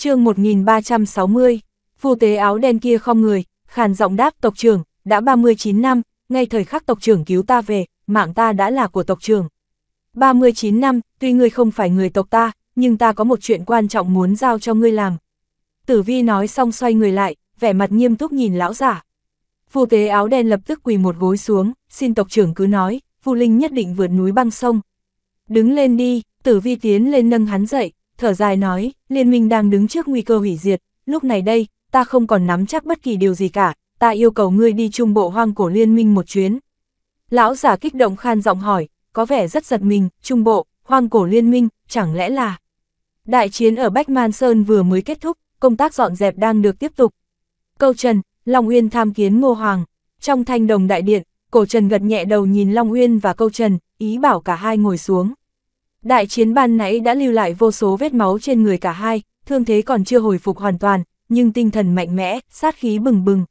chương 1360, phù tế áo đen kia không người, khàn giọng đáp tộc trưởng, đã 39 năm, ngay thời khắc tộc trưởng cứu ta về, mạng ta đã là của tộc trưởng. 39 năm, tuy ngươi không phải người tộc ta, nhưng ta có một chuyện quan trọng muốn giao cho ngươi làm. Tử vi nói xong xoay người lại, vẻ mặt nghiêm túc nhìn lão giả. Phù tế áo đen lập tức quỳ một gối xuống, xin tộc trưởng cứ nói, phù linh nhất định vượt núi băng sông. Đứng lên đi, tử vi tiến lên nâng hắn dậy, thở dài nói, liên minh đang đứng trước nguy cơ hủy diệt, lúc này đây, ta không còn nắm chắc bất kỳ điều gì cả, ta yêu cầu ngươi đi trung bộ hoang cổ liên minh một chuyến. Lão giả kích động khan giọng hỏi, có vẻ rất giật mình, trung bộ, hoang cổ liên minh, chẳng lẽ là... Đại chiến ở Bách Man Sơn vừa mới kết thúc, công tác dọn dẹp đang được tiếp tục. Câu Trần, Long Uyên tham kiến Ngô Hoàng. Trong thanh đồng đại điện, cổ Trần gật nhẹ đầu nhìn Long Uyên và câu Trần, ý bảo cả hai ngồi xuống. Đại chiến ban nãy đã lưu lại vô số vết máu trên người cả hai, thương thế còn chưa hồi phục hoàn toàn, nhưng tinh thần mạnh mẽ, sát khí bừng bừng.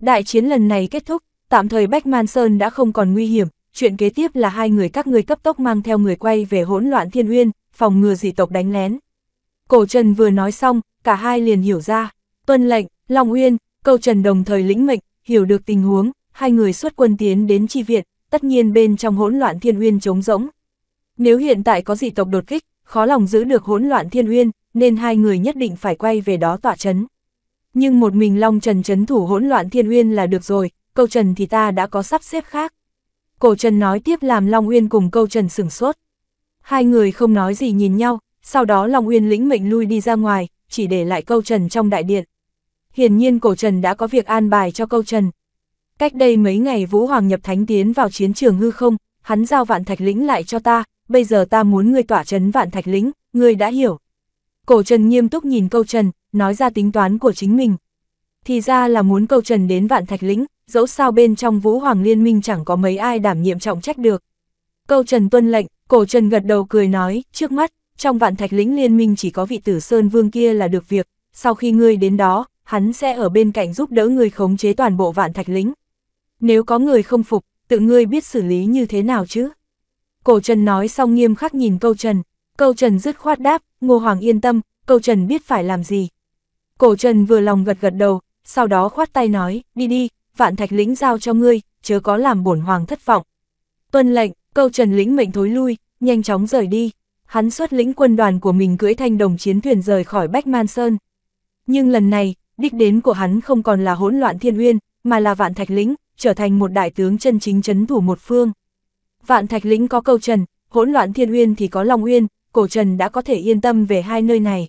Đại chiến lần này kết thúc, tạm thời Bách Man Sơn đã không còn nguy hiểm, chuyện kế tiếp là hai người các ngươi cấp tốc mang theo người quay về hỗn loạn thiên uyên, phòng ngừa dị tộc đánh lén. Cổ Trần vừa nói xong, cả hai liền hiểu ra, tuân lệnh, Long Uyên, Câu Trần đồng thời lĩnh mệnh, hiểu được tình huống, hai người xuất quân tiến đến chi viện, tất nhiên bên trong hỗn loạn thiên uyên trống rỗng, nếu hiện tại có dị tộc đột kích, khó lòng giữ được hỗn loạn thiên uyên, nên hai người nhất định phải quay về đó tỏa chấn. Nhưng một mình Long Trần chấn thủ hỗn loạn thiên uyên là được rồi, câu Trần thì ta đã có sắp xếp khác. Cổ Trần nói tiếp làm Long Uyên cùng câu Trần sửng sốt. Hai người không nói gì nhìn nhau, sau đó Long Uyên lĩnh mệnh lui đi ra ngoài, chỉ để lại câu Trần trong đại điện. Hiển nhiên cổ Trần đã có việc an bài cho câu Trần. Cách đây mấy ngày Vũ Hoàng nhập thánh tiến vào chiến trường hư không, hắn giao vạn thạch lĩnh lại cho ta, bây giờ ta muốn ngươi tỏa trấn vạn thạch lĩnh, ngươi đã hiểu. Cổ Trần nghiêm túc nhìn câu Trần, nói ra tính toán của chính mình. Thì ra là muốn câu Trần đến vạn thạch lĩnh, dẫu sao bên trong Vũ Hoàng Liên minh chẳng có mấy ai đảm nhiệm trọng trách được. Câu Trần tuân lệnh, cổ Trần gật đầu cười nói, trước mắt, trong vạn thạch lĩnh liên minh chỉ có vị tử Sơn Vương kia là được việc, sau khi ngươi đến đó, hắn sẽ ở bên cạnh giúp đỡ ngươi khống chế toàn bộ vạn thạch lĩnh. Nếu có người không phục, tự ngươi biết xử lý như thế nào chứ? Cổ Trần nói xong nghiêm khắc nhìn câu Trần, câu Trần dứt khoát đáp, Ngô Hoàng yên tâm, câu Trần biết phải làm gì. Cổ Trần vừa lòng gật gật đầu, sau đó khoát tay nói, đi đi, vạn thạch lĩnh giao cho ngươi, chớ có làm bổn hoàng thất vọng. Tuân lệnh, câu Trần lĩnh mệnh thối lui, nhanh chóng rời đi. Hắn xuất lĩnh quân đoàn của mình cưỡi thanh đồng chiến thuyền rời khỏi Bách Man Sơn. Nhưng lần này, đích đến của hắn không còn là hỗn loạn thiên uyên, mà là vạn thạch lĩnh, trở thành một đại tướng chân chính chấn thủ một phương. Vạn Thạch Lĩnh có câu Trần, hỗn loạn thiên uyên thì có Long Uyên, cổ Trần đã có thể yên tâm về hai nơi này.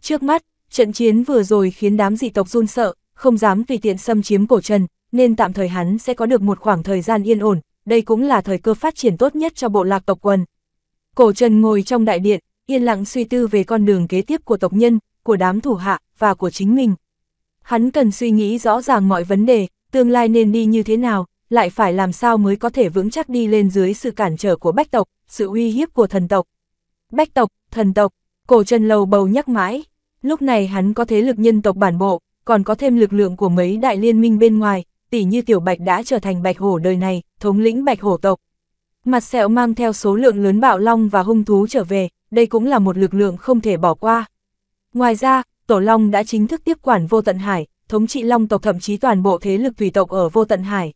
Trước mắt, trận chiến vừa rồi khiến đám dị tộc run sợ, không dám tùy tiện xâm chiếm cổ Trần, nên tạm thời hắn sẽ có được một khoảng thời gian yên ổn, đây cũng là thời cơ phát triển tốt nhất cho bộ lạc tộc quần. Cổ Trần ngồi trong đại điện, yên lặng suy tư về con đường kế tiếp của tộc nhân, của đám thủ hạ và của chính mình. Hắn cần suy nghĩ rõ ràng mọi vấn đề, tương lai nên đi như thế nào, lại phải làm sao mới có thể vững chắc đi lên dưới sự cản trở của bách tộc, sự uy hiếp của thần tộc. Bách tộc, thần tộc, cổ chân lầu bầu nhắc mãi, lúc này hắn có thế lực nhân tộc bản bộ, còn có thêm lực lượng của mấy đại liên minh bên ngoài, tỉ như tiểu bạch đã trở thành bạch hổ đời này, thống lĩnh bạch hổ tộc. Mặt sẹo mang theo số lượng lớn bạo long và hung thú trở về, đây cũng là một lực lượng không thể bỏ qua. Ngoài ra, Tổ Long đã chính thức tiếp quản vô tận hải, thống trị long tộc thậm chí toàn bộ thế lực thủy tộc ở vô tận hải.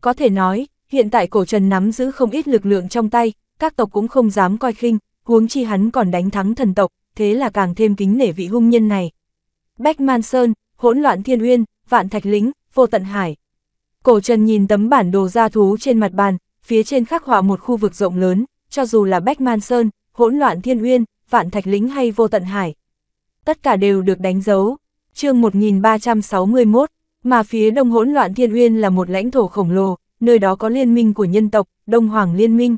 Có thể nói, hiện tại cổ trần nắm giữ không ít lực lượng trong tay, các tộc cũng không dám coi khinh, huống chi hắn còn đánh thắng thần tộc, thế là càng thêm kính nể vị hung nhân này. Bách Man Sơn, hỗn loạn thiên uyên, vạn thạch lính, vô tận hải. Cổ trần nhìn tấm bản đồ gia thú trên mặt bàn, phía trên khắc họa một khu vực rộng lớn, cho dù là Bách Man Sơn, hỗn loạn thiên uyên, vạn thạch lính hay vô tận hải. Tất cả đều được đánh dấu, chương 1361, mà phía đông hỗn loạn thiên uyên là một lãnh thổ khổng lồ, nơi đó có liên minh của nhân tộc, Đông Hoàng Liên Minh.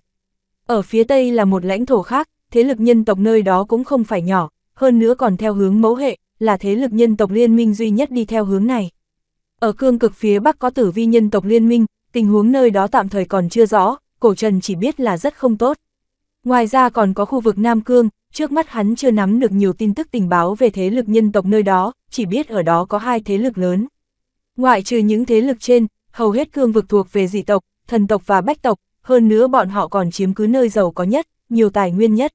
Ở phía tây là một lãnh thổ khác, thế lực nhân tộc nơi đó cũng không phải nhỏ, hơn nữa còn theo hướng mẫu hệ, là thế lực nhân tộc liên minh duy nhất đi theo hướng này. Ở cương cực phía bắc có tử vi nhân tộc liên minh, tình huống nơi đó tạm thời còn chưa rõ, cổ trần chỉ biết là rất không tốt. Ngoài ra còn có khu vực Nam Cương, trước mắt hắn chưa nắm được nhiều tin tức tình báo về thế lực nhân tộc nơi đó, chỉ biết ở đó có hai thế lực lớn. Ngoại trừ những thế lực trên, hầu hết cương vực thuộc về dị tộc, thần tộc và bách tộc, hơn nữa bọn họ còn chiếm cứ nơi giàu có nhất, nhiều tài nguyên nhất.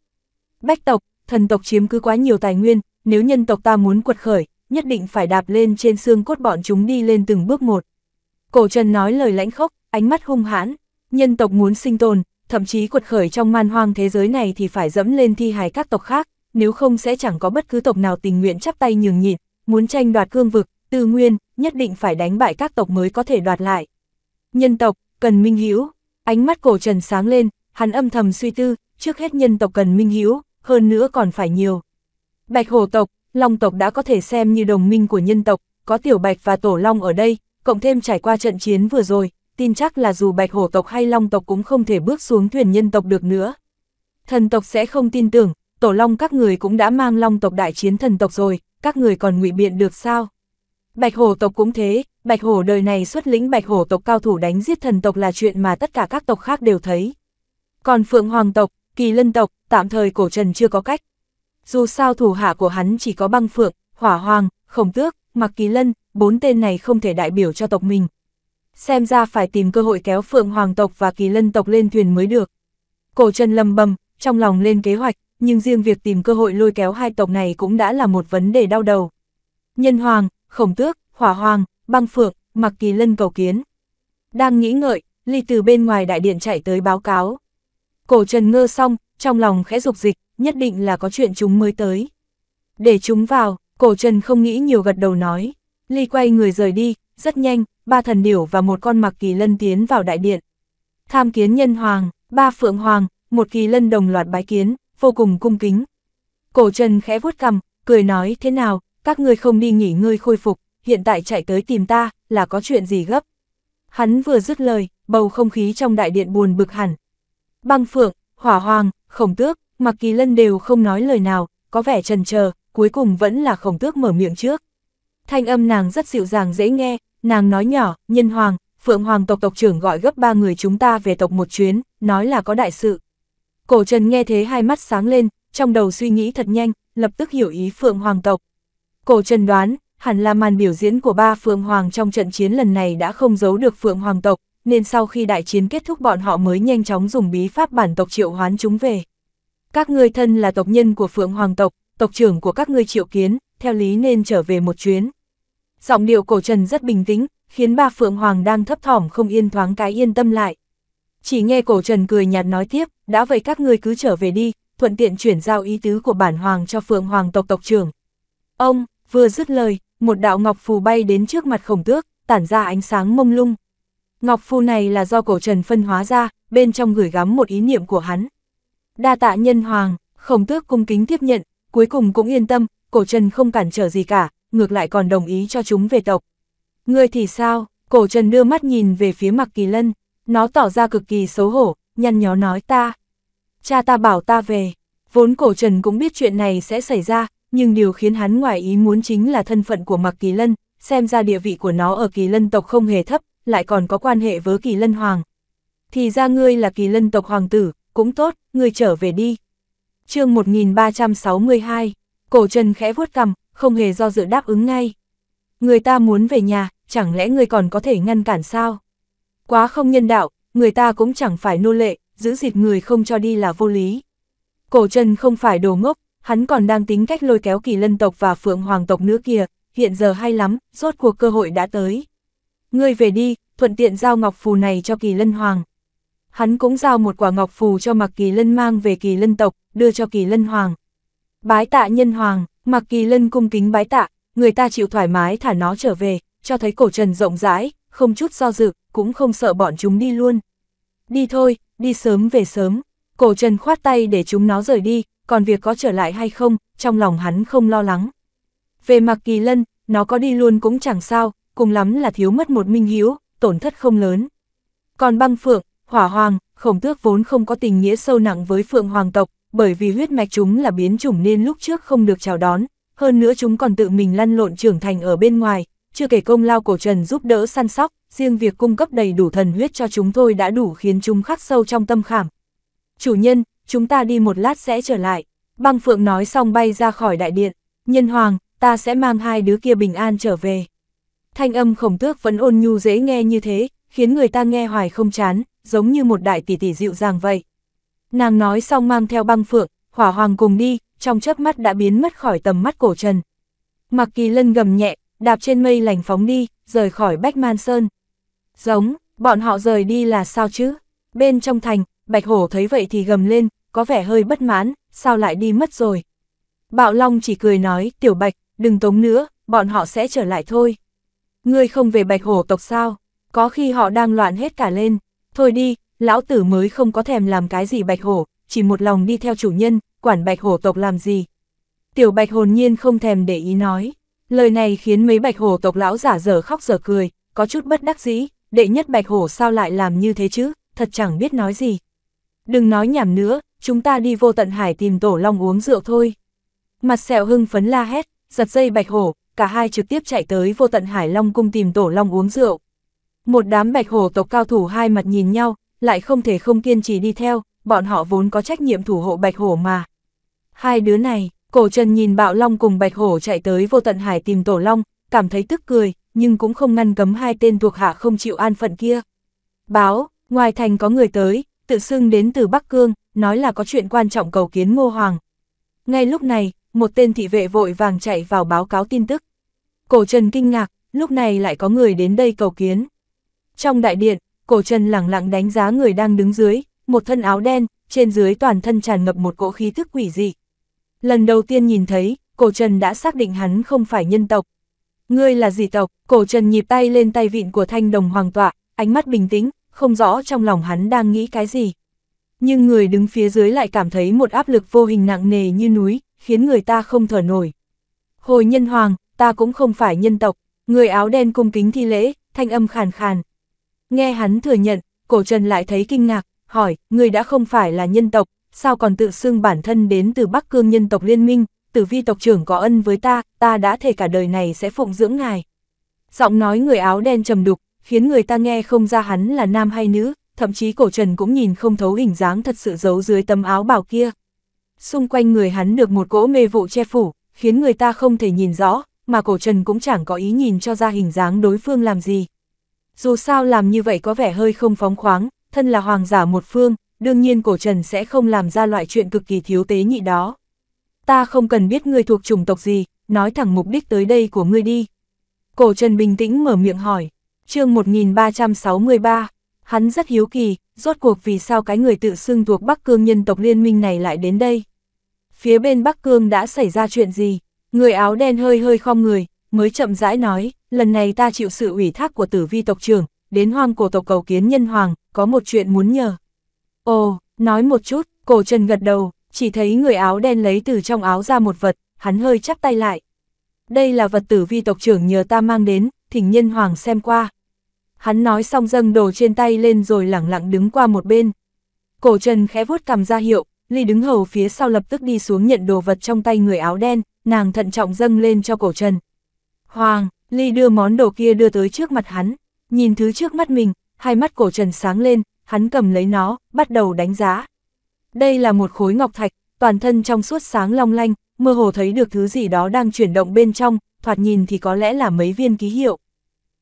Bách tộc, thần tộc chiếm cứ quá nhiều tài nguyên, nếu nhân tộc ta muốn quật khởi, nhất định phải đạp lên trên xương cốt bọn chúng đi lên từng bước một. Cổ Trần nói lời lãnh khốc, ánh mắt hung hãn, nhân tộc muốn sinh tồn, thậm chí quật khởi trong man hoang thế giới này thì phải dẫm lên thi hài các tộc khác, nếu không sẽ chẳng có bất cứ tộc nào tình nguyện chắp tay nhường nhịn, muốn tranh đoạt cương vực, tư nguyên, nhất định phải đánh bại các tộc mới có thể đoạt lại. Nhân tộc, cần minh hữu ánh mắt cổ trần sáng lên, hắn âm thầm suy tư, trước hết nhân tộc cần minh hữu hơn nữa còn phải nhiều. Bạch hổ tộc, long tộc đã có thể xem như đồng minh của nhân tộc, có tiểu bạch và tổ long ở đây, cộng thêm trải qua trận chiến vừa rồi, tin chắc là dù bạch hổ tộc hay long tộc cũng không thể bước xuống thuyền nhân tộc được nữa. Thần tộc sẽ không tin tưởng, tổ long các người cũng đã mang long tộc đại chiến thần tộc rồi, các người còn ngụy biện được sao? Bạch hổ tộc cũng thế, bạch hổ đời này xuất lĩnh bạch hổ tộc cao thủ đánh giết thần tộc là chuyện mà tất cả các tộc khác đều thấy. Còn phượng hoàng tộc, kỳ lân tộc, tạm thời cổ trần chưa có cách. Dù sao thủ hạ của hắn chỉ có băng phượng, hỏa hoàng, khổng tước, mặc kỳ lân, bốn tên này không thể đại biểu cho tộc mình, xem ra phải tìm cơ hội kéo Phượng Hoàng tộc và Kỳ Lân tộc lên thuyền mới được. Cổ Trần lầm bầm, trong lòng lên kế hoạch, nhưng riêng việc tìm cơ hội lôi kéo hai tộc này cũng đã là một vấn đề đau đầu. Nhân Hoàng, Khổng Tước, Hỏa Hoàng, Băng Phượng, Mặc Kỳ Lân cầu kiến. Đang nghĩ ngợi, Ly từ bên ngoài đại điện chạy tới báo cáo. Cổ Trần ngơ xong, trong lòng khẽ dục dịch, nhất định là có chuyện chúng mới tới. Để chúng vào, cổ Trần không nghĩ nhiều gật đầu nói. Ly quay người rời đi, rất nhanh, ba thần điểu và một con mặc kỳ lân tiến vào đại điện. Tham kiến nhân hoàng, ba phượng hoàng, một kỳ lân đồng loạt bái kiến, vô cùng cung kính. Cổ Trần khẽ vuốt cằm, cười nói thế nào, các ngươi không đi nghỉ ngơi khôi phục, hiện tại chạy tới tìm ta, là có chuyện gì gấp. Hắn vừa dứt lời, bầu không khí trong đại điện buồn bực hẳn. Băng phượng, hỏa hoàng, khổng tước, mặc kỳ lân đều không nói lời nào, có vẻ trần chờ cuối cùng vẫn là khổng tước mở miệng trước. Thanh âm nàng rất dịu dàng dễ nghe, nàng nói nhỏ, nhân hoàng, phượng hoàng tộc tộc trưởng gọi gấp ba người chúng ta về tộc một chuyến, nói là có đại sự. Cổ trần nghe thế hai mắt sáng lên, trong đầu suy nghĩ thật nhanh, lập tức hiểu ý phượng hoàng tộc. Cổ trần đoán, hẳn là màn biểu diễn của ba phượng hoàng trong trận chiến lần này đã không giấu được phượng hoàng tộc, nên sau khi đại chiến kết thúc bọn họ mới nhanh chóng dùng bí pháp bản tộc triệu hoán chúng về. Các ngươi thân là tộc nhân của phượng hoàng tộc, tộc trưởng của các ngươi triệu kiến, theo lý nên trở về một chuyến giọng điệu cổ trần rất bình tĩnh, khiến ba Phượng Hoàng đang thấp thỏm không yên thoáng cái yên tâm lại. Chỉ nghe cổ trần cười nhạt nói tiếp, đã vậy các ngươi cứ trở về đi, thuận tiện chuyển giao ý tứ của bản Hoàng cho Phượng Hoàng tộc tộc trưởng. Ông, vừa dứt lời, một đạo ngọc phù bay đến trước mặt khổng tước, tản ra ánh sáng mông lung. Ngọc phù này là do cổ trần phân hóa ra, bên trong gửi gắm một ý niệm của hắn. Đa tạ nhân hoàng, khổng tước cung kính tiếp nhận, cuối cùng cũng yên tâm, cổ trần không cản trở gì cả, ngược lại còn đồng ý cho chúng về tộc. Ngươi thì sao? Cổ Trần đưa mắt nhìn về phía Mạc Kỳ Lân, nó tỏ ra cực kỳ xấu hổ, nhăn nhó nói ta. Cha ta bảo ta về, vốn Cổ Trần cũng biết chuyện này sẽ xảy ra, nhưng điều khiến hắn ngoài ý muốn chính là thân phận của Mạc Kỳ Lân, xem ra địa vị của nó ở Kỳ Lân tộc không hề thấp, lại còn có quan hệ với Kỳ Lân Hoàng. Thì ra ngươi là Kỳ Lân tộc hoàng tử, cũng tốt, ngươi trở về đi. chương 1362, Cổ Trần khẽ vuốt cằm, không hề do dự đáp ứng ngay. Người ta muốn về nhà, chẳng lẽ người còn có thể ngăn cản sao? Quá không nhân đạo, người ta cũng chẳng phải nô lệ, giữ dịt người không cho đi là vô lý. Cổ chân không phải đồ ngốc, hắn còn đang tính cách lôi kéo kỳ lân tộc và phượng hoàng tộc nữa kìa, hiện giờ hay lắm, rốt cuộc cơ hội đã tới. Ngươi về đi, thuận tiện giao ngọc phù này cho kỳ lân hoàng. Hắn cũng giao một quả ngọc phù cho mặc kỳ lân mang về kỳ lân tộc, đưa cho kỳ lân hoàng. Bái tạ nhân hoàng, mặc kỳ lân cung kính bái tạ, người ta chịu thoải mái thả nó trở về, cho thấy cổ trần rộng rãi, không chút do dự, cũng không sợ bọn chúng đi luôn. Đi thôi, đi sớm về sớm, cổ trần khoát tay để chúng nó rời đi, còn việc có trở lại hay không, trong lòng hắn không lo lắng. Về mặc kỳ lân, nó có đi luôn cũng chẳng sao, cùng lắm là thiếu mất một minh hiếu, tổn thất không lớn. Còn băng phượng, hỏa hoàng, khổng tước vốn không có tình nghĩa sâu nặng với phượng hoàng tộc, bởi vì huyết mạch chúng là biến chủng nên lúc trước không được chào đón, hơn nữa chúng còn tự mình lăn lộn trưởng thành ở bên ngoài, chưa kể công lao cổ trần giúp đỡ săn sóc, riêng việc cung cấp đầy đủ thần huyết cho chúng thôi đã đủ khiến chúng khắc sâu trong tâm khảm. Chủ nhân, chúng ta đi một lát sẽ trở lại. Băng Phượng nói xong bay ra khỏi đại điện. Nhân Hoàng, ta sẽ mang hai đứa kia bình an trở về. Thanh âm khổng tước vẫn ôn nhu dễ nghe như thế, khiến người ta nghe hoài không chán, giống như một đại tỷ tỷ dịu dàng vậy. Nàng nói xong mang theo băng phượng, hỏa hoàng cùng đi, trong chớp mắt đã biến mất khỏi tầm mắt cổ trần. Mặc kỳ lân gầm nhẹ, đạp trên mây lành phóng đi, rời khỏi Bách Man Sơn. Giống, bọn họ rời đi là sao chứ? Bên trong thành, Bạch Hổ thấy vậy thì gầm lên, có vẻ hơi bất mãn, sao lại đi mất rồi? Bạo Long chỉ cười nói, tiểu Bạch, đừng tống nữa, bọn họ sẽ trở lại thôi. Ngươi không về Bạch Hổ tộc sao? Có khi họ đang loạn hết cả lên. Thôi đi, lão tử mới không có thèm làm cái gì bạch hổ, chỉ một lòng đi theo chủ nhân, quản bạch hổ tộc làm gì. Tiểu bạch hồn nhiên không thèm để ý nói, lời này khiến mấy bạch hổ tộc lão giả dở khóc dở cười, có chút bất đắc dĩ, đệ nhất bạch hổ sao lại làm như thế chứ, thật chẳng biết nói gì. Đừng nói nhảm nữa, chúng ta đi vô tận hải tìm tổ long uống rượu thôi. Mặt sẹo hưng phấn la hét, giật dây bạch hổ, cả hai trực tiếp chạy tới vô tận hải long cung tìm tổ long uống rượu. Một đám bạch hổ tộc cao thủ hai mặt nhìn nhau, lại không thể không kiên trì đi theo, bọn họ vốn có trách nhiệm thủ hộ Bạch Hổ mà. Hai đứa này, cổ trần nhìn Bạo Long cùng Bạch Hổ chạy tới vô tận hải tìm Tổ Long, cảm thấy tức cười, nhưng cũng không ngăn cấm hai tên thuộc hạ không chịu an phận kia. Báo, ngoài thành có người tới, tự xưng đến từ Bắc Cương, nói là có chuyện quan trọng cầu kiến Ngô Hoàng. Ngay lúc này, một tên thị vệ vội vàng chạy vào báo cáo tin tức. Cổ Trần kinh ngạc, lúc này lại có người đến đây cầu kiến. Trong đại điện, cổ trần lẳng lặng đánh giá người đang đứng dưới, một thân áo đen, trên dưới toàn thân tràn ngập một cỗ khí thức quỷ dị. Lần đầu tiên nhìn thấy, cổ trần đã xác định hắn không phải nhân tộc. Ngươi là gì tộc, cổ trần nhịp tay lên tay vịn của thanh đồng hoàng tọa, ánh mắt bình tĩnh, không rõ trong lòng hắn đang nghĩ cái gì. Nhưng người đứng phía dưới lại cảm thấy một áp lực vô hình nặng nề như núi, khiến người ta không thở nổi. Hồi nhân hoàng, ta cũng không phải nhân tộc, người áo đen cung kính thi lễ, thanh âm khàn khàn, Nghe hắn thừa nhận, cổ trần lại thấy kinh ngạc, hỏi, người đã không phải là nhân tộc, sao còn tự xưng bản thân đến từ Bắc Cương nhân tộc liên minh, tử vi tộc trưởng có ân với ta, ta đã thể cả đời này sẽ phụng dưỡng ngài. Giọng nói người áo đen trầm đục, khiến người ta nghe không ra hắn là nam hay nữ, thậm chí cổ trần cũng nhìn không thấu hình dáng thật sự giấu dưới tấm áo bào kia. Xung quanh người hắn được một cỗ mê vụ che phủ, khiến người ta không thể nhìn rõ, mà cổ trần cũng chẳng có ý nhìn cho ra hình dáng đối phương làm gì dù sao làm như vậy có vẻ hơi không phóng khoáng, thân là hoàng giả một phương, đương nhiên cổ trần sẽ không làm ra loại chuyện cực kỳ thiếu tế nhị đó. Ta không cần biết ngươi thuộc chủng tộc gì, nói thẳng mục đích tới đây của ngươi đi. Cổ trần bình tĩnh mở miệng hỏi, chương 1363, hắn rất hiếu kỳ, rốt cuộc vì sao cái người tự xưng thuộc Bắc Cương nhân tộc liên minh này lại đến đây. Phía bên Bắc Cương đã xảy ra chuyện gì? Người áo đen hơi hơi khom người, mới chậm rãi nói, lần này ta chịu sự ủy thác của tử vi tộc trưởng, đến hoang cổ tộc cầu kiến nhân hoàng, có một chuyện muốn nhờ. Ồ, nói một chút, cổ trần gật đầu, chỉ thấy người áo đen lấy từ trong áo ra một vật, hắn hơi chắp tay lại. Đây là vật tử vi tộc trưởng nhờ ta mang đến, thỉnh nhân hoàng xem qua. Hắn nói xong dâng đồ trên tay lên rồi lẳng lặng đứng qua một bên. Cổ trần khẽ vuốt cầm ra hiệu, ly đứng hầu phía sau lập tức đi xuống nhận đồ vật trong tay người áo đen, nàng thận trọng dâng lên cho cổ trần, Hoàng, Ly đưa món đồ kia đưa tới trước mặt hắn, nhìn thứ trước mắt mình, hai mắt cổ trần sáng lên, hắn cầm lấy nó, bắt đầu đánh giá. Đây là một khối ngọc thạch, toàn thân trong suốt sáng long lanh, mơ hồ thấy được thứ gì đó đang chuyển động bên trong, thoạt nhìn thì có lẽ là mấy viên ký hiệu.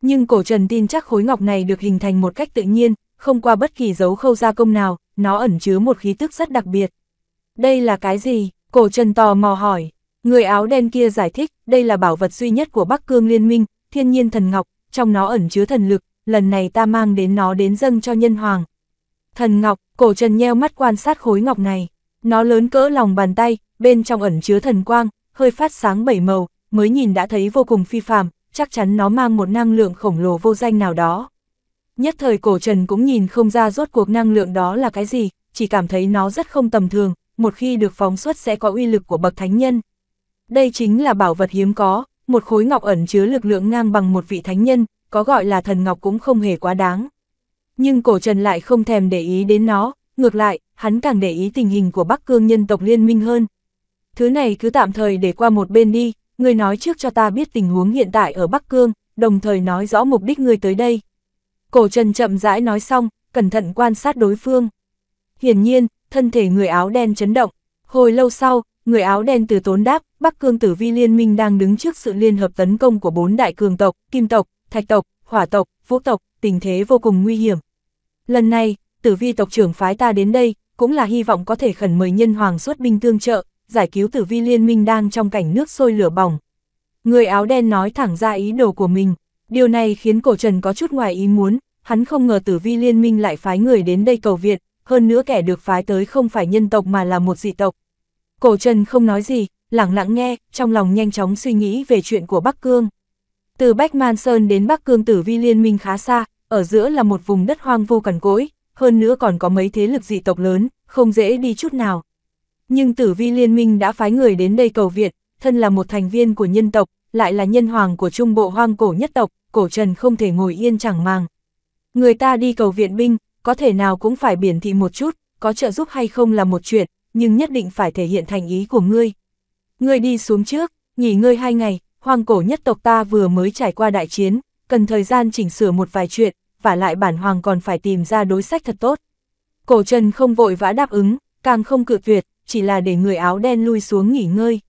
Nhưng cổ trần tin chắc khối ngọc này được hình thành một cách tự nhiên, không qua bất kỳ dấu khâu gia công nào, nó ẩn chứa một khí tức rất đặc biệt. Đây là cái gì? Cổ trần tò mò hỏi. Người áo đen kia giải thích, đây là bảo vật duy nhất của Bắc Cương Liên minh, thiên nhiên thần ngọc, trong nó ẩn chứa thần lực, lần này ta mang đến nó đến dâng cho nhân hoàng. Thần ngọc, cổ trần nheo mắt quan sát khối ngọc này. Nó lớn cỡ lòng bàn tay, bên trong ẩn chứa thần quang, hơi phát sáng bảy màu, mới nhìn đã thấy vô cùng phi phàm, chắc chắn nó mang một năng lượng khổng lồ vô danh nào đó. Nhất thời cổ trần cũng nhìn không ra rốt cuộc năng lượng đó là cái gì, chỉ cảm thấy nó rất không tầm thường, một khi được phóng xuất sẽ có uy lực của bậc thánh nhân. Đây chính là bảo vật hiếm có, một khối ngọc ẩn chứa lực lượng ngang bằng một vị thánh nhân, có gọi là thần ngọc cũng không hề quá đáng. Nhưng cổ trần lại không thèm để ý đến nó, ngược lại, hắn càng để ý tình hình của Bắc Cương nhân tộc liên minh hơn. Thứ này cứ tạm thời để qua một bên đi, người nói trước cho ta biết tình huống hiện tại ở Bắc Cương, đồng thời nói rõ mục đích người tới đây. Cổ trần chậm rãi nói xong, cẩn thận quan sát đối phương. Hiển nhiên, thân thể người áo đen chấn động, hồi lâu sau, người áo đen từ tốn đáp, Bắc Cương Tử Vi Liên minh đang đứng trước sự liên hợp tấn công của bốn đại cường tộc, Kim tộc, Thạch tộc, Hỏa tộc, Vũ tộc, tình thế vô cùng nguy hiểm. Lần này, Tử Vi tộc trưởng phái ta đến đây, cũng là hy vọng có thể khẩn mời nhân hoàng xuất binh tương trợ, giải cứu Tử Vi Liên minh đang trong cảnh nước sôi lửa bỏng. Người áo đen nói thẳng ra ý đồ của mình, điều này khiến Cổ Trần có chút ngoài ý muốn, hắn không ngờ Tử Vi Liên minh lại phái người đến đây cầu viện, hơn nữa kẻ được phái tới không phải nhân tộc mà là một dị tộc. Cổ Trần không nói gì, lẳng lặng nghe, trong lòng nhanh chóng suy nghĩ về chuyện của Bắc Cương. Từ Bách Man Sơn đến Bắc Cương tử vi liên minh khá xa, ở giữa là một vùng đất hoang vu cằn cỗi, hơn nữa còn có mấy thế lực dị tộc lớn, không dễ đi chút nào. Nhưng tử vi liên minh đã phái người đến đây cầu viện, thân là một thành viên của nhân tộc, lại là nhân hoàng của trung bộ hoang cổ nhất tộc, cổ trần không thể ngồi yên chẳng màng. Người ta đi cầu viện binh, có thể nào cũng phải biển thị một chút, có trợ giúp hay không là một chuyện, nhưng nhất định phải thể hiện thành ý của ngươi ngươi đi xuống trước, nghỉ ngơi hai ngày, hoàng cổ nhất tộc ta vừa mới trải qua đại chiến, cần thời gian chỉnh sửa một vài chuyện, và lại bản hoàng còn phải tìm ra đối sách thật tốt. Cổ Trần không vội vã đáp ứng, càng không cự tuyệt, chỉ là để người áo đen lui xuống nghỉ ngơi.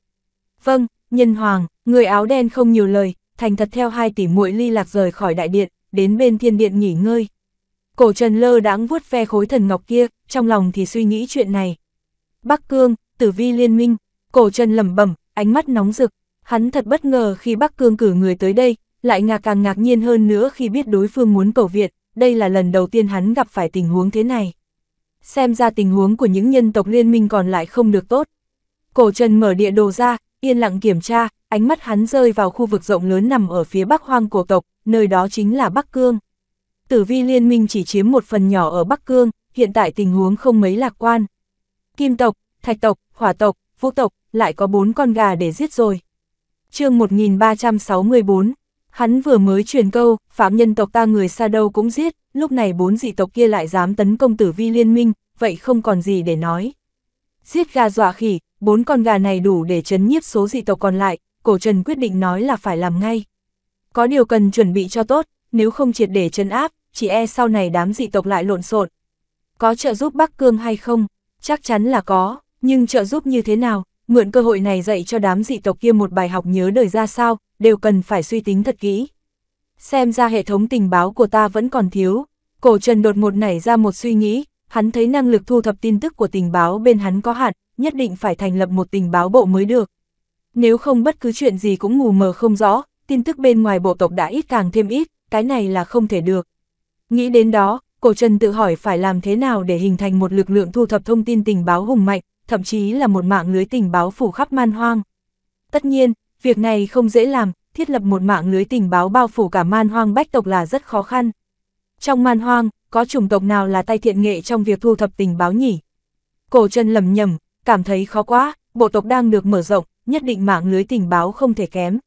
Vâng, nhân hoàng, người áo đen không nhiều lời, thành thật theo hai tỷ muội ly lạc rời khỏi đại điện, đến bên thiên điện nghỉ ngơi. Cổ Trần lơ đãng vuốt ve khối thần ngọc kia, trong lòng thì suy nghĩ chuyện này. Bắc Cương, Tử Vi Liên Minh, Cổ chân lẩm bẩm, ánh mắt nóng rực, hắn thật bất ngờ khi Bắc Cương cử người tới đây, lại ngạc càng ngạc nhiên hơn nữa khi biết đối phương muốn cầu viện, đây là lần đầu tiên hắn gặp phải tình huống thế này. Xem ra tình huống của những nhân tộc liên minh còn lại không được tốt. Cổ chân mở địa đồ ra, yên lặng kiểm tra, ánh mắt hắn rơi vào khu vực rộng lớn nằm ở phía bắc hoang cổ tộc, nơi đó chính là Bắc Cương. Tử vi liên minh chỉ chiếm một phần nhỏ ở Bắc Cương, hiện tại tình huống không mấy lạc quan. Kim tộc, thạch tộc, hỏa tộc, vô tộc, lại có bốn con gà để giết rồi. chương 1364, hắn vừa mới truyền câu, phạm nhân tộc ta người xa đâu cũng giết, lúc này bốn dị tộc kia lại dám tấn công tử vi liên minh, vậy không còn gì để nói. Giết gà dọa khỉ, bốn con gà này đủ để chấn nhiếp số dị tộc còn lại, cổ trần quyết định nói là phải làm ngay. Có điều cần chuẩn bị cho tốt, nếu không triệt để chấn áp, chỉ e sau này đám dị tộc lại lộn xộn. Có trợ giúp Bắc Cương hay không? Chắc chắn là có. Nhưng trợ giúp như thế nào, mượn cơ hội này dạy cho đám dị tộc kia một bài học nhớ đời ra sao, đều cần phải suy tính thật kỹ. Xem ra hệ thống tình báo của ta vẫn còn thiếu, cổ trần đột một nảy ra một suy nghĩ, hắn thấy năng lực thu thập tin tức của tình báo bên hắn có hạn, nhất định phải thành lập một tình báo bộ mới được. Nếu không bất cứ chuyện gì cũng mù mờ không rõ, tin tức bên ngoài bộ tộc đã ít càng thêm ít, cái này là không thể được. Nghĩ đến đó, cổ trần tự hỏi phải làm thế nào để hình thành một lực lượng thu thập thông tin tình báo hùng mạnh, thậm chí là một mạng lưới tình báo phủ khắp man hoang. Tất nhiên, việc này không dễ làm, thiết lập một mạng lưới tình báo bao phủ cả man hoang bách tộc là rất khó khăn. Trong man hoang, có chủng tộc nào là tay thiện nghệ trong việc thu thập tình báo nhỉ? Cổ chân lầm nhầm, cảm thấy khó quá, bộ tộc đang được mở rộng, nhất định mạng lưới tình báo không thể kém.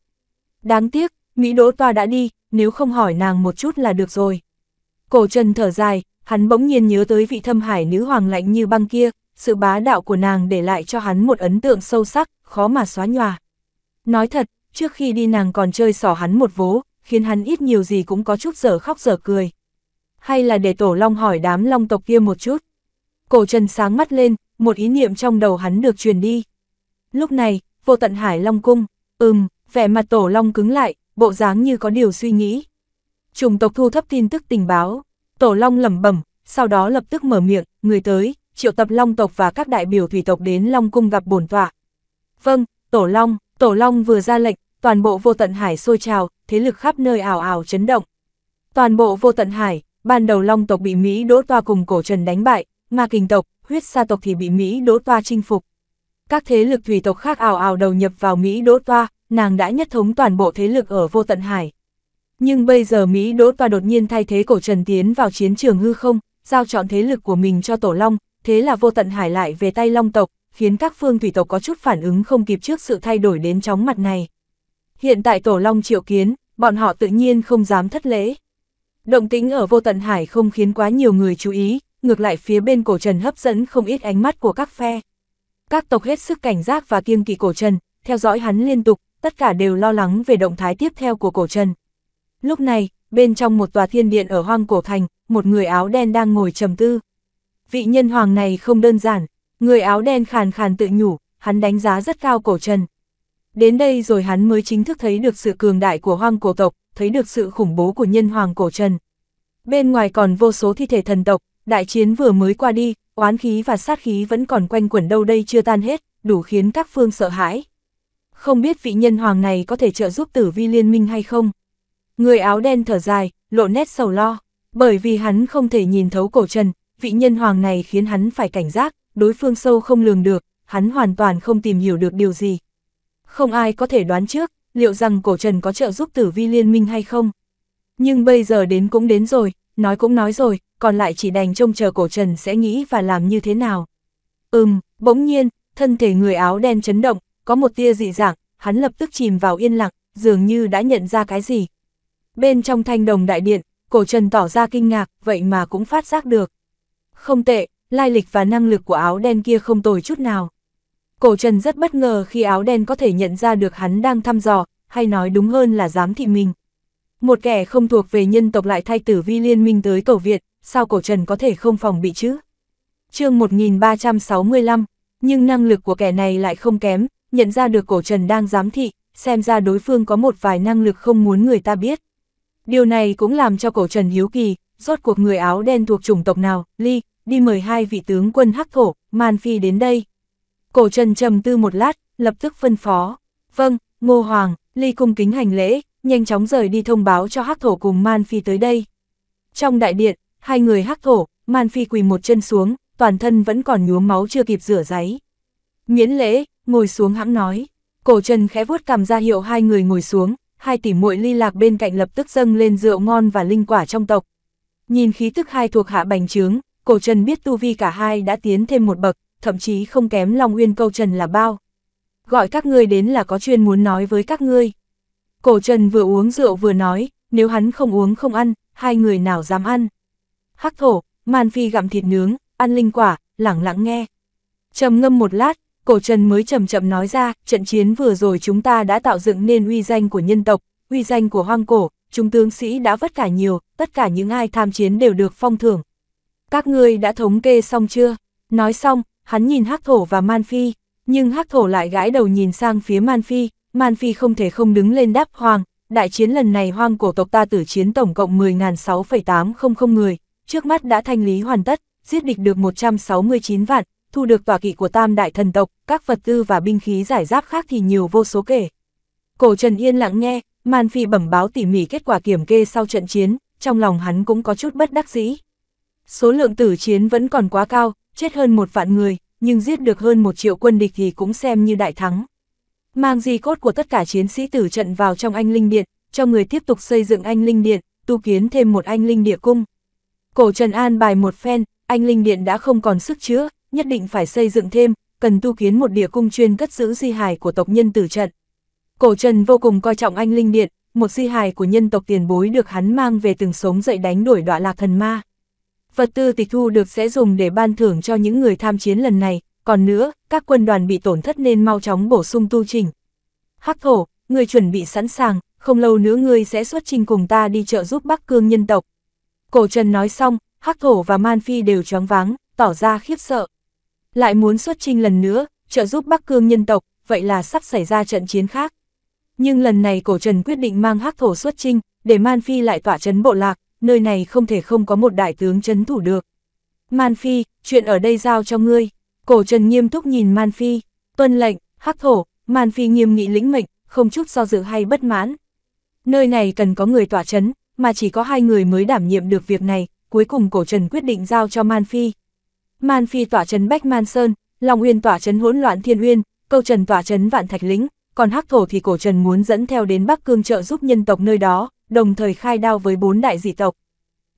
Đáng tiếc, Mỹ Đỗ Toa đã đi, nếu không hỏi nàng một chút là được rồi. Cổ chân thở dài, hắn bỗng nhiên nhớ tới vị thâm hải nữ hoàng lạnh như băng kia, sự bá đạo của nàng để lại cho hắn một ấn tượng sâu sắc, khó mà xóa nhòa. Nói thật, trước khi đi nàng còn chơi xỏ hắn một vố, khiến hắn ít nhiều gì cũng có chút giở khóc giở cười. Hay là để tổ long hỏi đám long tộc kia một chút. Cổ trần sáng mắt lên, một ý niệm trong đầu hắn được truyền đi. Lúc này, vô tận hải long cung, ừm, vẻ mặt tổ long cứng lại, bộ dáng như có điều suy nghĩ. Trùng tộc thu thấp tin tức tình báo, tổ long lẩm bẩm, sau đó lập tức mở miệng, người tới, triệu tập Long tộc và các đại biểu thủy tộc đến Long cung gặp bổn tọa. Vâng, Tổ Long, Tổ Long vừa ra lệnh, toàn bộ vô tận hải sôi trào, thế lực khắp nơi ảo ảo chấn động. Toàn bộ vô tận hải, ban đầu Long tộc bị Mỹ đỗ toa cùng cổ trần đánh bại, ma kình tộc, huyết sa tộc thì bị Mỹ đỗ toa chinh phục. Các thế lực thủy tộc khác ảo ảo đầu nhập vào Mỹ đỗ toa, nàng đã nhất thống toàn bộ thế lực ở vô tận hải. Nhưng bây giờ Mỹ đỗ toa đột nhiên thay thế cổ trần tiến vào chiến trường hư không, giao chọn thế lực của mình cho Tổ Long, thế là vô tận hải lại về tay long tộc, khiến các phương thủy tộc có chút phản ứng không kịp trước sự thay đổi đến chóng mặt này. Hiện tại tổ long triệu kiến, bọn họ tự nhiên không dám thất lễ. Động tính ở vô tận hải không khiến quá nhiều người chú ý, ngược lại phía bên cổ trần hấp dẫn không ít ánh mắt của các phe. Các tộc hết sức cảnh giác và kiêng kỵ cổ trần, theo dõi hắn liên tục, tất cả đều lo lắng về động thái tiếp theo của cổ trần. Lúc này, bên trong một tòa thiên điện ở hoang cổ thành, một người áo đen đang ngồi trầm tư vị nhân hoàng này không đơn giản, người áo đen khàn khàn tự nhủ, hắn đánh giá rất cao cổ trần. Đến đây rồi hắn mới chính thức thấy được sự cường đại của hoang cổ tộc, thấy được sự khủng bố của nhân hoàng cổ trần. Bên ngoài còn vô số thi thể thần tộc, đại chiến vừa mới qua đi, oán khí và sát khí vẫn còn quanh quẩn đâu đây chưa tan hết, đủ khiến các phương sợ hãi. Không biết vị nhân hoàng này có thể trợ giúp tử vi liên minh hay không? Người áo đen thở dài, lộ nét sầu lo, bởi vì hắn không thể nhìn thấu cổ trần, vị nhân hoàng này khiến hắn phải cảnh giác, đối phương sâu không lường được, hắn hoàn toàn không tìm hiểu được điều gì. Không ai có thể đoán trước, liệu rằng cổ trần có trợ giúp tử vi liên minh hay không. Nhưng bây giờ đến cũng đến rồi, nói cũng nói rồi, còn lại chỉ đành trông chờ cổ trần sẽ nghĩ và làm như thế nào. Ừm, bỗng nhiên, thân thể người áo đen chấn động, có một tia dị dạng, hắn lập tức chìm vào yên lặng, dường như đã nhận ra cái gì. Bên trong thanh đồng đại điện, cổ trần tỏ ra kinh ngạc, vậy mà cũng phát giác được không tệ, lai lịch và năng lực của áo đen kia không tồi chút nào. Cổ Trần rất bất ngờ khi áo đen có thể nhận ra được hắn đang thăm dò, hay nói đúng hơn là giám thị mình. Một kẻ không thuộc về nhân tộc lại thay tử vi liên minh tới cầu Việt, sao cổ Trần có thể không phòng bị chứ? chương 1365, nhưng năng lực của kẻ này lại không kém, nhận ra được cổ Trần đang giám thị, xem ra đối phương có một vài năng lực không muốn người ta biết. Điều này cũng làm cho cổ Trần hiếu kỳ, rốt cuộc người áo đen thuộc chủng tộc nào, Ly, đi mời hai vị tướng quân hắc thổ, Man Phi đến đây. Cổ Trần trầm tư một lát, lập tức phân phó. Vâng, Ngô Hoàng, Ly cung kính hành lễ, nhanh chóng rời đi thông báo cho hắc thổ cùng Man Phi tới đây. Trong đại điện, hai người hắc thổ, Man Phi quỳ một chân xuống, toàn thân vẫn còn nhuốm máu chưa kịp rửa giấy. Miễn lễ, ngồi xuống hãng nói. Cổ Trần khẽ vuốt cằm ra hiệu hai người ngồi xuống, hai tỷ muội ly lạc bên cạnh lập tức dâng lên rượu ngon và linh quả trong tộc. Nhìn khí tức hai thuộc hạ bành trướng, cổ trần biết tu vi cả hai đã tiến thêm một bậc, thậm chí không kém Long Uyên câu trần là bao. Gọi các ngươi đến là có chuyên muốn nói với các ngươi. Cổ trần vừa uống rượu vừa nói, nếu hắn không uống không ăn, hai người nào dám ăn. Hắc thổ, Man Phi gặm thịt nướng, ăn linh quả, lẳng lặng nghe. trầm ngâm một lát, cổ trần mới chậm chậm nói ra, trận chiến vừa rồi chúng ta đã tạo dựng nên uy danh của nhân tộc, uy danh của hoang cổ, chúng tướng sĩ đã vất cả nhiều, tất cả những ai tham chiến đều được phong thưởng, các ngươi đã thống kê xong chưa? Nói xong, hắn nhìn hắc thổ và Man Phi, nhưng hắc thổ lại gãi đầu nhìn sang phía Man Phi, Man Phi không thể không đứng lên đáp hoàng, đại chiến lần này hoang cổ tộc ta tử chiến tổng cộng 10.6,800 người, trước mắt đã thanh lý hoàn tất, giết địch được 169 vạn, thu được tòa kỵ của tam đại thần tộc, các vật tư và binh khí giải giáp khác thì nhiều vô số kể. Cổ Trần Yên lặng nghe, Man Phi bẩm báo tỉ mỉ kết quả kiểm kê sau trận chiến, trong lòng hắn cũng có chút bất đắc dĩ. Số lượng tử chiến vẫn còn quá cao, chết hơn một vạn người, nhưng giết được hơn một triệu quân địch thì cũng xem như đại thắng. Mang di cốt của tất cả chiến sĩ tử trận vào trong anh Linh Điện, cho người tiếp tục xây dựng anh Linh Điện, tu kiến thêm một anh Linh Địa Cung. Cổ Trần An bài một phen, anh Linh Điện đã không còn sức chứa, nhất định phải xây dựng thêm, cần tu kiến một địa cung chuyên cất giữ di hài của tộc nhân tử trận. Cổ Trần vô cùng coi trọng anh Linh Điện, một di hài của nhân tộc tiền bối được hắn mang về từng sống dậy đánh đuổi đọa lạc thần ma vật tư tịch thu được sẽ dùng để ban thưởng cho những người tham chiến lần này, còn nữa, các quân đoàn bị tổn thất nên mau chóng bổ sung tu trình. Hắc thổ, người chuẩn bị sẵn sàng, không lâu nữa ngươi sẽ xuất trình cùng ta đi trợ giúp Bắc Cương nhân tộc. Cổ Trần nói xong, Hắc thổ và Man Phi đều choáng váng, tỏ ra khiếp sợ. Lại muốn xuất trình lần nữa, trợ giúp Bắc Cương nhân tộc, vậy là sắp xảy ra trận chiến khác. Nhưng lần này cổ Trần quyết định mang Hắc thổ xuất trình, để Man Phi lại tỏa trấn bộ lạc, nơi này không thể không có một đại tướng chấn thủ được. Man Phi, chuyện ở đây giao cho ngươi. Cổ Trần nghiêm túc nhìn Man Phi, tuân lệnh, hắc thổ, Man Phi nghiêm nghị lĩnh mệnh, không chút do dự hay bất mãn. Nơi này cần có người tỏa chấn, mà chỉ có hai người mới đảm nhiệm được việc này, cuối cùng cổ trần quyết định giao cho Man Phi. Man Phi tỏa chấn Bách Man Sơn, Long Uyên tỏa chấn hỗn loạn Thiên Uyên, Câu Trần tỏa chấn Vạn Thạch Lĩnh, còn Hắc Thổ thì cổ trần muốn dẫn theo đến Bắc Cương trợ giúp nhân tộc nơi đó, đồng thời khai đao với bốn đại dị tộc.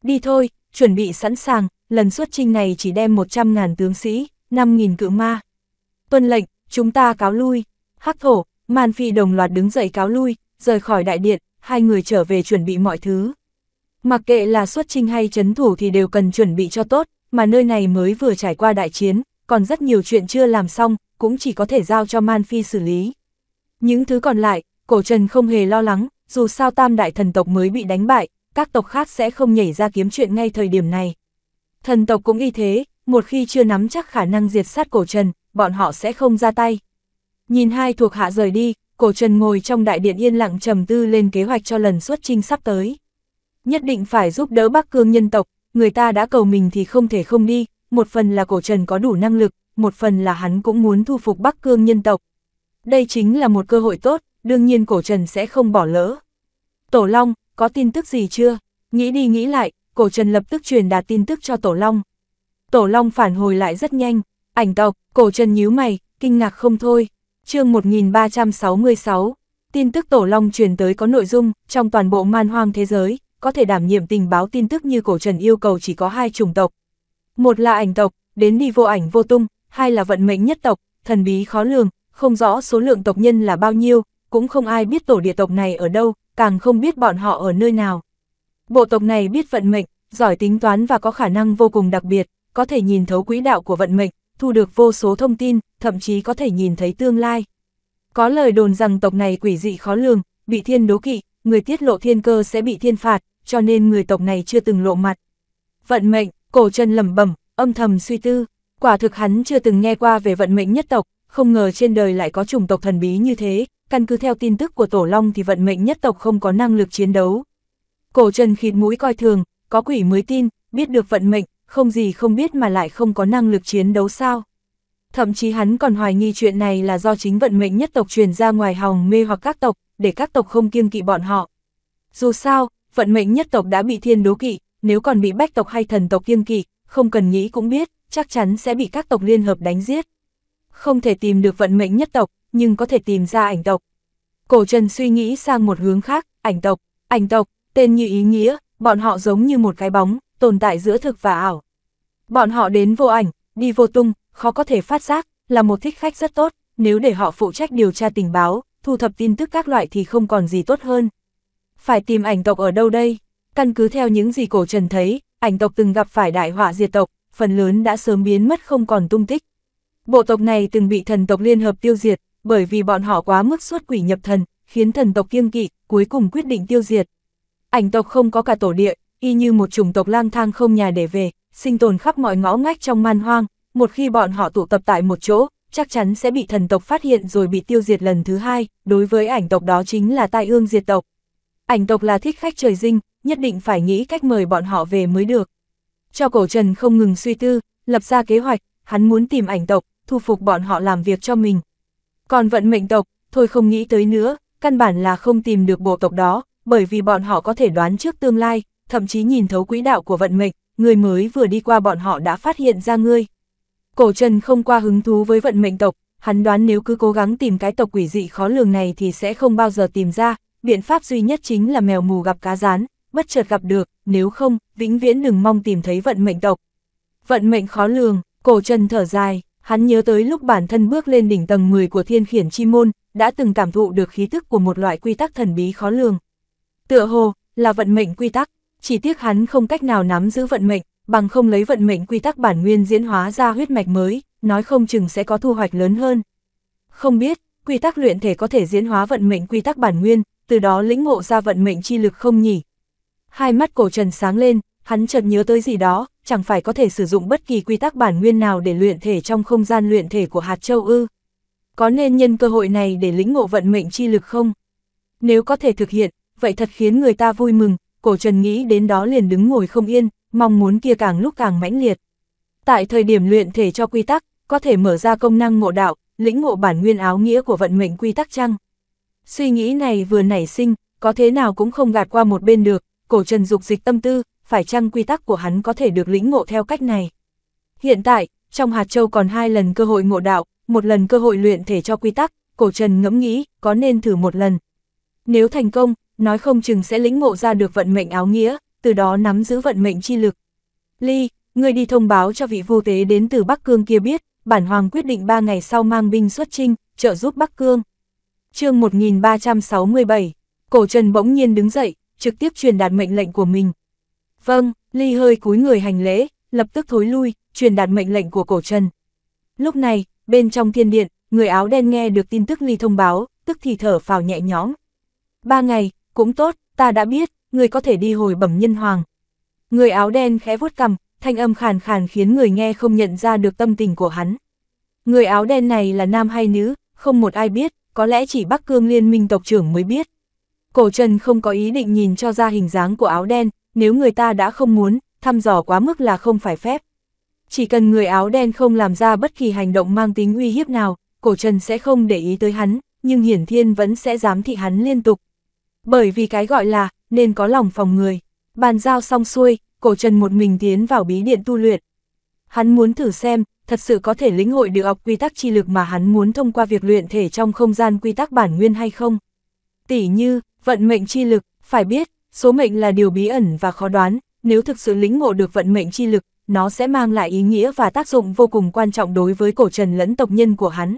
Đi thôi, chuẩn bị sẵn sàng, lần xuất trinh này chỉ đem 100.000 tướng sĩ, 5.000 cự ma. Tuân lệnh, chúng ta cáo lui. Hắc thổ, Man Phi đồng loạt đứng dậy cáo lui, rời khỏi đại điện, hai người trở về chuẩn bị mọi thứ. Mặc kệ là xuất trinh hay chấn thủ thì đều cần chuẩn bị cho tốt, mà nơi này mới vừa trải qua đại chiến, còn rất nhiều chuyện chưa làm xong, cũng chỉ có thể giao cho Man Phi xử lý. Những thứ còn lại, cổ trần không hề lo lắng, dù sao tam đại thần tộc mới bị đánh bại, các tộc khác sẽ không nhảy ra kiếm chuyện ngay thời điểm này. Thần tộc cũng y thế, một khi chưa nắm chắc khả năng diệt sát cổ trần, bọn họ sẽ không ra tay. Nhìn hai thuộc hạ rời đi, cổ trần ngồi trong đại điện yên lặng trầm tư lên kế hoạch cho lần xuất trinh sắp tới. Nhất định phải giúp đỡ Bắc Cương nhân tộc, người ta đã cầu mình thì không thể không đi, một phần là cổ trần có đủ năng lực, một phần là hắn cũng muốn thu phục Bắc Cương nhân tộc. Đây chính là một cơ hội tốt, đương nhiên cổ trần sẽ không bỏ lỡ. Tổ Long, có tin tức gì chưa? Nghĩ đi nghĩ lại, cổ trần lập tức truyền đạt tin tức cho Tổ Long. Tổ Long phản hồi lại rất nhanh, ảnh tộc, cổ trần nhíu mày, kinh ngạc không thôi. chương 1366, tin tức Tổ Long truyền tới có nội dung, trong toàn bộ man hoang thế giới, có thể đảm nhiệm tình báo tin tức như cổ trần yêu cầu chỉ có hai chủng tộc. Một là ảnh tộc, đến đi vô ảnh vô tung, hai là vận mệnh nhất tộc, thần bí khó lường, không rõ số lượng tộc nhân là bao nhiêu, cũng không ai biết tổ địa tộc này ở đâu, càng không biết bọn họ ở nơi nào. Bộ tộc này biết vận mệnh, giỏi tính toán và có khả năng vô cùng đặc biệt, có thể nhìn thấu quỹ đạo của vận mệnh, thu được vô số thông tin, thậm chí có thể nhìn thấy tương lai. Có lời đồn rằng tộc này quỷ dị khó lường, bị thiên đố kỵ, người tiết lộ thiên cơ sẽ bị thiên phạt, cho nên người tộc này chưa từng lộ mặt. Vận mệnh, cổ chân lẩm bẩm, âm thầm suy tư, quả thực hắn chưa từng nghe qua về vận mệnh nhất tộc, không ngờ trên đời lại có chủng tộc thần bí như thế, căn cứ theo tin tức của Tổ Long thì vận mệnh nhất tộc không có năng lực chiến đấu. Cổ Trần khịt mũi coi thường, có quỷ mới tin, biết được vận mệnh, không gì không biết mà lại không có năng lực chiến đấu sao. Thậm chí hắn còn hoài nghi chuyện này là do chính vận mệnh nhất tộc truyền ra ngoài hòng mê hoặc các tộc, để các tộc không kiêng kỵ bọn họ. Dù sao, vận mệnh nhất tộc đã bị thiên đố kỵ, nếu còn bị bách tộc hay thần tộc kiêng kỵ, không cần nghĩ cũng biết, chắc chắn sẽ bị các tộc liên hợp đánh giết. Không thể tìm được vận mệnh nhất tộc, nhưng có thể tìm ra ảnh tộc. Cổ Trần suy nghĩ sang một hướng khác, ảnh tộc, ảnh tộc, tên như ý nghĩa, bọn họ giống như một cái bóng, tồn tại giữa thực và ảo. Bọn họ đến vô ảnh, đi vô tung, khó có thể phát giác, là một thích khách rất tốt, nếu để họ phụ trách điều tra tình báo, thu thập tin tức các loại thì không còn gì tốt hơn. Phải tìm ảnh tộc ở đâu đây? Căn cứ theo những gì cổ trần thấy, ảnh tộc từng gặp phải đại họa diệt tộc, phần lớn đã sớm biến mất không còn tung tích. Bộ tộc này từng bị thần tộc liên hợp tiêu diệt, bởi vì bọn họ quá mức suốt quỷ nhập thần, khiến thần tộc kiêng kỵ, cuối cùng quyết định tiêu diệt. Ảnh tộc không có cả tổ địa, y như một chủng tộc lang thang không nhà để về, sinh tồn khắp mọi ngõ ngách trong man hoang, một khi bọn họ tụ tập tại một chỗ, chắc chắn sẽ bị thần tộc phát hiện rồi bị tiêu diệt lần thứ hai, đối với ảnh tộc đó chính là tai ương diệt tộc. Ảnh tộc là thích khách trời dinh, nhất định phải nghĩ cách mời bọn họ về mới được. Cho cổ trần không ngừng suy tư, lập ra kế hoạch, hắn muốn tìm ảnh tộc, thu phục bọn họ làm việc cho mình, còn vận mệnh tộc, thôi không nghĩ tới nữa, căn bản là không tìm được bộ tộc đó, bởi vì bọn họ có thể đoán trước tương lai, thậm chí nhìn thấu quỹ đạo của vận mệnh, người mới vừa đi qua bọn họ đã phát hiện ra ngươi. Cổ Trần không qua hứng thú với vận mệnh tộc, hắn đoán nếu cứ cố gắng tìm cái tộc quỷ dị khó lường này thì sẽ không bao giờ tìm ra, biện pháp duy nhất chính là mèo mù gặp cá rán, bất chợt gặp được, nếu không, vĩnh viễn đừng mong tìm thấy vận mệnh tộc. Vận mệnh khó lường, cổ Trần thở dài, Hắn nhớ tới lúc bản thân bước lên đỉnh tầng 10 của thiên khiển chi môn, đã từng cảm thụ được khí thức của một loại quy tắc thần bí khó lường. Tựa hồ, là vận mệnh quy tắc, chỉ tiếc hắn không cách nào nắm giữ vận mệnh, bằng không lấy vận mệnh quy tắc bản nguyên diễn hóa ra huyết mạch mới, nói không chừng sẽ có thu hoạch lớn hơn. Không biết, quy tắc luyện thể có thể diễn hóa vận mệnh quy tắc bản nguyên, từ đó lĩnh ngộ ra vận mệnh chi lực không nhỉ? Hai mắt cổ trần sáng lên, hắn chợt nhớ tới gì đó, chẳng phải có thể sử dụng bất kỳ quy tắc bản nguyên nào để luyện thể trong không gian luyện thể của hạt châu ư. Có nên nhân cơ hội này để lĩnh ngộ vận mệnh chi lực không? Nếu có thể thực hiện, vậy thật khiến người ta vui mừng, cổ trần nghĩ đến đó liền đứng ngồi không yên, mong muốn kia càng lúc càng mãnh liệt. Tại thời điểm luyện thể cho quy tắc, có thể mở ra công năng ngộ đạo, lĩnh ngộ bản nguyên áo nghĩa của vận mệnh quy tắc chăng? Suy nghĩ này vừa nảy sinh, có thế nào cũng không gạt qua một bên được, cổ trần dục dịch tâm tư, phải chăng quy tắc của hắn có thể được lĩnh ngộ theo cách này. Hiện tại, trong hạt châu còn hai lần cơ hội ngộ đạo, một lần cơ hội luyện thể cho quy tắc, cổ trần ngẫm nghĩ, có nên thử một lần. Nếu thành công, nói không chừng sẽ lĩnh ngộ ra được vận mệnh áo nghĩa, từ đó nắm giữ vận mệnh chi lực. Ly, người đi thông báo cho vị vô tế đến từ Bắc Cương kia biết, bản hoàng quyết định 3 ngày sau mang binh xuất chinh, trợ giúp Bắc Cương. chương 1367, cổ trần bỗng nhiên đứng dậy, trực tiếp truyền đạt mệnh lệnh của mình. Vâng, Ly hơi cúi người hành lễ, lập tức thối lui, truyền đạt mệnh lệnh của cổ trần. Lúc này, bên trong thiên điện, người áo đen nghe được tin tức Ly thông báo, tức thì thở phào nhẹ nhõm. Ba ngày, cũng tốt, ta đã biết, người có thể đi hồi bẩm nhân hoàng. Người áo đen khẽ vuốt cằm, thanh âm khàn khàn khiến người nghe không nhận ra được tâm tình của hắn. Người áo đen này là nam hay nữ, không một ai biết, có lẽ chỉ Bắc Cương Liên minh tộc trưởng mới biết. Cổ Trần không có ý định nhìn cho ra hình dáng của áo đen, nếu người ta đã không muốn, thăm dò quá mức là không phải phép. Chỉ cần người áo đen không làm ra bất kỳ hành động mang tính uy hiếp nào, cổ trần sẽ không để ý tới hắn, nhưng hiển thiên vẫn sẽ dám thị hắn liên tục. Bởi vì cái gọi là, nên có lòng phòng người. Bàn giao xong xuôi, cổ trần một mình tiến vào bí điện tu luyện. Hắn muốn thử xem, thật sự có thể lĩnh hội được học quy tắc chi lực mà hắn muốn thông qua việc luyện thể trong không gian quy tắc bản nguyên hay không. Tỷ như, vận mệnh chi lực, phải biết, Số mệnh là điều bí ẩn và khó đoán, nếu thực sự lĩnh ngộ được vận mệnh chi lực, nó sẽ mang lại ý nghĩa và tác dụng vô cùng quan trọng đối với cổ trần lẫn tộc nhân của hắn.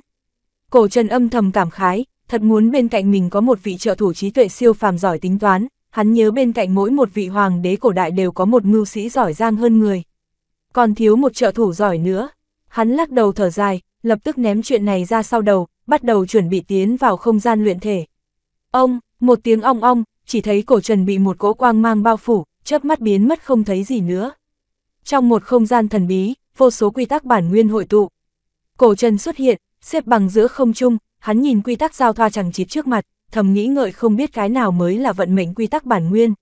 Cổ trần âm thầm cảm khái, thật muốn bên cạnh mình có một vị trợ thủ trí tuệ siêu phàm giỏi tính toán, hắn nhớ bên cạnh mỗi một vị hoàng đế cổ đại đều có một mưu sĩ giỏi giang hơn người. Còn thiếu một trợ thủ giỏi nữa, hắn lắc đầu thở dài, lập tức ném chuyện này ra sau đầu, bắt đầu chuẩn bị tiến vào không gian luyện thể. Ông, một tiếng ong ong, chỉ thấy cổ trần bị một cỗ quang mang bao phủ, chớp mắt biến mất không thấy gì nữa. Trong một không gian thần bí, vô số quy tắc bản nguyên hội tụ. Cổ trần xuất hiện, xếp bằng giữa không trung, hắn nhìn quy tắc giao thoa chẳng chịt trước mặt, thầm nghĩ ngợi không biết cái nào mới là vận mệnh quy tắc bản nguyên.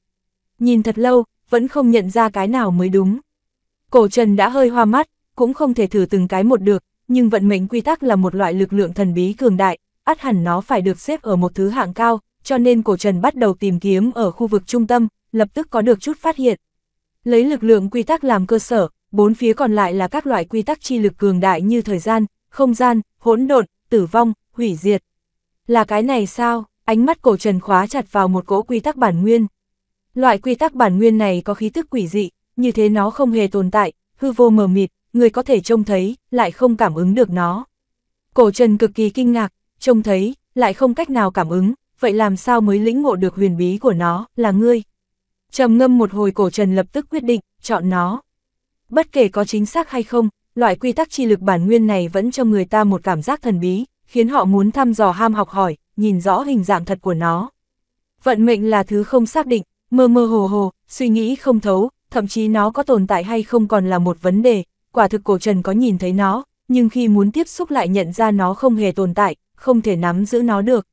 Nhìn thật lâu, vẫn không nhận ra cái nào mới đúng. Cổ trần đã hơi hoa mắt, cũng không thể thử từng cái một được, nhưng vận mệnh quy tắc là một loại lực lượng thần bí cường đại, át hẳn nó phải được xếp ở một thứ hạng cao, cho nên cổ trần bắt đầu tìm kiếm ở khu vực trung tâm, lập tức có được chút phát hiện. Lấy lực lượng quy tắc làm cơ sở, bốn phía còn lại là các loại quy tắc chi lực cường đại như thời gian, không gian, hỗn độn, tử vong, hủy diệt. Là cái này sao? Ánh mắt cổ trần khóa chặt vào một cỗ quy tắc bản nguyên. Loại quy tắc bản nguyên này có khí tức quỷ dị, như thế nó không hề tồn tại, hư vô mờ mịt, người có thể trông thấy, lại không cảm ứng được nó. Cổ trần cực kỳ kinh ngạc, trông thấy, lại không cách nào cảm ứng, vậy làm sao mới lĩnh ngộ được huyền bí của nó, là ngươi. trầm ngâm một hồi cổ trần lập tức quyết định, chọn nó. Bất kể có chính xác hay không, loại quy tắc chi lực bản nguyên này vẫn cho người ta một cảm giác thần bí, khiến họ muốn thăm dò ham học hỏi, nhìn rõ hình dạng thật của nó. Vận mệnh là thứ không xác định, mơ mơ hồ hồ, suy nghĩ không thấu, thậm chí nó có tồn tại hay không còn là một vấn đề, quả thực cổ trần có nhìn thấy nó, nhưng khi muốn tiếp xúc lại nhận ra nó không hề tồn tại, không thể nắm giữ nó được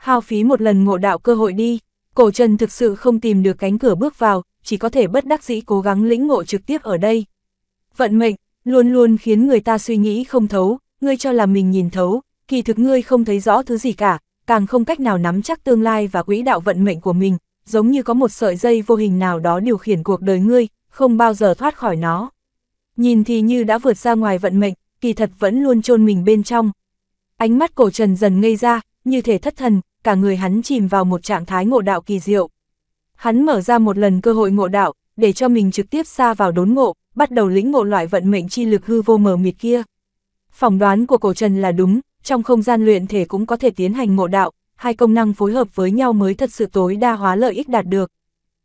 hao phí một lần ngộ đạo cơ hội đi, cổ trần thực sự không tìm được cánh cửa bước vào, chỉ có thể bất đắc dĩ cố gắng lĩnh ngộ trực tiếp ở đây. Vận mệnh, luôn luôn khiến người ta suy nghĩ không thấu, ngươi cho là mình nhìn thấu, kỳ thực ngươi không thấy rõ thứ gì cả, càng không cách nào nắm chắc tương lai và quỹ đạo vận mệnh của mình, giống như có một sợi dây vô hình nào đó điều khiển cuộc đời ngươi, không bao giờ thoát khỏi nó. Nhìn thì như đã vượt ra ngoài vận mệnh, kỳ thật vẫn luôn chôn mình bên trong. Ánh mắt cổ trần dần ngây ra, như thể thất thần, cả người hắn chìm vào một trạng thái ngộ đạo kỳ diệu. Hắn mở ra một lần cơ hội ngộ đạo, để cho mình trực tiếp xa vào đốn ngộ, bắt đầu lĩnh ngộ loại vận mệnh chi lực hư vô mờ mịt kia. Phỏng đoán của cổ trần là đúng, trong không gian luyện thể cũng có thể tiến hành ngộ đạo, hai công năng phối hợp với nhau mới thật sự tối đa hóa lợi ích đạt được.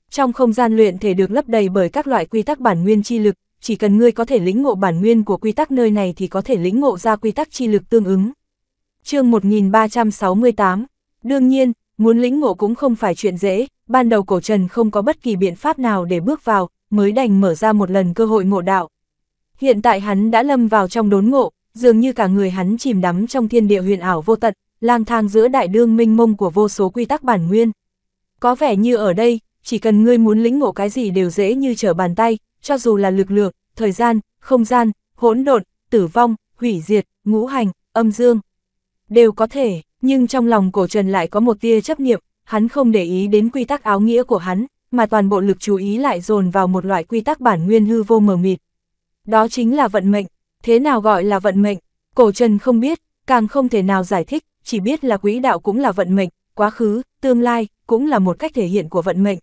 Trong không gian luyện thể được lấp đầy bởi các loại quy tắc bản nguyên chi lực, chỉ cần ngươi có thể lĩnh ngộ bản nguyên của quy tắc nơi này thì có thể lĩnh ngộ ra quy tắc chi lực tương ứng. chương 1368, Đương nhiên, muốn lĩnh ngộ cũng không phải chuyện dễ, ban đầu cổ trần không có bất kỳ biện pháp nào để bước vào, mới đành mở ra một lần cơ hội ngộ đạo. Hiện tại hắn đã lâm vào trong đốn ngộ, dường như cả người hắn chìm đắm trong thiên địa huyền ảo vô tận, lang thang giữa đại đương minh mông của vô số quy tắc bản nguyên. Có vẻ như ở đây, chỉ cần ngươi muốn lĩnh ngộ cái gì đều dễ như trở bàn tay, cho dù là lực lượng, thời gian, không gian, hỗn độn, tử vong, hủy diệt, ngũ hành, âm dương, đều có thể. Nhưng trong lòng cổ trần lại có một tia chấp niệm, hắn không để ý đến quy tắc áo nghĩa của hắn, mà toàn bộ lực chú ý lại dồn vào một loại quy tắc bản nguyên hư vô mờ mịt. Đó chính là vận mệnh, thế nào gọi là vận mệnh, cổ trần không biết, càng không thể nào giải thích, chỉ biết là quỹ đạo cũng là vận mệnh, quá khứ, tương lai, cũng là một cách thể hiện của vận mệnh.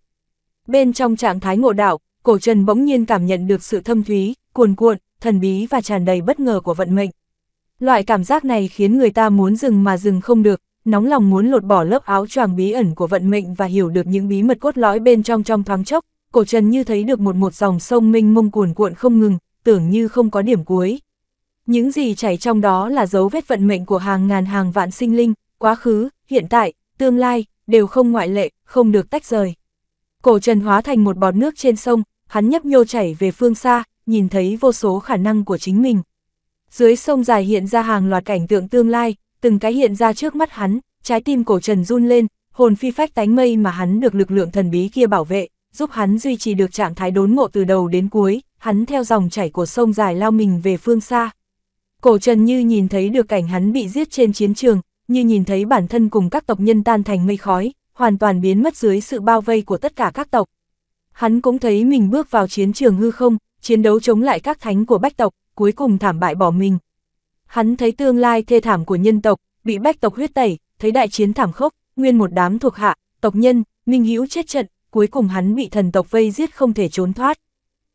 Bên trong trạng thái ngộ đạo, cổ trần bỗng nhiên cảm nhận được sự thâm thúy, cuồn cuộn, thần bí và tràn đầy bất ngờ của vận mệnh. Loại cảm giác này khiến người ta muốn dừng mà dừng không được, nóng lòng muốn lột bỏ lớp áo choàng bí ẩn của vận mệnh và hiểu được những bí mật cốt lõi bên trong trong thoáng chốc, cổ trần như thấy được một một dòng sông minh mông cuồn cuộn không ngừng, tưởng như không có điểm cuối. Những gì chảy trong đó là dấu vết vận mệnh của hàng ngàn hàng vạn sinh linh, quá khứ, hiện tại, tương lai, đều không ngoại lệ, không được tách rời. Cổ trần hóa thành một bọt nước trên sông, hắn nhấp nhô chảy về phương xa, nhìn thấy vô số khả năng của chính mình dưới sông dài hiện ra hàng loạt cảnh tượng tương lai, từng cái hiện ra trước mắt hắn, trái tim cổ trần run lên, hồn phi phách tánh mây mà hắn được lực lượng thần bí kia bảo vệ, giúp hắn duy trì được trạng thái đốn ngộ từ đầu đến cuối, hắn theo dòng chảy của sông dài lao mình về phương xa. Cổ trần như nhìn thấy được cảnh hắn bị giết trên chiến trường, như nhìn thấy bản thân cùng các tộc nhân tan thành mây khói, hoàn toàn biến mất dưới sự bao vây của tất cả các tộc. Hắn cũng thấy mình bước vào chiến trường hư không, chiến đấu chống lại các thánh của bách tộc, cuối cùng thảm bại bỏ mình. Hắn thấy tương lai thê thảm của nhân tộc, bị bách tộc huyết tẩy, thấy đại chiến thảm khốc, nguyên một đám thuộc hạ, tộc nhân, minh hữu chết trận, cuối cùng hắn bị thần tộc vây giết không thể trốn thoát.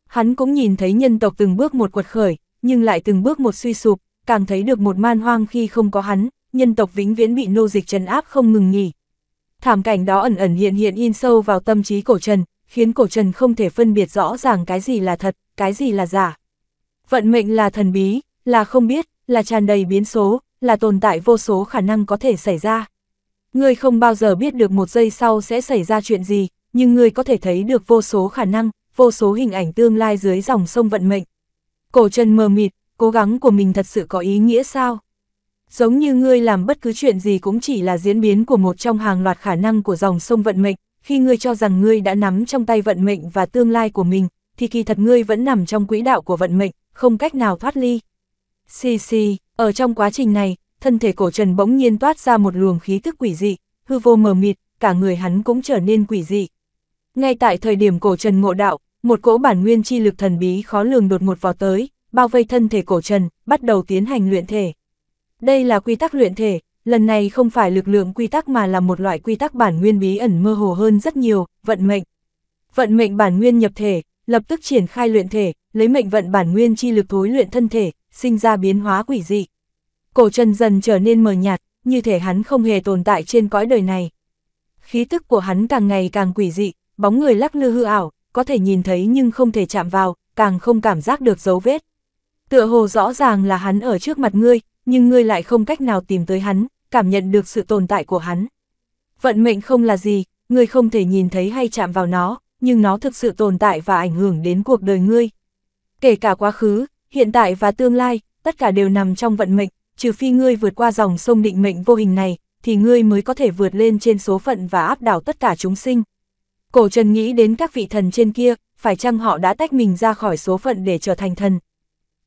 Hắn cũng nhìn thấy nhân tộc từng bước một quật khởi, nhưng lại từng bước một suy sụp, càng thấy được một man hoang khi không có hắn, nhân tộc vĩnh viễn bị nô dịch trần áp không ngừng nghỉ. Thảm cảnh đó ẩn ẩn hiện hiện in sâu vào tâm trí cổ Trần, khiến cổ Trần không thể phân biệt rõ ràng cái gì là thật, cái gì là giả. Vận mệnh là thần bí, là không biết, là tràn đầy biến số, là tồn tại vô số khả năng có thể xảy ra. Ngươi không bao giờ biết được một giây sau sẽ xảy ra chuyện gì, nhưng ngươi có thể thấy được vô số khả năng, vô số hình ảnh tương lai dưới dòng sông vận mệnh. Cổ chân mờ mịt, cố gắng của mình thật sự có ý nghĩa sao? Giống như ngươi làm bất cứ chuyện gì cũng chỉ là diễn biến của một trong hàng loạt khả năng của dòng sông vận mệnh, khi ngươi cho rằng ngươi đã nắm trong tay vận mệnh và tương lai của mình, thì kỳ thật ngươi vẫn nằm trong quỹ đạo của vận mệnh, không cách nào thoát ly. Xì xì, ở trong quá trình này, thân thể cổ trần bỗng nhiên toát ra một luồng khí tức quỷ dị, hư vô mờ mịt, cả người hắn cũng trở nên quỷ dị. Ngay tại thời điểm cổ trần ngộ đạo, một cỗ bản nguyên chi lực thần bí khó lường đột ngột vào tới, bao vây thân thể cổ trần, bắt đầu tiến hành luyện thể. Đây là quy tắc luyện thể, lần này không phải lực lượng quy tắc mà là một loại quy tắc bản nguyên bí ẩn mơ hồ hơn rất nhiều, vận mệnh. Vận mệnh bản nguyên nhập thể, lập tức triển khai luyện thể, lấy mệnh vận bản nguyên chi lực thối luyện thân thể, sinh ra biến hóa quỷ dị. Cổ chân dần trở nên mờ nhạt, như thể hắn không hề tồn tại trên cõi đời này. Khí tức của hắn càng ngày càng quỷ dị, bóng người lắc lư hư ảo, có thể nhìn thấy nhưng không thể chạm vào, càng không cảm giác được dấu vết. Tựa hồ rõ ràng là hắn ở trước mặt ngươi, nhưng ngươi lại không cách nào tìm tới hắn, cảm nhận được sự tồn tại của hắn. Vận mệnh không là gì, ngươi không thể nhìn thấy hay chạm vào nó, nhưng nó thực sự tồn tại và ảnh hưởng đến cuộc đời ngươi kể cả quá khứ, hiện tại và tương lai, tất cả đều nằm trong vận mệnh, trừ phi ngươi vượt qua dòng sông định mệnh vô hình này, thì ngươi mới có thể vượt lên trên số phận và áp đảo tất cả chúng sinh. Cổ Trần nghĩ đến các vị thần trên kia, phải chăng họ đã tách mình ra khỏi số phận để trở thành thần?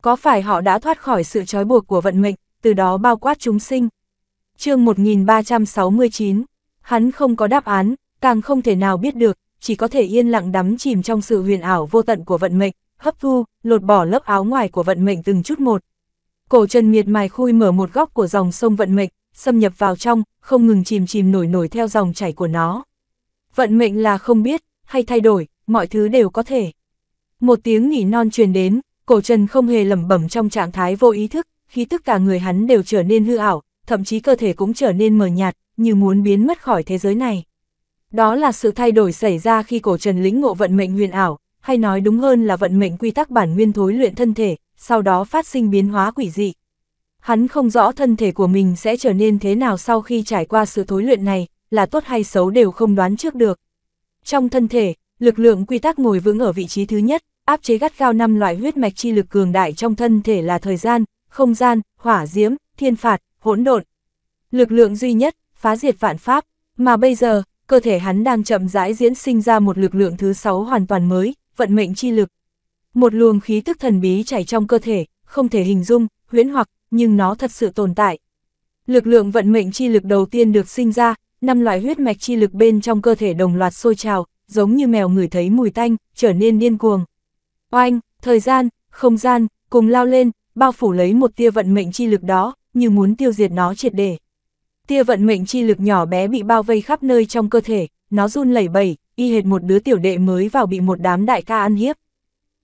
Có phải họ đã thoát khỏi sự trói buộc của vận mệnh, từ đó bao quát chúng sinh? chương 1369, hắn không có đáp án, càng không thể nào biết được, chỉ có thể yên lặng đắm chìm trong sự huyền ảo vô tận của vận mệnh, hấp thu, lột bỏ lớp áo ngoài của vận mệnh từng chút một. Cổ Trần miệt mài khui mở một góc của dòng sông vận mệnh, xâm nhập vào trong, không ngừng chìm chìm nổi nổi theo dòng chảy của nó. Vận mệnh là không biết, hay thay đổi, mọi thứ đều có thể. Một tiếng nỉ non truyền đến, cổ Trần không hề lẩm bẩm trong trạng thái vô ý thức, khi tất cả người hắn đều trở nên hư ảo, thậm chí cơ thể cũng trở nên mờ nhạt, như muốn biến mất khỏi thế giới này. Đó là sự thay đổi xảy ra khi cổ Trần lĩnh ngộ vận mệnh huyền ảo, hay nói đúng hơn là vận mệnh quy tắc bản nguyên thối luyện thân thể, sau đó phát sinh biến hóa quỷ dị. Hắn không rõ thân thể của mình sẽ trở nên thế nào sau khi trải qua sự thối luyện này, là tốt hay xấu đều không đoán trước được. Trong thân thể, lực lượng quy tắc ngồi vững ở vị trí thứ nhất, áp chế gắt gao năm loại huyết mạch chi lực cường đại trong thân thể là thời gian, không gian, hỏa diễm, thiên phạt, hỗn độn. Lực lượng duy nhất, phá diệt vạn pháp, mà bây giờ, cơ thể hắn đang chậm rãi diễn sinh ra một lực lượng thứ sáu hoàn toàn mới, vận mệnh chi lực. Một luồng khí tức thần bí chảy trong cơ thể, không thể hình dung, huyễn hoặc, nhưng nó thật sự tồn tại. Lực lượng vận mệnh chi lực đầu tiên được sinh ra, năm loại huyết mạch chi lực bên trong cơ thể đồng loạt sôi trào, giống như mèo ngửi thấy mùi tanh, trở nên điên cuồng. Oanh, thời gian, không gian, cùng lao lên, bao phủ lấy một tia vận mệnh chi lực đó, như muốn tiêu diệt nó triệt để. Tia vận mệnh chi lực nhỏ bé bị bao vây khắp nơi trong cơ thể, nó run lẩy bẩy, y hệt một đứa tiểu đệ mới vào bị một đám đại ca ăn hiếp.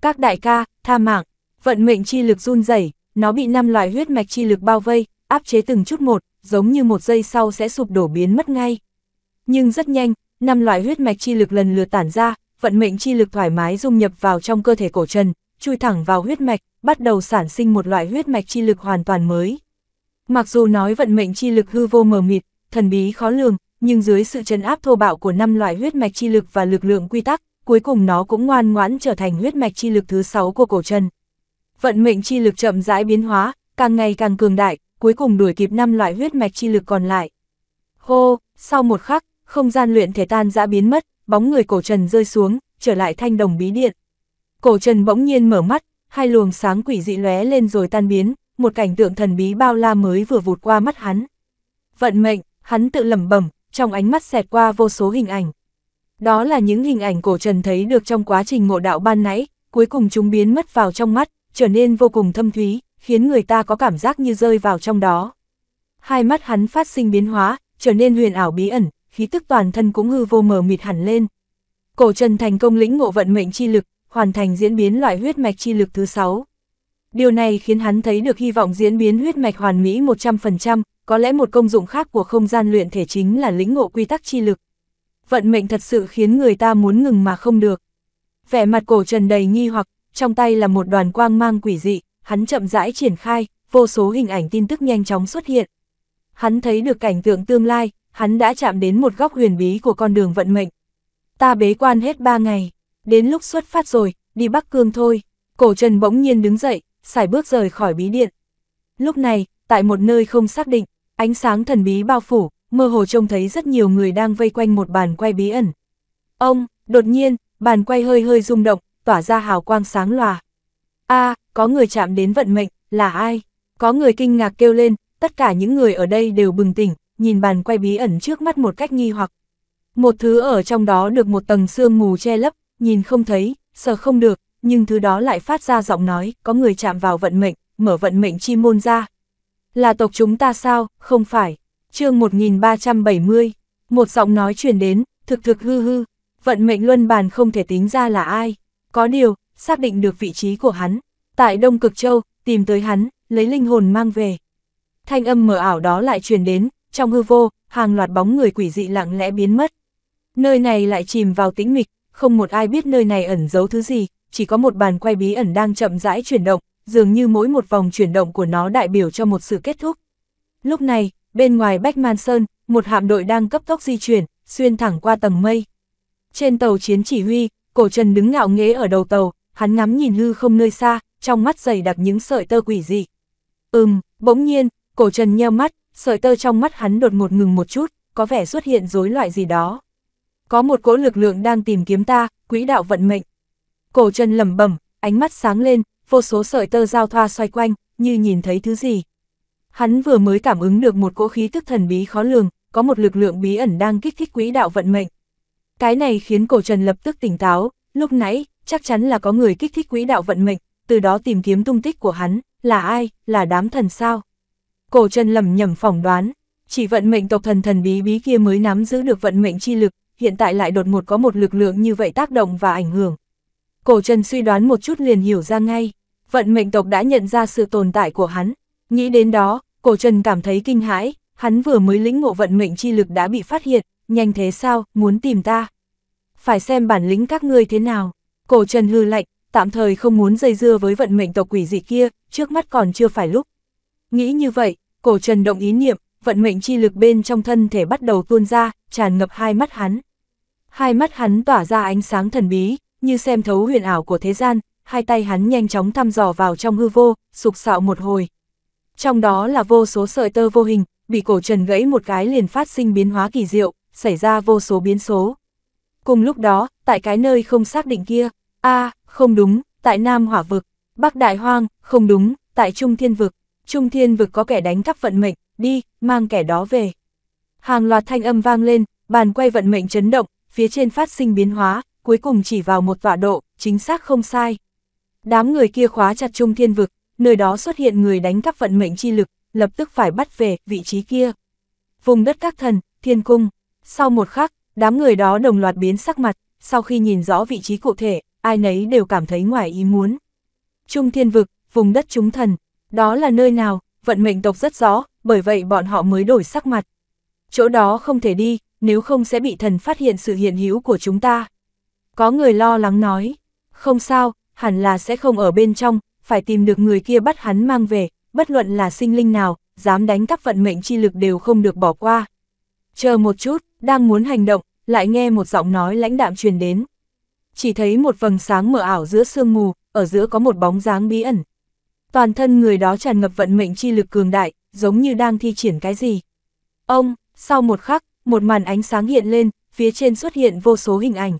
Các đại ca, tha mạng, vận mệnh chi lực run rẩy, nó bị năm loại huyết mạch chi lực bao vây, áp chế từng chút một, giống như một giây sau sẽ sụp đổ biến mất ngay. Nhưng rất nhanh, năm loại huyết mạch chi lực lần lượt tản ra, vận mệnh chi lực thoải mái dung nhập vào trong cơ thể cổ trần, chui thẳng vào huyết mạch, bắt đầu sản sinh một loại huyết mạch chi lực hoàn toàn mới. Mặc dù nói vận mệnh chi lực hư vô mờ mịt, thần bí khó lường, nhưng dưới sự chấn áp thô bạo của năm loại huyết mạch chi lực và lực lượng quy tắc, cuối cùng nó cũng ngoan ngoãn trở thành huyết mạch chi lực thứ 6 của cổ trần. Vận mệnh chi lực chậm rãi biến hóa, càng ngày càng cường đại, cuối cùng đuổi kịp năm loại huyết mạch chi lực còn lại. Hô, sau một khắc, không gian luyện thể tan dã biến mất, bóng người cổ trần rơi xuống, trở lại thanh đồng bí điện. Cổ trần bỗng nhiên mở mắt, hai luồng sáng quỷ dị lóe lên rồi tan biến, một cảnh tượng thần bí bao la mới vừa vụt qua mắt hắn. Vận mệnh, hắn tự lẩm bẩm, trong ánh mắt xẹt qua vô số hình ảnh. Đó là những hình ảnh cổ trần thấy được trong quá trình ngộ đạo ban nãy, cuối cùng chúng biến mất vào trong mắt, trở nên vô cùng thâm thúy, khiến người ta có cảm giác như rơi vào trong đó. Hai mắt hắn phát sinh biến hóa, trở nên huyền ảo bí ẩn, khí tức toàn thân cũng hư vô mờ mịt hẳn lên. Cổ Trần thành công lĩnh ngộ vận mệnh chi lực, hoàn thành diễn biến loại huyết mạch chi lực thứ 6. Điều này khiến hắn thấy được hy vọng diễn biến huyết mạch hoàn mỹ 100%, có lẽ một công dụng khác của không gian luyện thể chính là lĩnh ngộ quy tắc chi lực. Vận mệnh thật sự khiến người ta muốn ngừng mà không được. Vẻ mặt cổ trần đầy nghi hoặc, trong tay là một đoàn quang mang quỷ dị, hắn chậm rãi triển khai, vô số hình ảnh tin tức nhanh chóng xuất hiện. Hắn thấy được cảnh tượng tương lai, hắn đã chạm đến một góc huyền bí của con đường vận mệnh. Ta bế quan hết ba ngày, đến lúc xuất phát rồi, đi Bắc Cương thôi. Cổ Trần bỗng nhiên đứng dậy, xài bước rời khỏi bí điện. Lúc này, tại một nơi không xác định, Ánh sáng thần bí bao phủ, mơ hồ trông thấy rất nhiều người đang vây quanh một bàn quay bí ẩn. Ông, đột nhiên, bàn quay hơi hơi rung động, tỏa ra hào quang sáng lòa. a có người chạm đến vận mệnh, là ai? Có người kinh ngạc kêu lên, tất cả những người ở đây đều bừng tỉnh, nhìn bàn quay bí ẩn trước mắt một cách nghi hoặc. Một thứ ở trong đó được một tầng sương mù che lấp, nhìn không thấy, sợ không được, nhưng thứ đó lại phát ra giọng nói, có người chạm vào vận mệnh, mở vận mệnh chi môn ra, là tộc chúng ta sao, không phải. chương 1370, một giọng nói truyền đến, thực thực hư hư, vận mệnh luân bàn không thể tính ra là ai. Có điều, xác định được vị trí của hắn. Tại Đông Cực Châu, tìm tới hắn, lấy linh hồn mang về. Thanh âm mờ ảo đó lại truyền đến, trong hư vô, hàng loạt bóng người quỷ dị lặng lẽ biến mất. Nơi này lại chìm vào tĩnh mịch, không một ai biết nơi này ẩn giấu thứ gì, chỉ có một bàn quay bí ẩn đang chậm rãi chuyển động, dường như mỗi một vòng chuyển động của nó đại biểu cho một sự kết thúc. Lúc này, bên ngoài Bách Man Sơn, một hạm đội đang cấp tốc di chuyển, xuyên thẳng qua tầng mây. Trên tàu chiến chỉ huy, cổ trần đứng ngạo nghễ ở đầu tàu, hắn ngắm nhìn hư không nơi xa, trong mắt dày đặc những sợi tơ quỷ dị. Ừm, bỗng nhiên, cổ trần nheo mắt, sợi tơ trong mắt hắn đột ngột ngừng một chút, có vẻ xuất hiện rối loại gì đó. Có một cỗ lực lượng đang tìm kiếm ta, quỹ đạo vận mệnh. Cổ trần lẩm bẩm, ánh mắt sáng lên, vô số sợi tơ giao thoa xoay quanh, như nhìn thấy thứ gì. Hắn vừa mới cảm ứng được một cỗ khí tức thần bí khó lường, có một lực lượng bí ẩn đang kích thích quỹ đạo vận mệnh. Cái này khiến cổ trần lập tức tỉnh táo, lúc nãy, chắc chắn là có người kích thích quỹ đạo vận mệnh, từ đó tìm kiếm tung tích của hắn, là ai, là đám thần sao. Cổ trần lầm nhầm phỏng đoán, chỉ vận mệnh tộc thần thần bí bí kia mới nắm giữ được vận mệnh chi lực, hiện tại lại đột ngột có một lực lượng như vậy tác động và ảnh hưởng. Cổ trần suy đoán một chút liền hiểu ra ngay vận mệnh tộc đã nhận ra sự tồn tại của hắn. Nghĩ đến đó, cổ trần cảm thấy kinh hãi, hắn vừa mới lĩnh ngộ vận mệnh chi lực đã bị phát hiện, nhanh thế sao, muốn tìm ta. Phải xem bản lĩnh các ngươi thế nào. Cổ trần hư lạnh, tạm thời không muốn dây dưa với vận mệnh tộc quỷ dị kia, trước mắt còn chưa phải lúc. Nghĩ như vậy, cổ trần động ý niệm, vận mệnh chi lực bên trong thân thể bắt đầu tuôn ra, tràn ngập hai mắt hắn. Hai mắt hắn tỏa ra ánh sáng thần bí, như xem thấu huyền ảo của thế gian, hai tay hắn nhanh chóng thăm dò vào trong hư vô, sục sạo một hồi. Trong đó là vô số sợi tơ vô hình, bị cổ trần gãy một cái liền phát sinh biến hóa kỳ diệu, xảy ra vô số biến số. Cùng lúc đó, tại cái nơi không xác định kia, a không đúng, tại Nam Hỏa Vực, Bắc Đại Hoang, không đúng, tại Trung Thiên Vực, Trung Thiên Vực có kẻ đánh cắp vận mệnh, đi, mang kẻ đó về. Hàng loạt thanh âm vang lên, bàn quay vận mệnh chấn động, phía trên phát sinh biến hóa, cuối cùng chỉ vào một tọa độ, chính xác không sai. Đám người kia khóa chặt trung thiên vực, nơi đó xuất hiện người đánh cắp vận mệnh chi lực, lập tức phải bắt về vị trí kia. Vùng đất các thần, thiên cung. Sau một khắc, đám người đó đồng loạt biến sắc mặt, sau khi nhìn rõ vị trí cụ thể, ai nấy đều cảm thấy ngoài ý muốn. Trung thiên vực, vùng đất chúng thần, đó là nơi nào, vận mệnh tộc rất rõ, bởi vậy bọn họ mới đổi sắc mặt. Chỗ đó không thể đi, nếu không sẽ bị thần phát hiện sự hiện hữu của chúng ta. Có người lo lắng nói, không sao, hẳn là sẽ không ở bên trong, phải tìm được người kia bắt hắn mang về, bất luận là sinh linh nào, dám đánh cắp vận mệnh chi lực đều không được bỏ qua. Chờ một chút, đang muốn hành động, lại nghe một giọng nói lãnh đạm truyền đến. Chỉ thấy một vầng sáng mờ ảo giữa sương mù, ở giữa có một bóng dáng bí ẩn. Toàn thân người đó tràn ngập vận mệnh chi lực cường đại, giống như đang thi triển cái gì. Ông, sau một khắc, một màn ánh sáng hiện lên, phía trên xuất hiện vô số hình ảnh.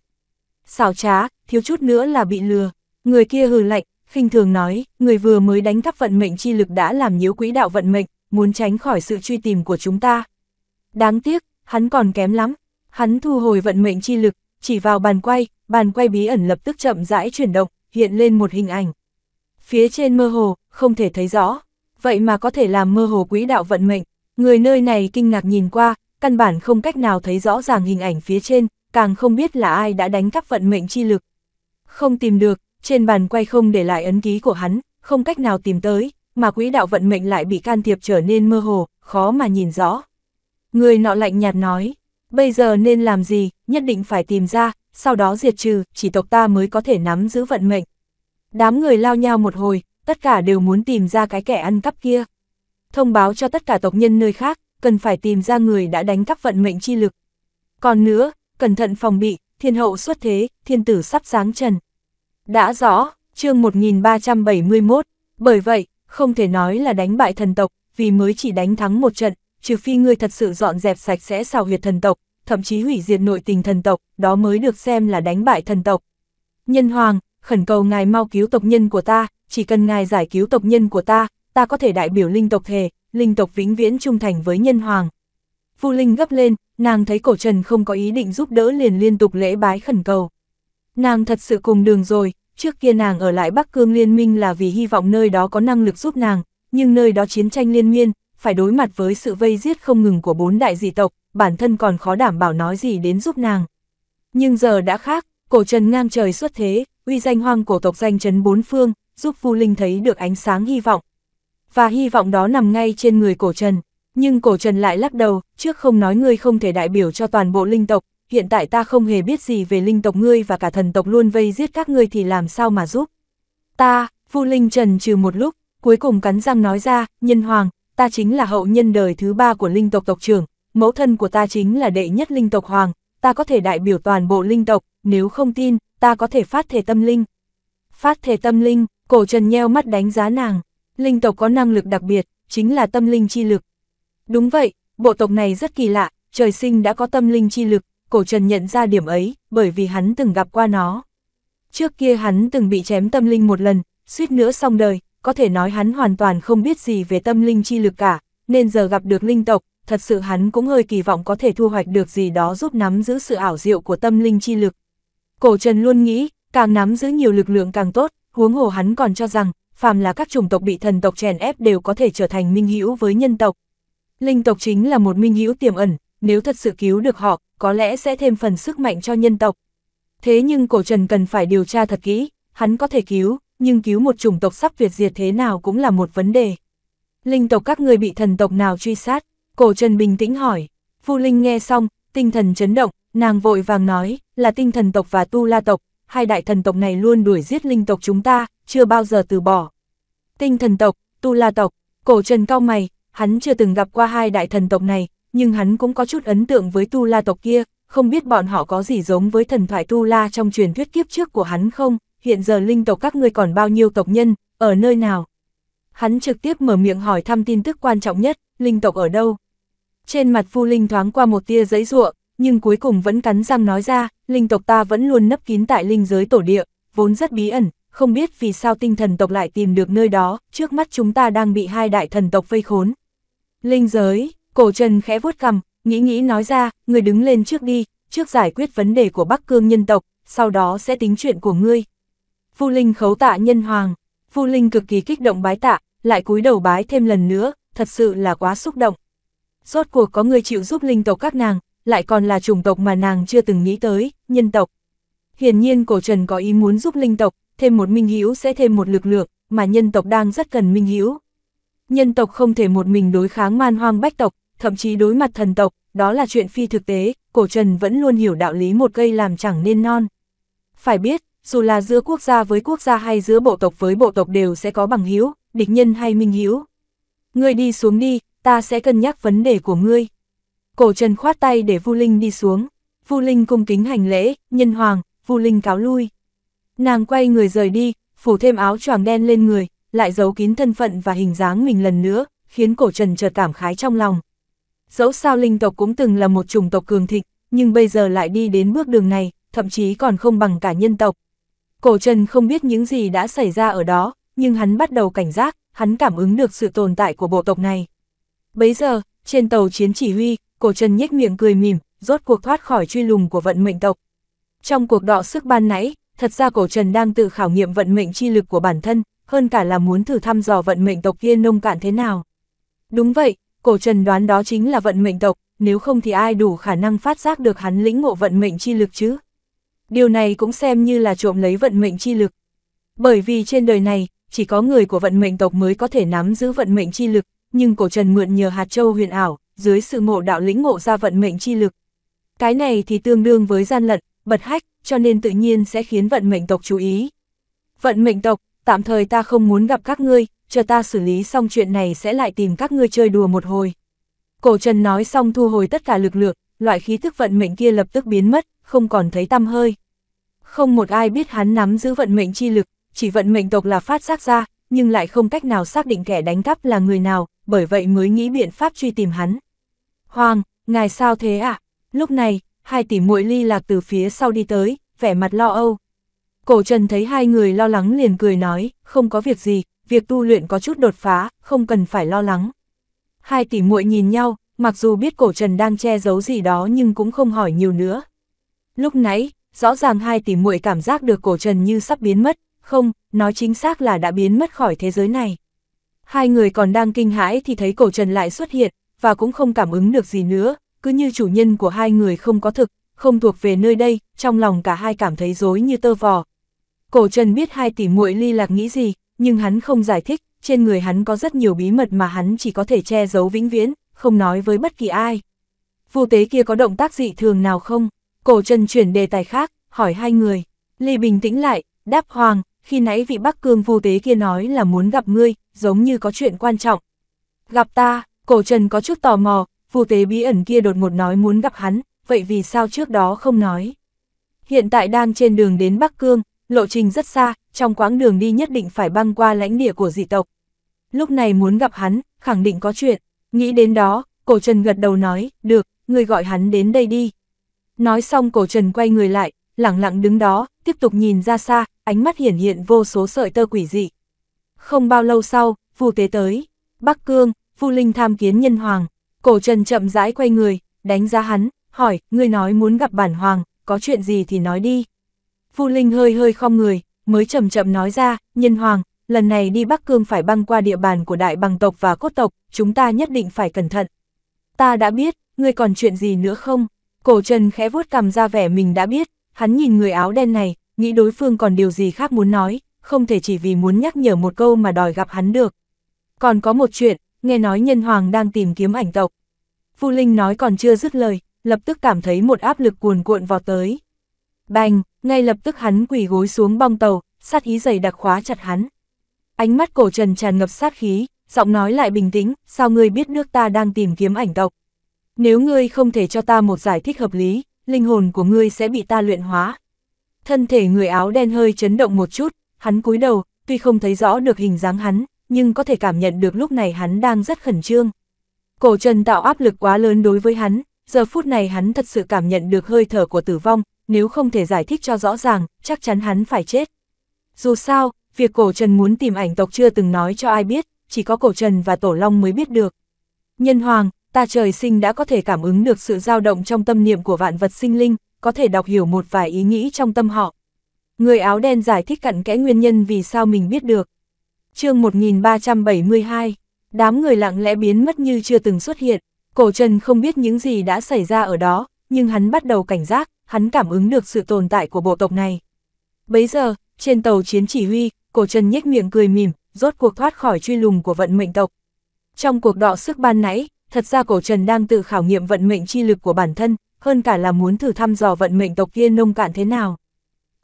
Xảo trá, thiếu chút nữa là bị lừa. Người kia hừ lạnh, khinh thường nói, người vừa mới đánh cắp vận mệnh chi lực đã làm nhiễu quỹ đạo vận mệnh, muốn tránh khỏi sự truy tìm của chúng ta. Đáng tiếc, hắn còn kém lắm. Hắn thu hồi vận mệnh chi lực, chỉ vào bàn quay, bàn quay bí ẩn lập tức chậm rãi chuyển động, hiện lên một hình ảnh. Phía trên mơ hồ, không thể thấy rõ. Vậy mà có thể làm mơ hồ quỹ đạo vận mệnh. Người nơi này kinh ngạc nhìn qua, căn bản không cách nào thấy rõ ràng hình ảnh phía trên, càng không biết là ai đã đánh cắp vận mệnh chi lực. Không tìm được, trên bàn quay không để lại ấn ký của hắn, không cách nào tìm tới, mà quỹ đạo vận mệnh lại bị can thiệp trở nên mơ hồ, khó mà nhìn rõ. Người nọ lạnh nhạt nói, bây giờ nên làm gì, nhất định phải tìm ra, sau đó diệt trừ, chỉ tộc ta mới có thể nắm giữ vận mệnh. Đám người lao nhau một hồi, tất cả đều muốn tìm ra cái kẻ ăn cắp kia. Thông báo cho tất cả tộc nhân nơi khác, cần phải tìm ra người đã đánh cắp vận mệnh chi lực. Còn nữa, cẩn thận phòng bị, thiên hậu xuất thế, thiên tử sắp sáng trần. Đã rõ, chương 1371, bởi vậy, không thể nói là đánh bại thần tộc, vì mới chỉ đánh thắng một trận, trừ phi ngươi thật sự dọn dẹp sạch sẽ xào huyệt thần tộc, thậm chí hủy diệt nội tình thần tộc, đó mới được xem là đánh bại thần tộc. Nhân hoàng, khẩn cầu ngài mau cứu tộc nhân của ta, chỉ cần ngài giải cứu tộc nhân của ta, ta có thể đại biểu linh tộc thề, linh tộc vĩnh viễn trung thành với nhân hoàng. phu Linh gấp lên, nàng thấy cổ trần không có ý định giúp đỡ liền liên tục lễ bái khẩn cầu. Nàng thật sự cùng đường rồi, trước kia nàng ở lại Bắc Cương Liên minh là vì hy vọng nơi đó có năng lực giúp nàng, nhưng nơi đó chiến tranh liên miên, phải đối mặt với sự vây giết không ngừng của bốn đại dị tộc, bản thân còn khó đảm bảo nói gì đến giúp nàng. Nhưng giờ đã khác, cổ trần ngang trời xuất thế, uy danh hoang cổ tộc danh chấn bốn phương, giúp Vu Linh thấy được ánh sáng hy vọng. Và hy vọng đó nằm ngay trên người cổ trần. Nhưng cổ trần lại lắc đầu, trước không nói ngươi không thể đại biểu cho toàn bộ linh tộc, hiện tại ta không hề biết gì về linh tộc ngươi và cả thần tộc luôn vây giết các ngươi thì làm sao mà giúp. Ta, Vu Linh trần trừ một lúc, cuối cùng cắn răng nói ra, nhân hoàng, ta chính là hậu nhân đời thứ ba của linh tộc tộc trưởng, mẫu thân của ta chính là đệ nhất linh tộc hoàng, ta có thể đại biểu toàn bộ linh tộc, nếu không tin, ta có thể phát thể tâm linh. Phát thể tâm linh, cổ trần nheo mắt đánh giá nàng, linh tộc có năng lực đặc biệt, chính là tâm linh chi lực. Đúng vậy, bộ tộc này rất kỳ lạ, trời sinh đã có tâm linh chi lực, cổ trần nhận ra điểm ấy, bởi vì hắn từng gặp qua nó. Trước kia hắn từng bị chém tâm linh một lần, suýt nữa xong đời, có thể nói hắn hoàn toàn không biết gì về tâm linh chi lực cả, nên giờ gặp được linh tộc, thật sự hắn cũng hơi kỳ vọng có thể thu hoạch được gì đó giúp nắm giữ sự ảo diệu của tâm linh chi lực. Cổ Trần luôn nghĩ, càng nắm giữ nhiều lực lượng càng tốt, huống hồ hắn còn cho rằng, phàm là các chủng tộc bị thần tộc chèn ép đều có thể trở thành minh hữu với nhân tộc. Linh tộc chính là một minh hữu tiềm ẩn, nếu thật sự cứu được họ, có lẽ sẽ thêm phần sức mạnh cho nhân tộc. Thế nhưng cổ trần cần phải điều tra thật kỹ, hắn có thể cứu, nhưng cứu một chủng tộc sắp việt diệt thế nào cũng là một vấn đề. Linh tộc các người bị thần tộc nào truy sát? Cổ trần bình tĩnh hỏi. Vu Linh nghe xong, tinh thần chấn động, nàng vội vàng nói, là tinh thần tộc và tu la tộc, hai đại thần tộc này luôn đuổi giết linh tộc chúng ta, chưa bao giờ từ bỏ. Tinh thần tộc, tu la tộc, cổ trần cao mày, hắn chưa từng gặp qua hai đại thần tộc này, nhưng hắn cũng có chút ấn tượng với Tu La tộc kia, không biết bọn họ có gì giống với thần thoại Tu La trong truyền thuyết kiếp trước của hắn không, hiện giờ linh tộc các ngươi còn bao nhiêu tộc nhân, ở nơi nào? Hắn trực tiếp mở miệng hỏi thăm tin tức quan trọng nhất, linh tộc ở đâu? Trên mặt Phu Linh thoáng qua một tia giấy ruộng, nhưng cuối cùng vẫn cắn răng nói ra, linh tộc ta vẫn luôn nấp kín tại linh giới tổ địa, vốn rất bí ẩn, không biết vì sao tinh thần tộc lại tìm được nơi đó, trước mắt chúng ta đang bị hai đại thần tộc vây khốn. Linh giới, Cổ Trần khẽ vuốt cằm, nghĩ nghĩ nói ra, người đứng lên trước đi, trước giải quyết vấn đề của Bắc Cương nhân tộc, sau đó sẽ tính chuyện của ngươi. Phu Linh khấu tạ nhân hoàng, Phu Linh cực kỳ kích động bái tạ, lại cúi đầu bái thêm lần nữa, thật sự là quá xúc động. Rốt cuộc có người chịu giúp linh tộc các nàng, lại còn là chủng tộc mà nàng chưa từng nghĩ tới, nhân tộc. Hiển nhiên cổ trần có ý muốn giúp linh tộc, thêm một minh hữu sẽ thêm một lực lượng, mà nhân tộc đang rất cần minh hữu. Nhân tộc không thể một mình đối kháng man hoang bách tộc, thậm chí đối mặt thần tộc, đó là chuyện phi thực tế, cổ trần vẫn luôn hiểu đạo lý một cây làm chẳng nên non. Phải biết, dù là giữa quốc gia với quốc gia hay giữa bộ tộc với bộ tộc đều sẽ có bằng hữu địch nhân hay minh hiếu Ngươi đi xuống đi, ta sẽ cân nhắc vấn đề của ngươi. Cổ trần khoát tay để Vu Linh đi xuống. Vu Linh cung kính hành lễ, nhân hoàng, Vu Linh cáo lui. Nàng quay người rời đi, phủ thêm áo choàng đen lên người, lại giấu kín thân phận và hình dáng mình lần nữa, khiến cổ trần chợt cảm khái trong lòng. Dẫu sao linh tộc cũng từng là một chủng tộc cường thịnh, nhưng bây giờ lại đi đến bước đường này, thậm chí còn không bằng cả nhân tộc. Cổ Trần không biết những gì đã xảy ra ở đó, nhưng hắn bắt đầu cảnh giác, hắn cảm ứng được sự tồn tại của bộ tộc này. Bấy giờ, trên tàu chiến chỉ huy, Cổ Trần nhếch miệng cười mỉm, rốt cuộc thoát khỏi truy lùng của vận mệnh tộc. Trong cuộc đọ sức ban nãy, thật ra Cổ Trần đang tự khảo nghiệm vận mệnh chi lực của bản thân, hơn cả là muốn thử thăm dò vận mệnh tộc kia nông cạn thế nào. Đúng vậy, cổ trần đoán đó chính là vận mệnh tộc, nếu không thì ai đủ khả năng phát giác được hắn lĩnh ngộ vận mệnh chi lực chứ. Điều này cũng xem như là trộm lấy vận mệnh chi lực. Bởi vì trên đời này, chỉ có người của vận mệnh tộc mới có thể nắm giữ vận mệnh chi lực, nhưng cổ trần mượn nhờ hạt châu huyền ảo, dưới sự ngộ đạo lĩnh ngộ ra vận mệnh chi lực. Cái này thì tương đương với gian lận, bật hách, cho nên tự nhiên sẽ khiến vận mệnh tộc chú ý. Vận mệnh tộc, tạm thời ta không muốn gặp các ngươi, chờ ta xử lý xong chuyện này sẽ lại tìm các ngươi chơi đùa một hồi. Cổ Trần nói xong thu hồi tất cả lực lượng, loại khí thức vận mệnh kia lập tức biến mất, không còn thấy tăm hơi. Không một ai biết hắn nắm giữ vận mệnh chi lực, chỉ vận mệnh tộc là phát giác ra, nhưng lại không cách nào xác định kẻ đánh cắp là người nào, bởi vậy mới nghĩ biện pháp truy tìm hắn. Hoàng, ngài sao thế ạ? À? Lúc này, hai tỷ muội ly lạc từ phía sau đi tới, vẻ mặt lo âu. Cổ Trần thấy hai người lo lắng liền cười nói, không có việc gì, việc tu luyện có chút đột phá, không cần phải lo lắng. Hai tỷ muội nhìn nhau, mặc dù biết cổ trần đang che giấu gì đó nhưng cũng không hỏi nhiều nữa. Lúc nãy, rõ ràng hai tỷ muội cảm giác được cổ trần như sắp biến mất, không, nói chính xác là đã biến mất khỏi thế giới này. Hai người còn đang kinh hãi thì thấy cổ trần lại xuất hiện, và cũng không cảm ứng được gì nữa, cứ như chủ nhân của hai người không có thực, không thuộc về nơi đây, trong lòng cả hai cảm thấy rối như tơ vò. Cổ trần biết hai tỷ muội ly lạc nghĩ gì, nhưng hắn không giải thích, trên người hắn có rất nhiều bí mật mà hắn chỉ có thể che giấu vĩnh viễn, không nói với bất kỳ ai. Vu tế kia có động tác dị thường nào không? Cổ Trần chuyển đề tài khác, hỏi hai người. Lê bình tĩnh lại, đáp hoàng, khi nãy vị Bắc Cương vu tế kia nói là muốn gặp ngươi, giống như có chuyện quan trọng. Gặp ta, cổ Trần có chút tò mò, vu tế bí ẩn kia đột ngột nói muốn gặp hắn, vậy vì sao trước đó không nói? Hiện tại đang trên đường đến Bắc Cương, lộ trình rất xa, trong quãng đường đi nhất định phải băng qua lãnh địa của dị tộc. Lúc này muốn gặp hắn, khẳng định có chuyện, nghĩ đến đó, cổ trần gật đầu nói, được, người gọi hắn đến đây đi. Nói xong cổ trần quay người lại, lặng lặng đứng đó, tiếp tục nhìn ra xa, ánh mắt hiển hiện vô số sợi tơ quỷ dị. Không bao lâu sau, phù Tế tới, Bắc Cương, Vu Linh tham kiến nhân hoàng, cổ trần chậm rãi quay người, đánh giá hắn, hỏi, ngươi nói muốn gặp bản hoàng, có chuyện gì thì nói đi. Phu Linh hơi hơi khom người, mới chậm chậm nói ra, nhân hoàng, lần này đi Bắc Cương phải băng qua địa bàn của đại bằng tộc và cốt tộc, chúng ta nhất định phải cẩn thận. Ta đã biết, ngươi còn chuyện gì nữa không? Cổ Trần khẽ vuốt cầm ra vẻ mình đã biết, hắn nhìn người áo đen này, nghĩ đối phương còn điều gì khác muốn nói, không thể chỉ vì muốn nhắc nhở một câu mà đòi gặp hắn được. Còn có một chuyện, nghe nói nhân hoàng đang tìm kiếm ảnh tộc. Phu Linh nói còn chưa dứt lời, lập tức cảm thấy một áp lực cuồn cuộn vào tới. Bành, ngay lập tức hắn quỳ gối xuống bong tàu, sát ý dày đặc khóa chặt hắn. Ánh mắt cổ trần tràn ngập sát khí, giọng nói lại bình tĩnh, sao ngươi biết nước ta đang tìm kiếm ảnh tộc? Nếu ngươi không thể cho ta một giải thích hợp lý, linh hồn của ngươi sẽ bị ta luyện hóa. Thân thể người áo đen hơi chấn động một chút, hắn cúi đầu, tuy không thấy rõ được hình dáng hắn, nhưng có thể cảm nhận được lúc này hắn đang rất khẩn trương. Cổ Trần tạo áp lực quá lớn đối với hắn, giờ phút này hắn thật sự cảm nhận được hơi thở của tử vong, nếu không thể giải thích cho rõ ràng, chắc chắn hắn phải chết. Dù sao, việc cổ trần muốn tìm ảnh tộc chưa từng nói cho ai biết, chỉ có cổ trần và tổ long mới biết được. Nhân hoàng, ta trời sinh đã có thể cảm ứng được sự dao động trong tâm niệm của vạn vật sinh linh, có thể đọc hiểu một vài ý nghĩ trong tâm họ. Người áo đen giải thích cặn kẽ nguyên nhân vì sao mình biết được. chương 1372, đám người lặng lẽ biến mất như chưa từng xuất hiện, cổ trần không biết những gì đã xảy ra ở đó, nhưng hắn bắt đầu cảnh giác, hắn cảm ứng được sự tồn tại của bộ tộc này. Bấy giờ, trên tàu chiến chỉ huy, cổ trần nhếch miệng cười mỉm, rốt cuộc thoát khỏi truy lùng của vận mệnh tộc. Trong cuộc đọ sức ban nãy, thật ra cổ trần đang tự khảo nghiệm vận mệnh chi lực của bản thân, hơn cả là muốn thử thăm dò vận mệnh tộc kia nông cạn thế nào.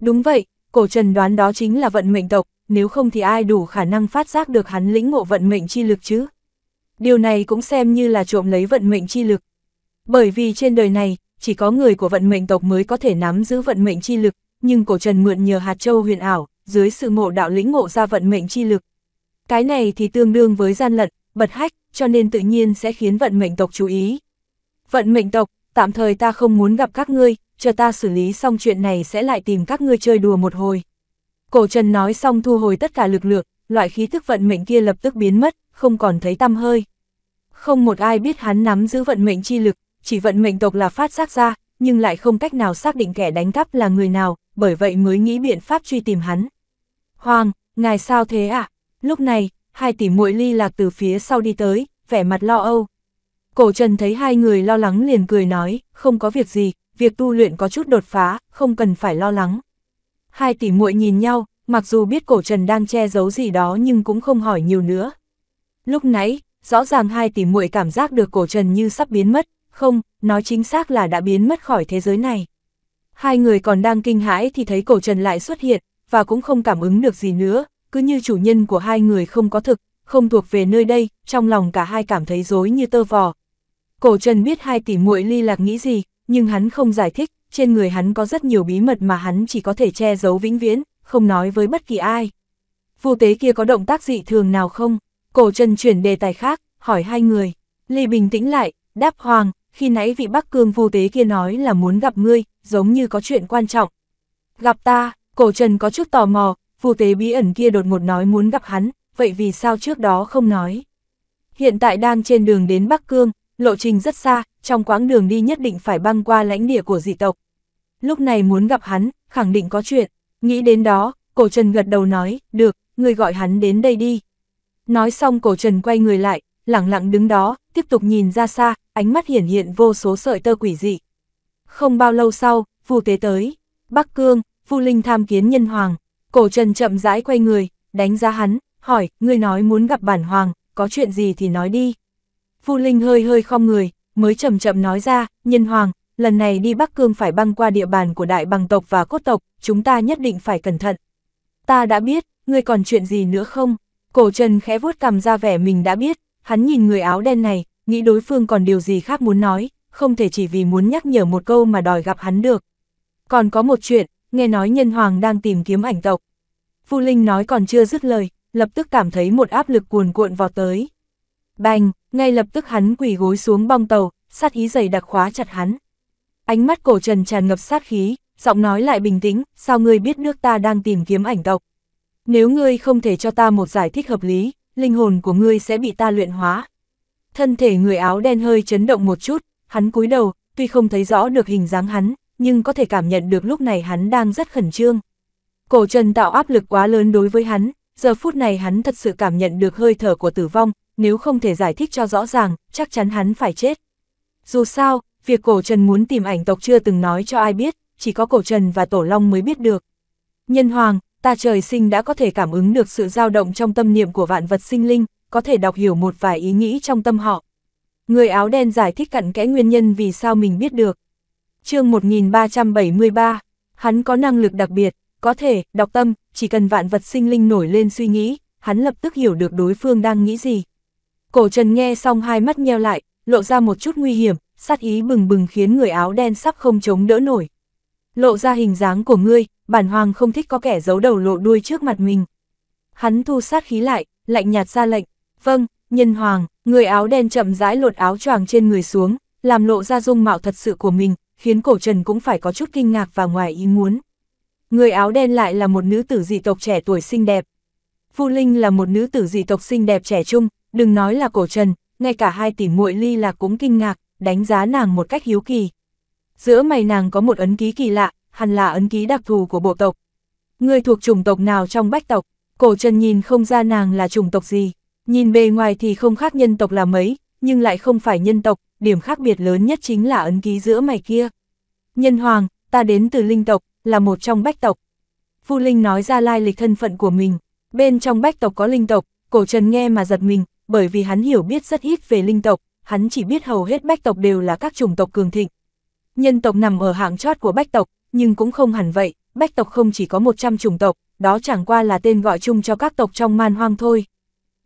Đúng vậy, cổ trần đoán đó chính là vận mệnh tộc, nếu không thì ai đủ khả năng phát giác được hắn lĩnh ngộ vận mệnh chi lực chứ. Điều này cũng xem như là trộm lấy vận mệnh chi lực. Bởi vì trên đời này, chỉ có người của vận mệnh tộc mới có thể nắm giữ vận mệnh chi lực, nhưng cổ trần mượn nhờ hạt châu huyền ảo, dưới sự ngộ đạo lĩnh ngộ ra vận mệnh chi lực. Cái này thì tương đương với gian lận, bật hách, cho nên tự nhiên sẽ khiến vận mệnh tộc chú ý. Vận mệnh tộc, tạm thời ta không muốn gặp các ngươi, chờ ta xử lý xong chuyện này sẽ lại tìm các ngươi chơi đùa một hồi. Cổ Trần nói xong thu hồi tất cả lực lượng, loại khí thức vận mệnh kia lập tức biến mất, không còn thấy tăm hơi. Không một ai biết hắn nắm giữ vận mệnh chi lực, chỉ vận mệnh tộc là phát giác ra, nhưng lại không cách nào xác định kẻ đánh cắp là người nào, bởi vậy mới nghĩ biện pháp truy tìm hắn. Hoàng, ngài sao thế ạ? À? Lúc này, hai tỷ muội ly lạc từ phía sau đi tới, vẻ mặt lo âu. Cổ Trần thấy hai người lo lắng liền cười nói, không có việc gì, việc tu luyện có chút đột phá, không cần phải lo lắng. Hai tỷ muội nhìn nhau, mặc dù biết cổ Trần đang che giấu gì đó nhưng cũng không hỏi nhiều nữa. Lúc nãy, rõ ràng hai tỷ muội cảm giác được cổ Trần như sắp biến mất, không, nói chính xác là đã biến mất khỏi thế giới này. Hai người còn đang kinh hãi thì thấy cổ trần lại xuất hiện, và cũng không cảm ứng được gì nữa, cứ như chủ nhân của hai người không có thực, không thuộc về nơi đây, trong lòng cả hai cảm thấy rối như tơ vò. Cổ trần biết hai tỷ muội ly lạc nghĩ gì, nhưng hắn không giải thích, trên người hắn có rất nhiều bí mật mà hắn chỉ có thể che giấu vĩnh viễn, không nói với bất kỳ ai. Vô tế kia có động tác dị thường nào không? Cổ trần chuyển đề tài khác, hỏi hai người. Ly bình tĩnh lại, đáp hoàng, khi nãy vị Bắc Cương vô tế kia nói là muốn gặp ngươi, giống như có chuyện quan trọng. Gặp ta, cổ trần có chút tò mò, vô tế bí ẩn kia đột ngột nói muốn gặp hắn, vậy vì sao trước đó không nói? Hiện tại đang trên đường đến Bắc Cương, lộ trình rất xa, trong quãng đường đi nhất định phải băng qua lãnh địa của dị tộc. Lúc này muốn gặp hắn, khẳng định có chuyện, nghĩ đến đó, cổ trần gật đầu nói, được, người gọi hắn đến đây đi. Nói xong cổ trần quay người lại, lặng lặng đứng đó, tiếp tục nhìn ra xa, ánh mắt hiển hiện vô số sợi tơ quỷ dị. Không bao lâu sau, Vu Tế tới, Bắc Cương, Vu Linh tham kiến nhân hoàng, cổ trần chậm rãi quay người, đánh giá hắn, hỏi, ngươi nói muốn gặp bản hoàng, có chuyện gì thì nói đi. Vu Linh hơi hơi khom người, mới chậm chậm nói ra, nhân hoàng, lần này đi Bắc Cương phải băng qua địa bàn của đại bằng tộc và cốt tộc, chúng ta nhất định phải cẩn thận. Ta đã biết, ngươi còn chuyện gì nữa không? Cổ Trần khẽ vuốt cằm ra vẻ mình đã biết, Hắn nhìn người áo đen này, nghĩ đối phương còn điều gì khác muốn nói, không thể chỉ vì muốn nhắc nhở một câu mà đòi gặp hắn được. Còn có một chuyện, nghe nói nhân hoàng đang tìm kiếm ảnh tộc. Phu Linh nói còn chưa dứt lời, lập tức cảm thấy một áp lực cuồn cuộn vào tới. Bành, ngay lập tức hắn quỳ gối xuống bong tàu, sát ý dày đặc khóa chặt hắn. Ánh mắt cổ trần tràn ngập sát khí, giọng nói lại bình tĩnh, sao ngươi biết nước ta đang tìm kiếm ảnh tộc. Nếu ngươi không thể cho ta một giải thích hợp lý, linh hồn của ngươi sẽ bị ta luyện hóa. Thân thể người áo đen hơi chấn động một chút, hắn cúi đầu, tuy không thấy rõ được hình dáng hắn, nhưng có thể cảm nhận được lúc này hắn đang rất khẩn trương. Cổ Trần tạo áp lực quá lớn đối với hắn, giờ phút này hắn thật sự cảm nhận được hơi thở của tử vong, nếu không thể giải thích cho rõ ràng, chắc chắn hắn phải chết. Dù sao, việc cổ Trần muốn tìm ảnh tộc chưa từng nói cho ai biết, chỉ có cổ Trần và Tổ Long mới biết được. Nhân Hoàng, ta trời sinh đã có thể cảm ứng được sự dao động trong tâm niệm của vạn vật sinh linh, có thể đọc hiểu một vài ý nghĩ trong tâm họ. Người áo đen giải thích cặn kẽ nguyên nhân vì sao mình biết được. chương 1373, hắn có năng lực đặc biệt, có thể, đọc tâm, chỉ cần vạn vật sinh linh nổi lên suy nghĩ, hắn lập tức hiểu được đối phương đang nghĩ gì. Cổ trần nghe xong hai mắt nheo lại, lộ ra một chút nguy hiểm, sát ý bừng bừng khiến người áo đen sắp không chống đỡ nổi. Lộ ra hình dáng của ngươi, bản hoàng không thích có kẻ giấu đầu lộ đuôi trước mặt mình. Hắn thu sát khí lại, lạnh nhạt ra lệnh, vâng, nhân hoàng, người áo đen chậm rãi lột áo choàng trên người xuống, làm lộ ra dung mạo thật sự của mình, khiến cổ trần cũng phải có chút kinh ngạc và ngoài ý muốn. Người áo đen lại là một nữ tử dị tộc trẻ tuổi xinh đẹp. Phu Linh là một nữ tử dị tộc xinh đẹp trẻ trung, đừng nói là cổ trần, ngay cả hai tỷ muội ly là cũng kinh ngạc, đánh giá nàng một cách hiếu kỳ. Giữa mày nàng có một ấn ký kỳ lạ, hẳn là ấn ký đặc thù của bộ tộc. Người thuộc chủng tộc nào trong bách tộc, cổ trần nhìn không ra nàng là chủng tộc gì, nhìn bề ngoài thì không khác nhân tộc là mấy, nhưng lại không phải nhân tộc, điểm khác biệt lớn nhất chính là ấn ký giữa mày kia. Nhân hoàng, ta đến từ linh tộc, là một trong bách tộc. Phu Linh nói ra lai lịch thân phận của mình, bên trong bách tộc có linh tộc, cổ trần nghe mà giật mình, bởi vì hắn hiểu biết rất ít về linh tộc, hắn chỉ biết hầu hết bách tộc đều là các chủng tộc cường thịnh. Nhân tộc nằm ở hạng chót của bách tộc, nhưng cũng không hẳn vậy, bách tộc không chỉ có 100 chủng tộc, đó chẳng qua là tên gọi chung cho các tộc trong man hoang thôi.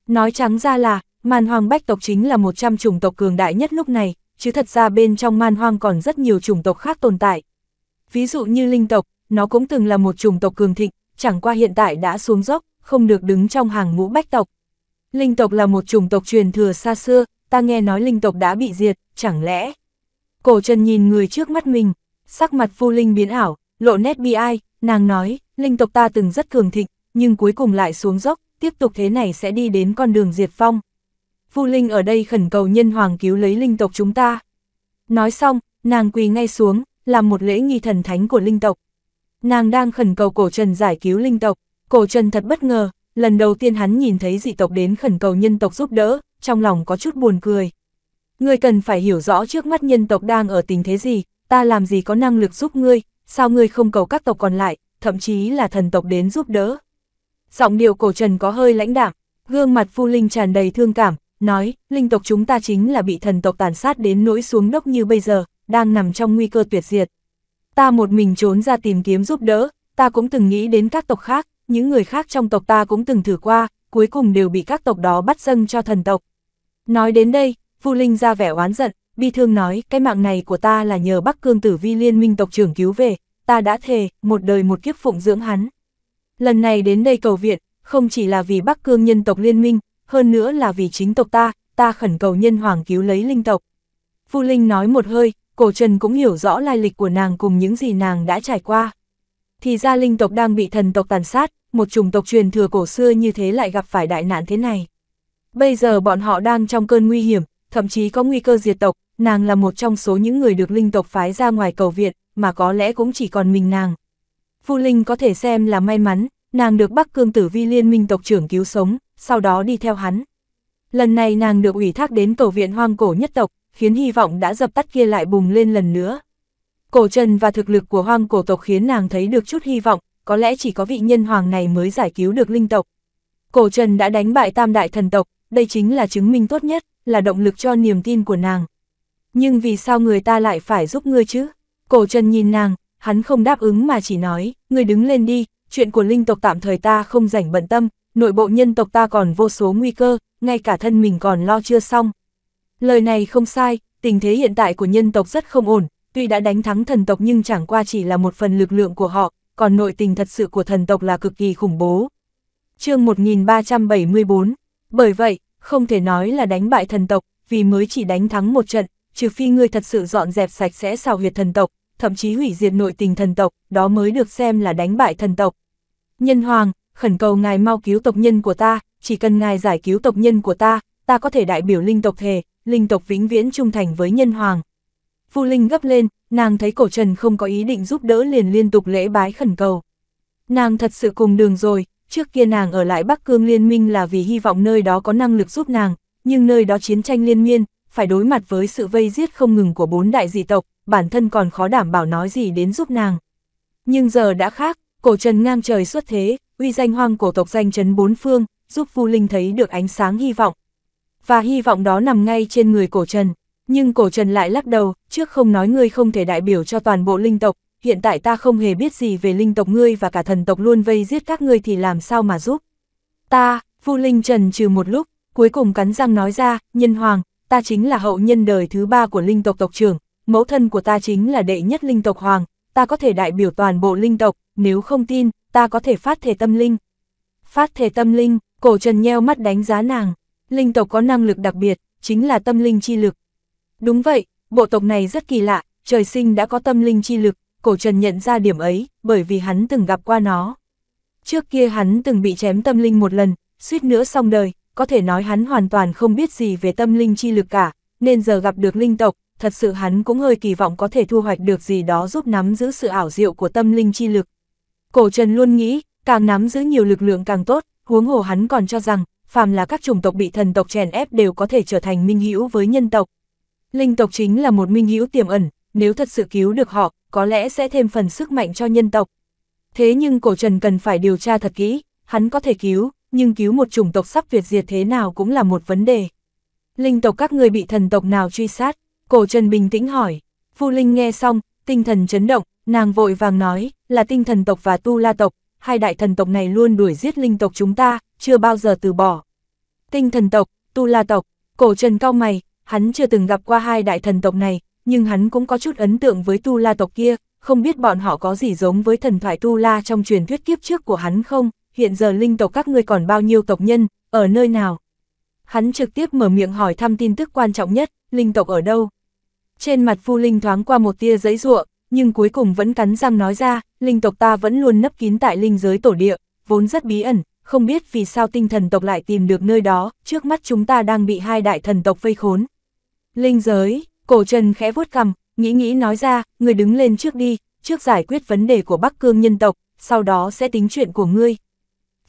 Nói trắng ra là, man hoang bách tộc chính là 100 chủng tộc cường đại nhất lúc này, chứ thật ra bên trong man hoang còn rất nhiều chủng tộc khác tồn tại. Ví dụ như linh tộc, nó cũng từng là một chủng tộc cường thịnh, chẳng qua hiện tại đã xuống dốc, không được đứng trong hàng ngũ bách tộc. Linh tộc là một chủng tộc truyền thừa xa xưa, ta nghe nói linh tộc đã bị diệt, chẳng lẽ... Cổ Trần nhìn người trước mắt mình, Sắc mặt Vu Linh biến ảo, lộ nét bi ai, nàng nói, linh tộc ta từng rất cường thịnh, nhưng cuối cùng lại xuống dốc, tiếp tục thế này sẽ đi đến con đường diệt phong. Vu Linh ở đây khẩn cầu nhân hoàng cứu lấy linh tộc chúng ta. Nói xong, nàng quỳ ngay xuống, làm một lễ nghi thần thánh của linh tộc. Nàng đang khẩn cầu cổ trần giải cứu linh tộc, cổ trần thật bất ngờ, lần đầu tiên hắn nhìn thấy dị tộc đến khẩn cầu nhân tộc giúp đỡ, trong lòng có chút buồn cười. Người cần phải hiểu rõ trước mắt nhân tộc đang ở tình thế gì, ta làm gì có năng lực giúp ngươi, sao ngươi không cầu các tộc còn lại, thậm chí là thần tộc đến giúp đỡ. Giọng điệu cổ trần có hơi lãnh đạm, gương mặt Vu Linh tràn đầy thương cảm, nói, linh tộc chúng ta chính là bị thần tộc tàn sát đến nỗi xuống đốc như bây giờ, đang nằm trong nguy cơ tuyệt diệt. Ta một mình trốn ra tìm kiếm giúp đỡ, ta cũng từng nghĩ đến các tộc khác, những người khác trong tộc ta cũng từng thử qua, cuối cùng đều bị các tộc đó bắt dâng cho thần tộc. Nói đến đây, Vu Linh ra vẻ oán giận, bi thương nói, cái mạng này của ta là nhờ Bắc Cương Tử Vi Liên minh tộc trưởng cứu về, ta đã thề, một đời một kiếp phụng dưỡng hắn. Lần này đến đây cầu viện, không chỉ là vì Bắc Cương nhân tộc liên minh, hơn nữa là vì chính tộc ta, ta khẩn cầu nhân hoàng cứu lấy linh tộc. Phu Linh nói một hơi, cổ trần cũng hiểu rõ lai lịch của nàng cùng những gì nàng đã trải qua. Thì ra linh tộc đang bị thần tộc tàn sát, một chủng tộc truyền thừa cổ xưa như thế lại gặp phải đại nạn thế này. Bây giờ bọn họ đang trong cơn nguy hiểm, thậm chí có nguy cơ diệt tộc, nàng là một trong số những người được linh tộc phái ra ngoài cầu viện mà có lẽ cũng chỉ còn mình nàng. Vu Linh có thể xem là may mắn, nàng được Bắc Cương Tử Vi Liên minh tộc trưởng cứu sống, sau đó đi theo hắn. Lần này nàng được ủy thác đến cầu viện hoang cổ nhất tộc, khiến hy vọng đã dập tắt kia lại bùng lên lần nữa. Cổ trần và thực lực của hoang cổ tộc khiến nàng thấy được chút hy vọng, có lẽ chỉ có vị nhân hoàng này mới giải cứu được linh tộc. Cổ trần đã đánh bại tam đại thần tộc, đây chính là chứng minh tốt nhất, là động lực cho niềm tin của nàng nhưng vì sao người ta lại phải giúp ngươi chứ? Cổ Trần nhìn nàng, hắn không đáp ứng mà chỉ nói, ngươi đứng lên đi, chuyện của linh tộc tạm thời ta không rảnh bận tâm, nội bộ nhân tộc ta còn vô số nguy cơ, ngay cả thân mình còn lo chưa xong. Lời này không sai, tình thế hiện tại của nhân tộc rất không ổn, tuy đã đánh thắng thần tộc nhưng chẳng qua chỉ là một phần lực lượng của họ, còn nội tình thật sự của thần tộc là cực kỳ khủng bố. chương 1374, bởi vậy, không thể nói là đánh bại thần tộc, vì mới chỉ đánh thắng một trận, trừ phi ngươi thật sự dọn dẹp sạch sẽ xào huyệt thần tộc, thậm chí hủy diệt nội tình thần tộc, đó mới được xem là đánh bại thần tộc. Nhân hoàng, khẩn cầu ngài mau cứu tộc nhân của ta, chỉ cần ngài giải cứu tộc nhân của ta, ta có thể đại biểu linh tộc thề, linh tộc vĩnh viễn trung thành với nhân hoàng. Vu Linh gấp lên, nàng thấy cổ trần không có ý định giúp đỡ liền liên tục lễ bái khẩn cầu. Nàng thật sự cùng đường rồi, trước kia nàng ở lại Bắc Cương Liên Minh là vì hy vọng nơi đó có năng lực giúp nàng, nhưng nơi đó chiến tranh liên miên, phải đối mặt với sự vây giết không ngừng của bốn đại dị tộc, bản thân còn khó đảm bảo nói gì đến giúp nàng. Nhưng giờ đã khác, cổ trần ngang trời xuất thế, uy danh hoang cổ tộc danh chấn bốn phương, giúp Vu Linh thấy được ánh sáng hy vọng. Và hy vọng đó nằm ngay trên người cổ trần. Nhưng cổ trần lại lắc đầu, trước không nói ngươi không thể đại biểu cho toàn bộ linh tộc, hiện tại ta không hề biết gì về linh tộc ngươi và cả thần tộc luôn vây giết các ngươi thì làm sao mà giúp. Ta, Vu Linh trần trừ một lúc, cuối cùng cắn răng nói ra, nhân hoàng, ta chính là hậu nhân đời thứ ba của linh tộc tộc trưởng, mẫu thân của ta chính là đệ nhất linh tộc hoàng, ta có thể đại biểu toàn bộ linh tộc, nếu không tin, ta có thể phát thể tâm linh. Phát thể tâm linh, cổ trần nheo mắt đánh giá nàng, linh tộc có năng lực đặc biệt, chính là tâm linh chi lực. Đúng vậy, bộ tộc này rất kỳ lạ, trời sinh đã có tâm linh chi lực, cổ trần nhận ra điểm ấy, bởi vì hắn từng gặp qua nó. Trước kia hắn từng bị chém tâm linh một lần, suýt nữa xong đời, có thể nói hắn hoàn toàn không biết gì về tâm linh chi lực cả, nên giờ gặp được linh tộc, thật sự hắn cũng hơi kỳ vọng có thể thu hoạch được gì đó giúp nắm giữ sự ảo diệu của tâm linh chi lực. Cổ Trần luôn nghĩ, càng nắm giữ nhiều lực lượng càng tốt, huống hồ hắn còn cho rằng, phàm là các chủng tộc bị thần tộc chèn ép đều có thể trở thành minh hữu với nhân tộc. Linh tộc chính là một minh hữu tiềm ẩn, nếu thật sự cứu được họ, có lẽ sẽ thêm phần sức mạnh cho nhân tộc. Thế nhưng cổ trần cần phải điều tra thật kỹ, hắn có thể cứu, nhưng cứu một chủng tộc sắp việt diệt thế nào cũng là một vấn đề. Linh tộc các người bị thần tộc nào truy sát? Cổ Trần bình tĩnh hỏi. Phu Linh nghe xong, tinh thần chấn động, nàng vội vàng nói, là tinh thần tộc và tu la tộc, hai đại thần tộc này luôn đuổi giết linh tộc chúng ta, chưa bao giờ từ bỏ. Tinh thần tộc, tu la tộc, cổ Trần cao mày, hắn chưa từng gặp qua hai đại thần tộc này, nhưng hắn cũng có chút ấn tượng với tu la tộc kia, không biết bọn họ có gì giống với thần thoại tu la trong truyền thuyết kiếp trước của hắn không, hiện giờ linh tộc các ngươi còn bao nhiêu tộc nhân, ở nơi nào? Hắn trực tiếp mở miệng hỏi thăm tin tức quan trọng nhất, linh tộc ở đâu? Trên mặt Phu Linh thoáng qua một tia giấy ruộng, nhưng cuối cùng vẫn cắn răng nói ra, linh tộc ta vẫn luôn nấp kín tại linh giới tổ địa, vốn rất bí ẩn, không biết vì sao tinh thần tộc lại tìm được nơi đó, trước mắt chúng ta đang bị hai đại thần tộc vây khốn. Linh giới, cổ trần khẽ vuốt cằm, nghĩ nghĩ nói ra, người đứng lên trước đi, trước giải quyết vấn đề của Bắc Cương nhân tộc, sau đó sẽ tính chuyện của ngươi.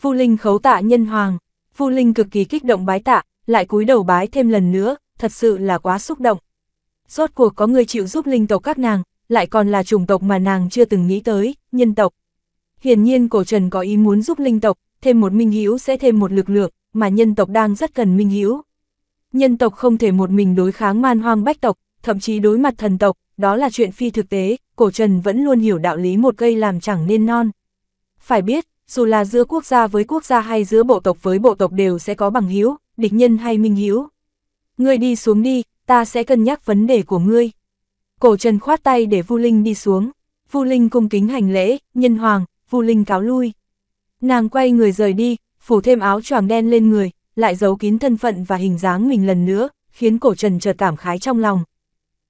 Phu Linh khấu tạ nhân hoàng, Phu Linh cực kỳ kích động bái tạ, lại cúi đầu bái thêm lần nữa, thật sự là quá xúc động. Rốt cuộc có người chịu giúp linh tộc các nàng, lại còn là chủng tộc mà nàng chưa từng nghĩ tới, nhân tộc. Hiển nhiên cổ trần có ý muốn giúp linh tộc, thêm một minh hữu sẽ thêm một lực lượng, mà nhân tộc đang rất cần minh hữu. Nhân tộc không thể một mình đối kháng man hoang bách tộc, thậm chí đối mặt thần tộc, đó là chuyện phi thực tế, cổ trần vẫn luôn hiểu đạo lý một cây làm chẳng nên non. Phải biết, dù là giữa quốc gia với quốc gia hay giữa bộ tộc với bộ tộc đều sẽ có bằng hữu địch nhân hay minh hữu Ngươi đi xuống đi, ta sẽ cân nhắc vấn đề của ngươi. Cổ Trần khoát tay để Vu Linh đi xuống. Vu Linh cung kính hành lễ, nhân hoàng, Vu Linh cáo lui. Nàng quay người rời đi, phủ thêm áo choàng đen lên người, lại giấu kín thân phận và hình dáng mình lần nữa, khiến cổ Trần chợt cảm khái trong lòng.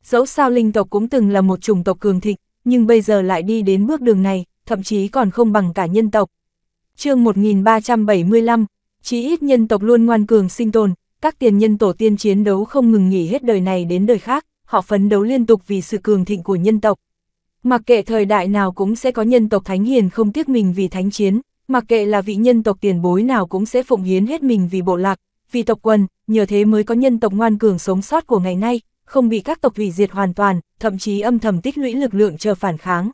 Dẫu sao linh tộc cũng từng là một chủng tộc cường thịnh, nhưng bây giờ lại đi đến bước đường này, thậm chí còn không bằng cả nhân tộc chương 1375, chí ít nhân tộc luôn ngoan cường sinh tồn, các tiền nhân tổ tiên chiến đấu không ngừng nghỉ hết đời này đến đời khác, họ phấn đấu liên tục vì sự cường thịnh của nhân tộc. Mặc kệ thời đại nào cũng sẽ có nhân tộc thánh hiền không tiếc mình vì thánh chiến, mặc kệ là vị nhân tộc tiền bối nào cũng sẽ phụng hiến hết mình vì bộ lạc, vì tộc quần, nhờ thế mới có nhân tộc ngoan cường sống sót của ngày nay, không bị các tộc hủy diệt hoàn toàn, thậm chí âm thầm tích lũy lực lượng chờ phản kháng.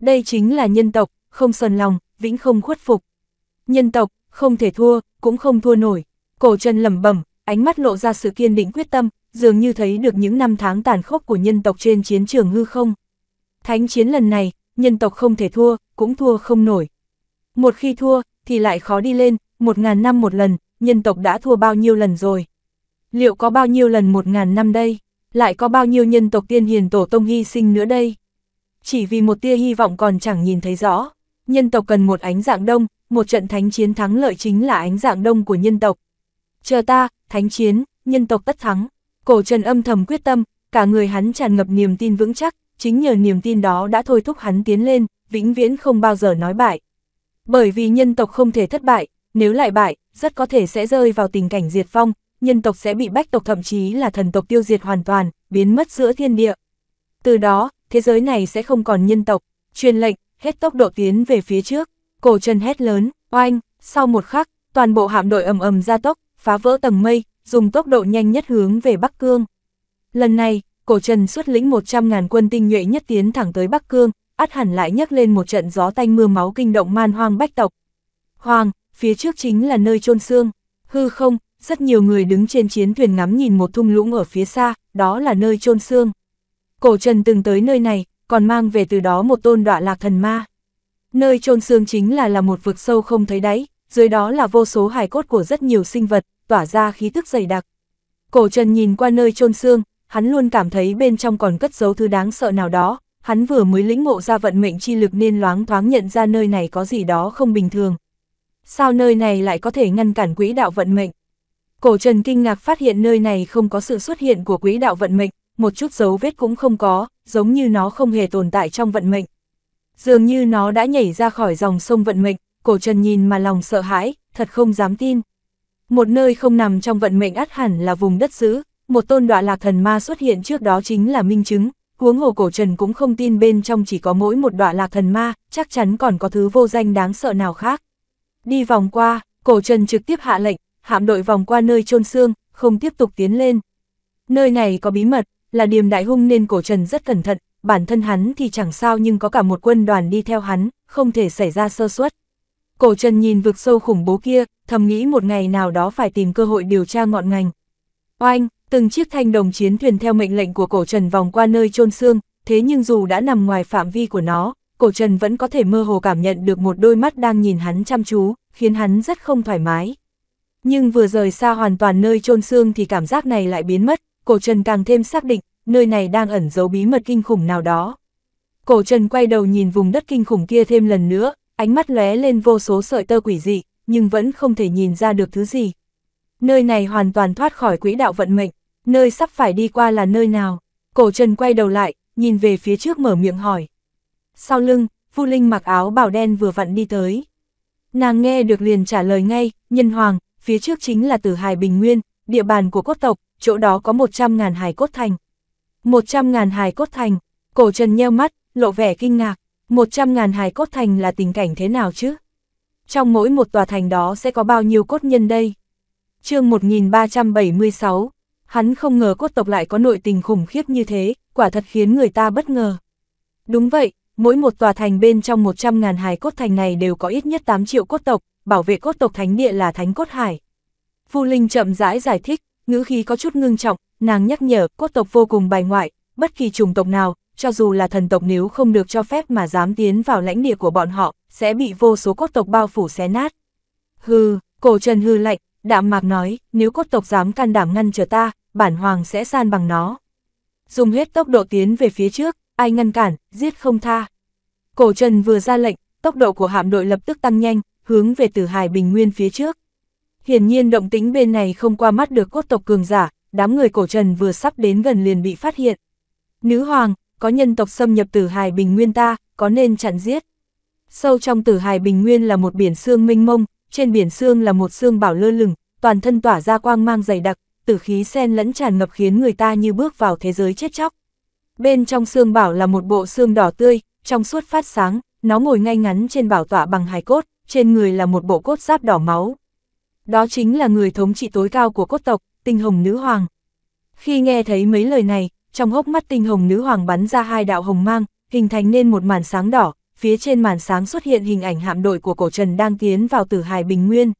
Đây chính là nhân tộc, không sơn lòng, vĩnh không khuất phục. Nhân tộc, không thể thua, cũng không thua nổi. Cổ chân lẩm bẩm, ánh mắt lộ ra sự kiên định quyết tâm, dường như thấy được những năm tháng tàn khốc của nhân tộc trên chiến trường hư không. Thánh chiến lần này, nhân tộc không thể thua, cũng thua không nổi. Một khi thua, thì lại khó đi lên, một ngàn năm một lần, nhân tộc đã thua bao nhiêu lần rồi. Liệu có bao nhiêu lần một ngàn năm đây? Lại có bao nhiêu nhân tộc tiên hiền tổ tông hy sinh nữa đây? Chỉ vì một tia hy vọng còn chẳng nhìn thấy rõ nhân tộc cần một ánh dạng đông, một trận thánh chiến thắng lợi chính là ánh dạng đông của nhân tộc. Chờ ta, thánh chiến, nhân tộc tất thắng. Cổ Trần âm thầm quyết tâm, cả người hắn tràn ngập niềm tin vững chắc, chính nhờ niềm tin đó đã thôi thúc hắn tiến lên, vĩnh viễn không bao giờ nói bại. Bởi vì nhân tộc không thể thất bại, nếu lại bại, rất có thể sẽ rơi vào tình cảnh diệt vong, nhân tộc sẽ bị bách tộc thậm chí là thần tộc tiêu diệt hoàn toàn, biến mất giữa thiên địa. Từ đó, thế giới này sẽ không còn nhân tộc. Truyền lệnh, hết tốc độ tiến về phía trước, cổ chân hét lớn, oanh, sau một khắc, toàn bộ hạm đội ầm ầm ra tốc, phá vỡ tầng mây, dùng tốc độ nhanh nhất hướng về Bắc Cương. Lần này, cổ trần xuất lĩnh 100.000 quân tinh nhuệ nhất tiến thẳng tới Bắc Cương, át hẳn lại nhấc lên một trận gió tanh mưa máu kinh động man hoang bách tộc. Hoàng, phía trước chính là nơi chôn xương, hư không, rất nhiều người đứng trên chiến thuyền ngắm nhìn một thung lũng ở phía xa, đó là nơi chôn xương. Cổ trần từng tới nơi này, còn mang về từ đó một tôn đọa lạc thần ma. Nơi chôn xương chính là là một vực sâu không thấy đáy, dưới đó là vô số hài cốt của rất nhiều sinh vật, tỏa ra khí tức dày đặc. Cổ Trần nhìn qua nơi chôn xương, hắn luôn cảm thấy bên trong còn cất giấu thứ đáng sợ nào đó, hắn vừa mới lĩnh ngộ ra vận mệnh chi lực nên loáng thoáng nhận ra nơi này có gì đó không bình thường. Sao nơi này lại có thể ngăn cản quỹ đạo vận mệnh? Cổ Trần kinh ngạc phát hiện nơi này không có sự xuất hiện của quỹ đạo vận mệnh, một chút dấu vết cũng không có, giống như nó không hề tồn tại trong vận mệnh. Dường như nó đã nhảy ra khỏi dòng sông vận mệnh, cổ trần nhìn mà lòng sợ hãi, thật không dám tin. Một nơi không nằm trong vận mệnh át hẳn là vùng đất giữ, một tôn đọa lạc thần ma xuất hiện trước đó chính là minh chứng, huống hồ cổ trần cũng không tin bên trong chỉ có mỗi một đọa lạc thần ma, chắc chắn còn có thứ vô danh đáng sợ nào khác. Đi vòng qua, cổ trần trực tiếp hạ lệnh, hạm đội vòng qua nơi chôn xương, không tiếp tục tiến lên. Nơi này có bí mật, là điềm đại hung nên cổ trần rất cẩn thận, bản thân hắn thì chẳng sao nhưng có cả một quân đoàn đi theo hắn, không thể xảy ra sơ suất. Cổ trần nhìn vực sâu khủng bố kia, thầm nghĩ một ngày nào đó phải tìm cơ hội điều tra ngọn ngành. Oanh, từng chiếc thanh đồng chiến thuyền theo mệnh lệnh của cổ trần vòng qua nơi chôn xương, thế nhưng dù đã nằm ngoài phạm vi của nó, cổ trần vẫn có thể mơ hồ cảm nhận được một đôi mắt đang nhìn hắn chăm chú, khiến hắn rất không thoải mái. Nhưng vừa rời xa hoàn toàn nơi chôn xương thì cảm giác này lại biến mất, cổ trần càng thêm xác định, nơi này đang ẩn giấu bí mật kinh khủng nào đó. Cổ trần quay đầu nhìn vùng đất kinh khủng kia thêm lần nữa, ánh mắt lóe lên vô số sợi tơ quỷ dị, nhưng vẫn không thể nhìn ra được thứ gì. Nơi này hoàn toàn thoát khỏi quỹ đạo vận mệnh, nơi sắp phải đi qua là nơi nào? Cổ Trần quay đầu lại, nhìn về phía trước mở miệng hỏi. Sau lưng, Vu Linh mặc áo bào đen vừa vặn đi tới. Nàng nghe được liền trả lời ngay, nhân hoàng, phía trước chính là tử Hải bình nguyên, địa bàn của quốc tộc, chỗ đó có 100.000 hài cốt thành. 100.000 hài cốt thành, cổ trần nheo mắt, lộ vẻ kinh ngạc, 100.000 hài cốt thành là tình cảnh thế nào chứ? Trong mỗi một tòa thành đó sẽ có bao nhiêu cốt nhân đây? chương 1376, hắn không ngờ cốt tộc lại có nội tình khủng khiếp như thế, quả thật khiến người ta bất ngờ. Đúng vậy, mỗi một tòa thành bên trong 100.000 hài cốt thành này đều có ít nhất 8 triệu cốt tộc, bảo vệ cốt tộc thánh địa là thánh cốt hải. phu Linh chậm rãi giải thích, ngữ khí có chút ngưng trọng, nàng nhắc nhở, cốt tộc vô cùng bài ngoại, bất kỳ chủng tộc nào, cho dù là thần tộc nếu không được cho phép mà dám tiến vào lãnh địa của bọn họ, sẽ bị vô số cốt tộc bao phủ xé nát. Hừ, cổ trần hư lạnh, đạm mạc nói, nếu cốt tộc dám can đảm ngăn trở ta, bản hoàng sẽ san bằng nó. Dùng hết tốc độ tiến về phía trước, ai ngăn cản, giết không tha. Cổ trần vừa ra lệnh, tốc độ của hạm đội lập tức tăng nhanh, hướng về từ hải bình nguyên phía trước. Hiển nhiên động tính bên này không qua mắt được cốt tộc cường giả, đám người cổ trần vừa sắp đến gần liền bị phát hiện. Nữ hoàng, có nhân tộc xâm nhập từ hài bình nguyên ta, có nên chặn giết. Sâu trong tử hài bình nguyên là một biển xương mênh mông, trên biển xương là một xương bảo lơ lửng, toàn thân tỏa ra quang mang dày đặc, tử khí sen lẫn tràn ngập khiến người ta như bước vào thế giới chết chóc. Bên trong xương bảo là một bộ xương đỏ tươi, trong suốt phát sáng, nó ngồi ngay ngắn trên bảo tọa bằng hài cốt, trên người là một bộ cốt giáp đỏ máu, đó chính là người thống trị tối cao của cốt tộc, tinh hồng nữ hoàng. Khi nghe thấy mấy lời này, trong hốc mắt tinh hồng nữ hoàng bắn ra hai đạo hồng mang, hình thành nên một màn sáng đỏ, phía trên màn sáng xuất hiện hình ảnh hạm đội của cổ trần đang tiến vào tử hải bình nguyên.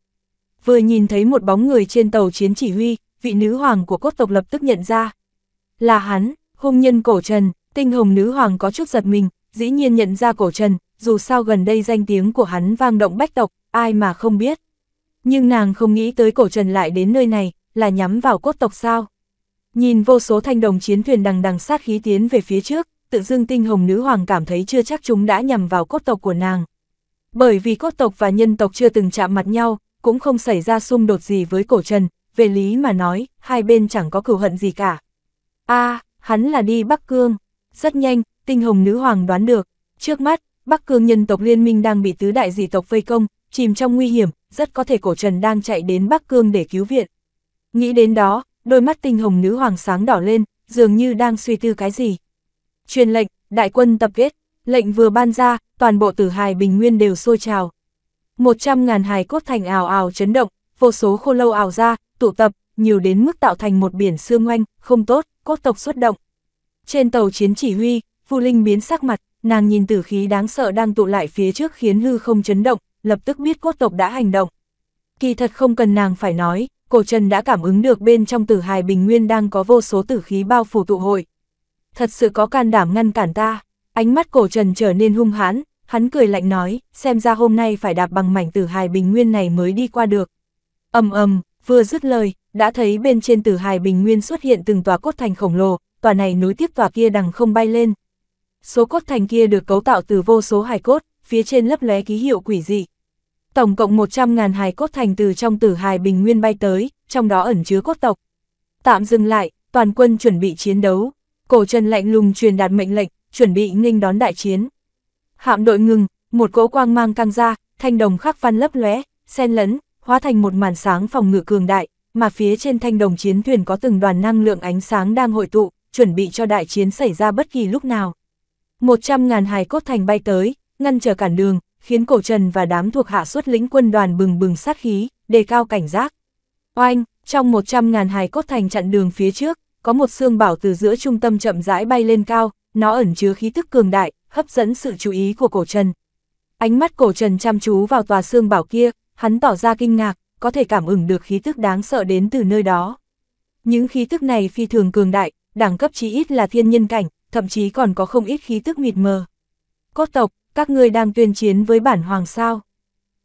Vừa nhìn thấy một bóng người trên tàu chiến chỉ huy, vị nữ hoàng của cốt tộc lập tức nhận ra. Là hắn, hung nhân cổ trần, tinh hồng nữ hoàng có chút giật mình, dĩ nhiên nhận ra cổ trần, dù sao gần đây danh tiếng của hắn vang động bách tộc, ai mà không biết. Nhưng nàng không nghĩ tới cổ trần lại đến nơi này, là nhắm vào cốt tộc sao. Nhìn vô số thanh đồng chiến thuyền đằng đằng sát khí tiến về phía trước, tự dưng tinh hồng nữ hoàng cảm thấy chưa chắc chúng đã nhằm vào cốt tộc của nàng. Bởi vì cốt tộc và nhân tộc chưa từng chạm mặt nhau, cũng không xảy ra xung đột gì với cổ trần, về lý mà nói, hai bên chẳng có cửu hận gì cả. a hắn là đi Bắc Cương. Rất nhanh, tinh hồng nữ hoàng đoán được. Trước mắt, Bắc Cương nhân tộc liên minh đang bị tứ đại dị tộc vây công, chìm trong nguy hiểm, rất có thể cổ trần đang chạy đến Bắc Cương để cứu viện. Nghĩ đến đó, đôi mắt tinh hồng nữ hoàng sáng đỏ lên, dường như đang suy tư cái gì. Truyền lệnh, đại quân tập kết, lệnh vừa ban ra, toàn bộ tử hài bình nguyên đều sôi trào. Một trăm ngàn hài cốt thành ảo ảo chấn động, vô số khô lâu ảo ra, tụ tập, nhiều đến mức tạo thành một biển xương oanh, không tốt, cốt tộc xuất động. Trên tàu chiến chỉ huy, phu Linh biến sắc mặt, nàng nhìn tử khí đáng sợ đang tụ lại phía trước khiến hư không chấn động, lập tức biết cốt tộc đã hành động. Kỳ thật không cần nàng phải nói, cổ trần đã cảm ứng được bên trong tử hài bình nguyên đang có vô số tử khí bao phủ tụ hội. Thật sự có can đảm ngăn cản ta, ánh mắt cổ trần trở nên hung hãn, hắn cười lạnh nói, xem ra hôm nay phải đạp bằng mảnh tử hài bình nguyên này mới đi qua được. ầm ầm, vừa dứt lời, đã thấy bên trên tử hài bình nguyên xuất hiện từng tòa cốt thành khổng lồ, tòa này nối tiếp tòa kia đằng không bay lên. Số cốt thành kia được cấu tạo từ vô số hài cốt, phía trên lấp lóe ký hiệu quỷ dị. Tổng cộng 100.000 hài cốt thành từ trong tử hài bình nguyên bay tới, trong đó ẩn chứa cốt tộc. Tạm dừng lại, toàn quân chuẩn bị chiến đấu. Cổ Trần lạnh lùng truyền đạt mệnh lệnh, chuẩn bị nghênh đón đại chiến. Hạm đội ngừng, một cỗ quang mang căng ra, thanh đồng khắc văn lấp lóe, xen lẫn, hóa thành một màn sáng phòng ngự cường đại, mà phía trên thanh đồng chiến thuyền có từng đoàn năng lượng ánh sáng đang hội tụ, chuẩn bị cho đại chiến xảy ra bất kỳ lúc nào. 100.000 hài cốt thành bay tới, ngăn trở cản đường, khiến cổ trần và đám thuộc hạ xuất lĩnh quân đoàn bừng bừng sát khí, đề cao cảnh giác. Oanh, trong 100 ngàn hài cốt thành chặn đường phía trước, có một xương bảo từ giữa trung tâm chậm rãi bay lên cao, nó ẩn chứa khí tức cường đại, hấp dẫn sự chú ý của cổ trần. Ánh mắt cổ trần chăm chú vào tòa xương bảo kia, hắn tỏ ra kinh ngạc, có thể cảm ứng được khí tức đáng sợ đến từ nơi đó. Những khí tức này phi thường cường đại, đẳng cấp chí ít là thiên nhân cảnh, thậm chí còn có không ít khí tức mịt mờ. Cốt tộc, các ngươi đang tuyên chiến với bản hoàng sao.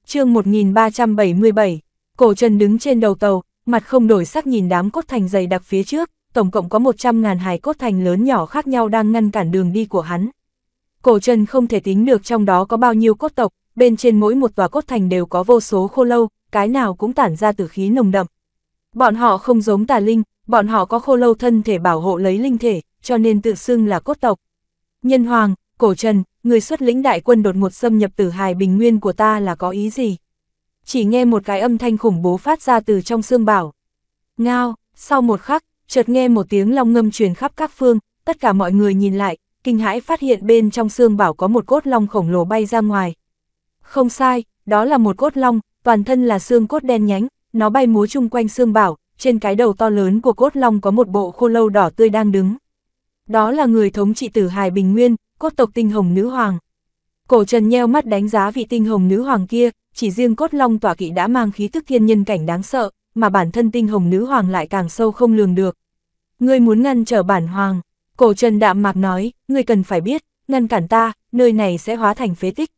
chương 1377, cổ trần đứng trên đầu tàu, mặt không đổi sắc nhìn đám cốt thành dày đặc phía trước, tổng cộng có 100.000 hài cốt thành lớn nhỏ khác nhau đang ngăn cản đường đi của hắn. Cổ trần không thể tính được trong đó có bao nhiêu cốt tộc, bên trên mỗi một tòa cốt thành đều có vô số khô lâu, cái nào cũng tản ra từ khí nồng đậm. Bọn họ không giống tà linh, bọn họ có khô lâu thân thể bảo hộ lấy linh thể, cho nên tự xưng là cốt tộc. Nhân hoàng, cổ trần, người xuất lĩnh đại quân đột ngột xâm nhập tử hài bình nguyên của ta là có ý gì? Chỉ nghe một cái âm thanh khủng bố phát ra từ trong xương bảo. Ngao, sau một khắc, chợt nghe một tiếng long ngâm truyền khắp các phương, tất cả mọi người nhìn lại, kinh hãi phát hiện bên trong xương bảo có một cốt long khổng lồ bay ra ngoài. Không sai, đó là một cốt long, toàn thân là xương cốt đen nhánh, nó bay múa chung quanh xương bảo, trên cái đầu to lớn của cốt long có một bộ khô lâu đỏ tươi đang đứng. Đó là người thống trị tử hài bình nguyên, cốt tộc tinh hồng nữ hoàng. Cổ trần nheo mắt đánh giá vị tinh hồng nữ hoàng kia, chỉ riêng cốt long tỏa kỵ đã mang khí tức thiên nhân cảnh đáng sợ, mà bản thân tinh hồng nữ hoàng lại càng sâu không lường được. Ngươi muốn ngăn trở bản hoàng, cổ trần đạm mạc nói, ngươi cần phải biết, ngăn cản ta, nơi này sẽ hóa thành phế tích.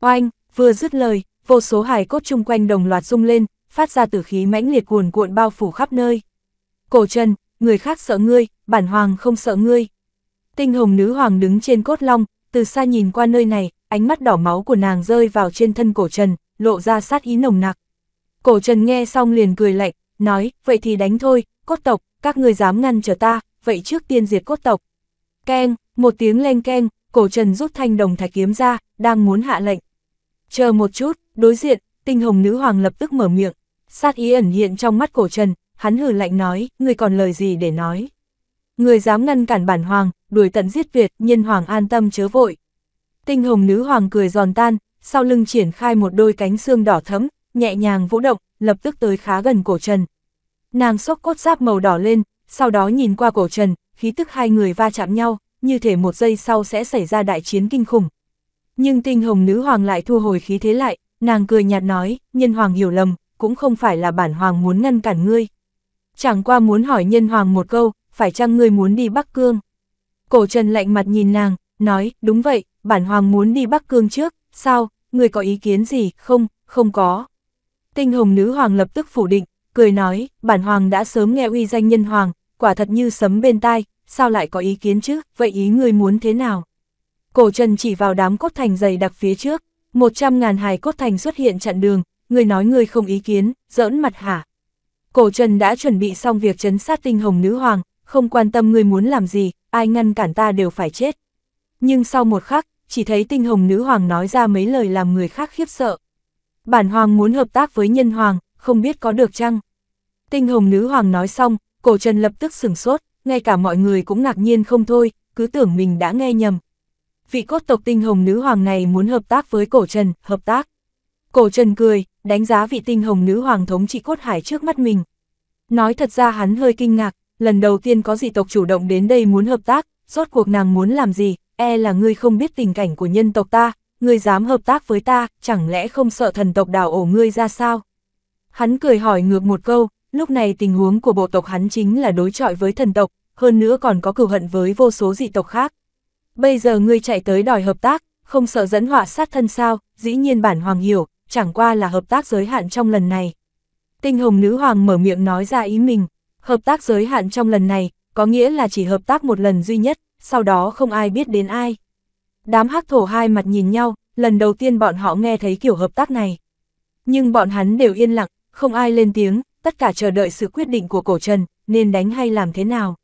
Oanh, vừa dứt lời, vô số hài cốt chung quanh đồng loạt rung lên, phát ra tử khí mãnh liệt cuồn cuộn bao phủ khắp nơi. Cổ trần, người khác sợ ngươi, bản hoàng không sợ ngươi. Tinh hồng nữ hoàng đứng trên cốt long, từ xa nhìn qua nơi này, ánh mắt đỏ máu của nàng rơi vào trên thân cổ trần, lộ ra sát ý nồng nặc. Cổ trần nghe xong liền cười lạnh, nói, vậy thì đánh thôi, cốt tộc, các người dám ngăn trở ta, vậy trước tiên diệt cốt tộc. Keng, một tiếng len keng, cổ trần rút thanh đồng thạch kiếm ra, đang muốn hạ lệnh. Chờ một chút, đối diện, tinh hồng nữ hoàng lập tức mở miệng, sát ý ẩn hiện trong mắt cổ trần, hắn hử lạnh nói, người còn lời gì để nói. Người dám ngăn cản bản hoàng, đuổi tận giết Việt, nhân hoàng an tâm chớ vội. Tinh hồng nữ hoàng cười giòn tan, sau lưng triển khai một đôi cánh xương đỏ thấm, nhẹ nhàng vũ động, lập tức tới khá gần cổ trần. Nàng xốc cốt giáp màu đỏ lên, sau đó nhìn qua cổ trần, khí tức hai người va chạm nhau, như thể một giây sau sẽ xảy ra đại chiến kinh khủng. Nhưng tinh hồng nữ hoàng lại thu hồi khí thế lại, nàng cười nhạt nói, nhân hoàng hiểu lầm, cũng không phải là bản hoàng muốn ngăn cản ngươi. Chẳng qua muốn hỏi nhân hoàng một câu, phải chăng ngươi muốn đi Bắc Cương? Cổ Trần lạnh mặt nhìn nàng, nói, đúng vậy, bản hoàng muốn đi Bắc Cương trước, sao, người có ý kiến gì, không, không có. Tinh hồng nữ hoàng lập tức phủ định, cười nói, bản hoàng đã sớm nghe uy danh nhân hoàng, quả thật như sấm bên tai, sao lại có ý kiến chứ, vậy ý người muốn thế nào? Cổ Trần chỉ vào đám cốt thành dày đặc phía trước, 100.000 hài cốt thành xuất hiện chặn đường, người nói người không ý kiến, giỡn mặt hả? Cổ Trần đã chuẩn bị xong việc chấn sát tinh hồng nữ hoàng, không quan tâm ngươi muốn làm gì, ai ngăn cản ta đều phải chết. Nhưng sau một khắc, chỉ thấy tinh hồng nữ hoàng nói ra mấy lời làm người khác khiếp sợ. Bản hoàng muốn hợp tác với nhân hoàng, không biết có được chăng? Tinh hồng nữ hoàng nói xong, cổ trần lập tức sửng sốt, ngay cả mọi người cũng ngạc nhiên không thôi, cứ tưởng mình đã nghe nhầm. Vị cốt tộc tinh hồng nữ hoàng này muốn hợp tác với cổ trần, hợp tác. Cổ trần cười, đánh giá vị tinh hồng nữ hoàng thống trị cốt hải trước mắt mình. Nói thật ra hắn hơi kinh ngạc, lần đầu tiên có dị tộc chủ động đến đây muốn hợp tác, rốt cuộc nàng muốn làm gì, e là ngươi không biết tình cảnh của nhân tộc ta, ngươi dám hợp tác với ta, chẳng lẽ không sợ thần tộc đảo ổ ngươi ra sao? Hắn cười hỏi ngược một câu, lúc này tình huống của bộ tộc hắn chính là đối trọi với thần tộc, hơn nữa còn có cửu hận với vô số dị tộc khác. Bây giờ ngươi chạy tới đòi hợp tác, không sợ dẫn họa sát thân sao, dĩ nhiên bản hoàng hiểu, chẳng qua là hợp tác giới hạn trong lần này. Tinh hồng nữ hoàng mở miệng nói ra ý mình, Hợp tác giới hạn trong lần này, có nghĩa là chỉ hợp tác một lần duy nhất, sau đó không ai biết đến ai. Đám hắc thổ hai mặt nhìn nhau, lần đầu tiên bọn họ nghe thấy kiểu hợp tác này. Nhưng bọn hắn đều yên lặng, không ai lên tiếng, tất cả chờ đợi sự quyết định của cổ trần, nên đánh hay làm thế nào.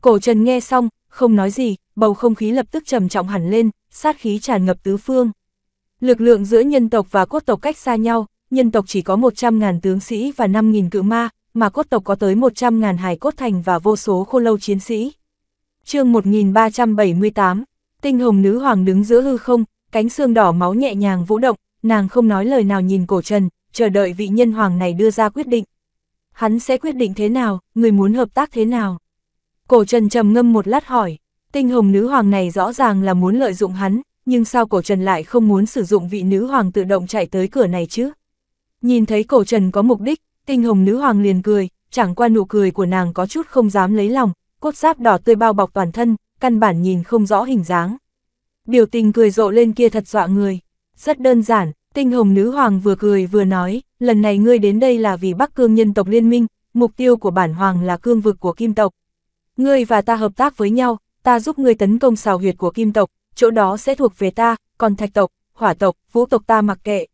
Cổ trần nghe xong, không nói gì, bầu không khí lập tức trầm trọng hẳn lên, sát khí tràn ngập tứ phương. Lực lượng giữa nhân tộc và quốc tộc cách xa nhau, nhân tộc chỉ có 100.000 tướng sĩ và 5.000 cự ma, mà cốt tộc có tới 100.000 hài cốt thành và vô số khô lâu chiến sĩ. chương 1378, tinh hồng nữ hoàng đứng giữa hư không, cánh xương đỏ máu nhẹ nhàng vũ động, nàng không nói lời nào nhìn cổ trần, chờ đợi vị nhân hoàng này đưa ra quyết định. Hắn sẽ quyết định thế nào, người muốn hợp tác thế nào? Cổ trần trầm ngâm một lát hỏi, tinh hồng nữ hoàng này rõ ràng là muốn lợi dụng hắn, nhưng sao cổ trần lại không muốn sử dụng vị nữ hoàng tự động chạy tới cửa này chứ? Nhìn thấy cổ trần có mục đích, tinh hồng nữ hoàng liền cười, chẳng qua nụ cười của nàng có chút không dám lấy lòng, cốt giáp đỏ tươi bao bọc toàn thân, căn bản nhìn không rõ hình dáng. Biểu tình cười rộ lên kia thật dọa người. Rất đơn giản, tinh hồng nữ hoàng vừa cười vừa nói, lần này ngươi đến đây là vì Bắc Cương nhân tộc liên minh, mục tiêu của bản hoàng là cương vực của kim tộc. Ngươi và ta hợp tác với nhau, ta giúp ngươi tấn công xào huyệt của kim tộc, chỗ đó sẽ thuộc về ta, còn thạch tộc, hỏa tộc, vũ tộc ta mặc kệ.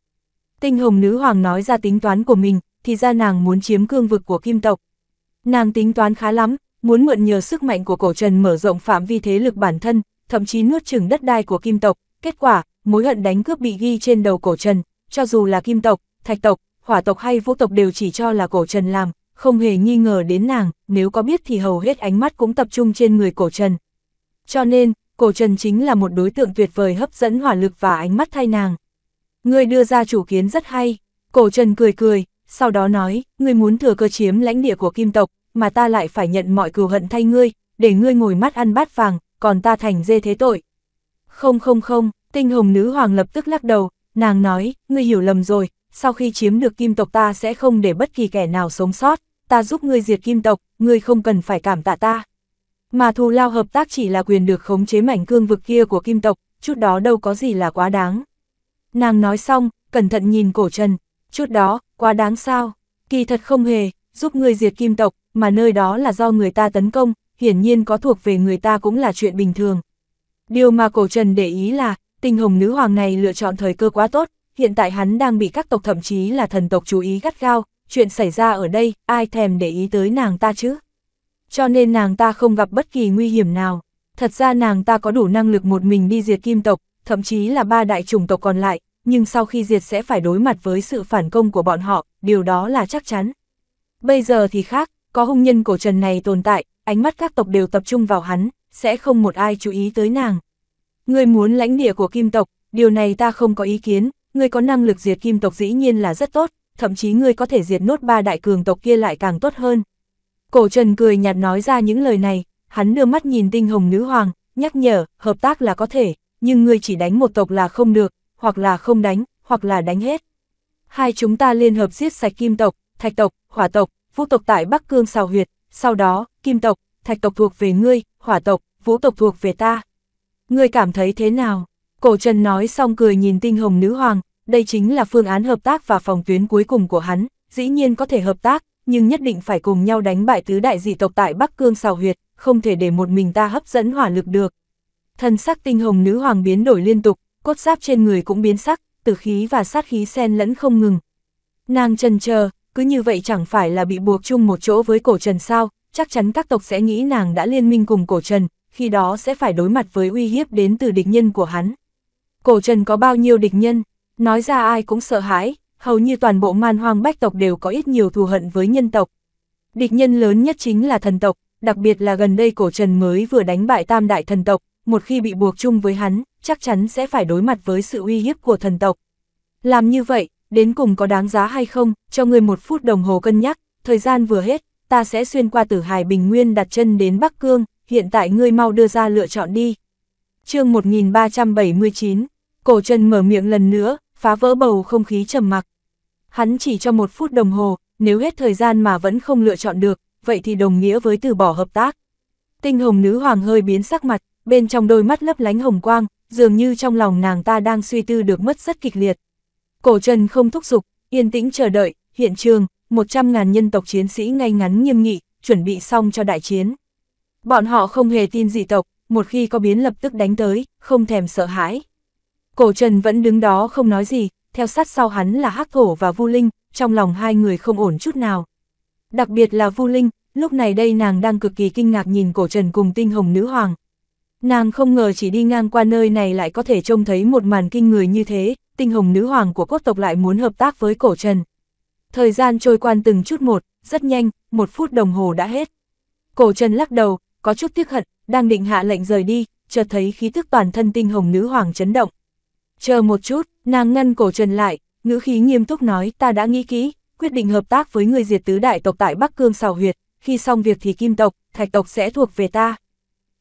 Tinh hồng nữ hoàng nói ra tính toán của mình, thì ra nàng muốn chiếm cương vực của kim tộc. Nàng tính toán khá lắm, muốn mượn nhờ sức mạnh của cổ trần mở rộng phạm vi thế lực bản thân, thậm chí nuốt chừng đất đai của kim tộc. Kết quả, mối hận đánh cướp bị ghi trên đầu cổ trần, cho dù là kim tộc, thạch tộc, hỏa tộc hay vũ tộc đều chỉ cho là cổ trần làm, không hề nghi ngờ đến nàng, nếu có biết thì hầu hết ánh mắt cũng tập trung trên người cổ trần. Cho nên, cổ trần chính là một đối tượng tuyệt vời hấp dẫn hỏa lực và ánh mắt thay nàng. Người đưa ra chủ kiến rất hay, cổ trần cười cười, sau đó nói, ngươi muốn thừa cơ chiếm lãnh địa của kim tộc, mà ta lại phải nhận mọi cừu hận thay ngươi, để ngươi ngồi mắt ăn bát vàng, còn ta thành dê thế tội. Không không không, tinh hồng nữ hoàng lập tức lắc đầu, nàng nói, ngươi hiểu lầm rồi, sau khi chiếm được kim tộc ta sẽ không để bất kỳ kẻ nào sống sót, ta giúp ngươi diệt kim tộc, ngươi không cần phải cảm tạ ta. Mà thù lao hợp tác chỉ là quyền được khống chế mảnh cương vực kia của kim tộc, chút đó đâu có gì là quá đáng. Nàng nói xong, cẩn thận nhìn cổ trần, chút đó, quá đáng sao, kỳ thật không hề, giúp người diệt kim tộc, mà nơi đó là do người ta tấn công, hiển nhiên có thuộc về người ta cũng là chuyện bình thường. Điều mà cổ trần để ý là, tình hồng nữ hoàng này lựa chọn thời cơ quá tốt, hiện tại hắn đang bị các tộc thậm chí là thần tộc chú ý gắt gao, chuyện xảy ra ở đây, ai thèm để ý tới nàng ta chứ. Cho nên nàng ta không gặp bất kỳ nguy hiểm nào, thật ra nàng ta có đủ năng lực một mình đi diệt kim tộc, thậm chí là ba đại chủng tộc còn lại, nhưng sau khi diệt sẽ phải đối mặt với sự phản công của bọn họ, điều đó là chắc chắn. Bây giờ thì khác, có hung nhân cổ trần này tồn tại, ánh mắt các tộc đều tập trung vào hắn, sẽ không một ai chú ý tới nàng. Ngươi muốn lãnh địa của kim tộc, điều này ta không có ý kiến, ngươi có năng lực diệt kim tộc dĩ nhiên là rất tốt, thậm chí ngươi có thể diệt nốt ba đại cường tộc kia lại càng tốt hơn. Cổ trần cười nhạt nói ra những lời này, hắn đưa mắt nhìn tinh hồng nữ hoàng, nhắc nhở, hợp tác là có thể, nhưng ngươi chỉ đánh một tộc là không được, hoặc là không đánh, hoặc là đánh hết. Hai chúng ta liên hợp giết sạch kim tộc, thạch tộc, hỏa tộc, vũ tộc tại Bắc Cương xào huyệt, sau đó, kim tộc, thạch tộc thuộc về ngươi, hỏa tộc, vũ tộc thuộc về ta. Ngươi cảm thấy thế nào? Cổ Trần nói xong cười nhìn tinh hồng nữ hoàng, đây chính là phương án hợp tác và phòng tuyến cuối cùng của hắn, dĩ nhiên có thể hợp tác, nhưng nhất định phải cùng nhau đánh bại tứ đại dị tộc tại Bắc Cương xào huyệt, không thể để một mình ta hấp dẫn hỏa lực được. Thân sắc tinh hồng nữ hoàng biến đổi liên tục, cốt giáp trên người cũng biến sắc, tử khí và sát khí xen lẫn không ngừng. Nàng trần chờ, cứ như vậy chẳng phải là bị buộc chung một chỗ với cổ trần sao, chắc chắn các tộc sẽ nghĩ nàng đã liên minh cùng cổ trần, khi đó sẽ phải đối mặt với uy hiếp đến từ địch nhân của hắn. Cổ trần có bao nhiêu địch nhân, nói ra ai cũng sợ hãi, hầu như toàn bộ man hoang bách tộc đều có ít nhiều thù hận với nhân tộc. Địch nhân lớn nhất chính là thần tộc, đặc biệt là gần đây cổ trần mới vừa đánh bại tam đại thần tộc, một khi bị buộc chung với hắn, chắc chắn sẽ phải đối mặt với sự uy hiếp của thần tộc. Làm như vậy, đến cùng có đáng giá hay không, cho người một phút đồng hồ cân nhắc, thời gian vừa hết, ta sẽ xuyên qua tử hải bình nguyên đặt chân đến Bắc Cương, hiện tại ngươi mau đưa ra lựa chọn đi. chương 1379, cổ chân mở miệng lần nữa, phá vỡ bầu không khí trầm mặc. Hắn chỉ cho một phút đồng hồ, nếu hết thời gian mà vẫn không lựa chọn được, vậy thì đồng nghĩa với từ bỏ hợp tác. Tinh hồng nữ hoàng hơi biến sắc mặt, bên trong đôi mắt lấp lánh hồng quang, dường như trong lòng nàng ta đang suy tư được mất rất kịch liệt. Cổ Trần không thúc giục, yên tĩnh chờ đợi, hiện trường, 100.000 nhân tộc chiến sĩ ngay ngắn nghiêm nghị, chuẩn bị xong cho đại chiến. Bọn họ không hề tin dị tộc, một khi có biến lập tức đánh tới, không thèm sợ hãi. Cổ Trần vẫn đứng đó không nói gì, theo sát sau hắn là Hắc Thổ và Vu Linh, trong lòng hai người không ổn chút nào. Đặc biệt là Vu Linh, lúc này đây nàng đang cực kỳ kinh ngạc nhìn Cổ Trần cùng Tinh Hồng Nữ Hoàng, Nàng không ngờ chỉ đi ngang qua nơi này lại có thể trông thấy một màn kinh người như thế, tinh hồng nữ hoàng của cốt tộc lại muốn hợp tác với cổ trần. Thời gian trôi qua từng chút một, rất nhanh, một phút đồng hồ đã hết. Cổ trần lắc đầu, có chút tiếc hận, đang định hạ lệnh rời đi, chợt thấy khí thức toàn thân tinh hồng nữ hoàng chấn động. Chờ một chút, nàng ngăn cổ trần lại, ngữ khí nghiêm túc nói ta đã nghĩ kỹ, quyết định hợp tác với người diệt tứ đại tộc tại Bắc Cương xào huyệt, khi xong việc thì kim tộc, thạch tộc sẽ thuộc về ta.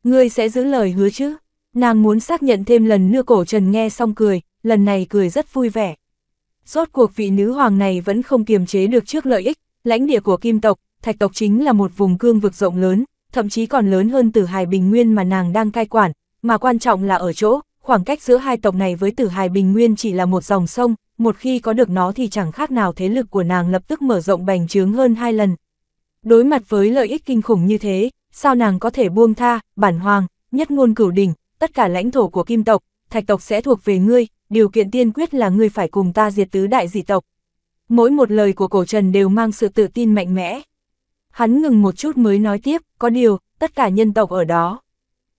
Ngươi sẽ giữ lời hứa chứ? Nàng muốn xác nhận thêm lần nữa cổ trần nghe xong cười, lần này cười rất vui vẻ. Rốt cuộc vị nữ hoàng này vẫn không kiềm chế được trước lợi ích, lãnh địa của kim tộc, thạch tộc chính là một vùng cương vực rộng lớn, thậm chí còn lớn hơn tử hài bình nguyên mà nàng đang cai quản, mà quan trọng là ở chỗ, khoảng cách giữa hai tộc này với tử hài bình nguyên chỉ là một dòng sông, một khi có được nó thì chẳng khác nào thế lực của nàng lập tức mở rộng bành trướng hơn hai lần. Đối mặt với lợi ích kinh khủng như thế, sao nàng có thể buông tha, bản hoàng, nhất ngôn cửu đỉnh, tất cả lãnh thổ của kim tộc, thạch tộc sẽ thuộc về ngươi, điều kiện tiên quyết là ngươi phải cùng ta diệt tứ đại dị tộc. Mỗi một lời của cổ trần đều mang sự tự tin mạnh mẽ. Hắn ngừng một chút mới nói tiếp, có điều, tất cả nhân tộc ở đó.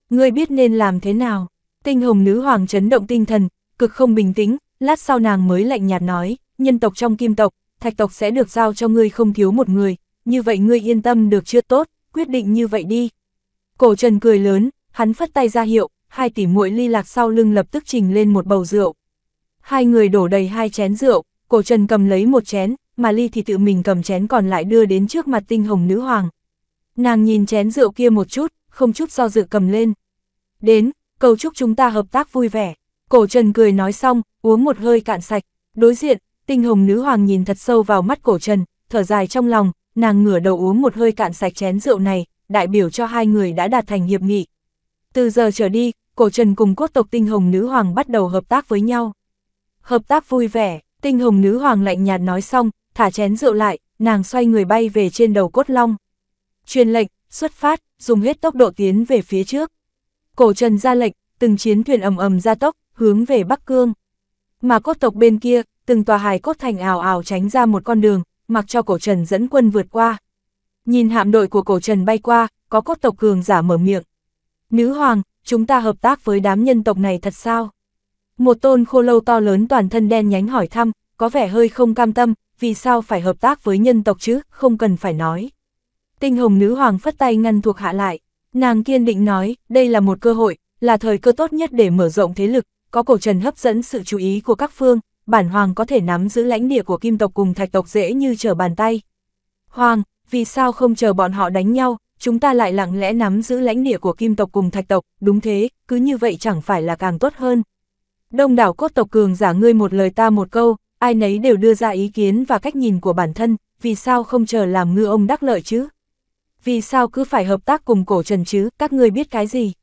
Ngươi biết nên làm thế nào? Tinh hồng nữ hoàng chấn động tinh thần, cực không bình tĩnh, lát sau nàng mới lạnh nhạt nói, nhân tộc trong kim tộc, thạch tộc sẽ được giao cho ngươi không thiếu một người, như vậy ngươi yên tâm được chưa tốt quyết định như vậy đi. Cổ Trần cười lớn, hắn phất tay ra hiệu, hai tỷ muội ly lạc sau lưng lập tức trình lên một bầu rượu. Hai người đổ đầy hai chén rượu, cổ Trần cầm lấy một chén, mà ly thì tự mình cầm chén còn lại đưa đến trước mặt tinh hồng nữ hoàng. Nàng nhìn chén rượu kia một chút, không chút do dự cầm lên. Đến, cầu chúc chúng ta hợp tác vui vẻ. Cổ Trần cười nói xong, uống một hơi cạn sạch. Đối diện, tinh hồng nữ hoàng nhìn thật sâu vào mắt cổ Trần, thở dài trong lòng, nàng ngửa đầu uống một hơi cạn sạch chén rượu này, đại biểu cho hai người đã đạt thành hiệp nghị. Từ giờ trở đi, cổ trần cùng cốt tộc tinh hồng nữ hoàng bắt đầu hợp tác với nhau. Hợp tác vui vẻ, tinh hồng nữ hoàng lạnh nhạt nói xong, thả chén rượu lại, nàng xoay người bay về trên đầu cốt long. Truyền lệnh, xuất phát, dùng hết tốc độ tiến về phía trước. Cổ trần ra lệnh, từng chiến thuyền ầm ầm ra tốc, hướng về Bắc Cương. Mà cốt tộc bên kia, từng tòa hài cốt thành ảo ảo tránh ra một con đường, mặc cho cổ trần dẫn quân vượt qua. Nhìn hạm đội của cổ trần bay qua, có cốt tộc cường giả mở miệng. Nữ hoàng, chúng ta hợp tác với đám nhân tộc này thật sao? Một tôn khô lâu to lớn toàn thân đen nhánh hỏi thăm, có vẻ hơi không cam tâm, vì sao phải hợp tác với nhân tộc chứ, không cần phải nói. Tinh hồng nữ hoàng phất tay ngăn thuộc hạ lại, nàng kiên định nói, đây là một cơ hội, là thời cơ tốt nhất để mở rộng thế lực, có cổ trần hấp dẫn sự chú ý của các phương, bản hoàng có thể nắm giữ lãnh địa của kim tộc cùng thạch tộc dễ như trở bàn tay. Hoàng, vì sao không chờ bọn họ đánh nhau, chúng ta lại lặng lẽ nắm giữ lãnh địa của kim tộc cùng thạch tộc, đúng thế, cứ như vậy chẳng phải là càng tốt hơn. Đông đảo cốt tộc cường giả ngươi một lời ta một câu, ai nấy đều đưa ra ý kiến và cách nhìn của bản thân, vì sao không chờ làm ngư ông đắc lợi chứ? Vì sao cứ phải hợp tác cùng cổ trần chứ, các ngươi biết cái gì?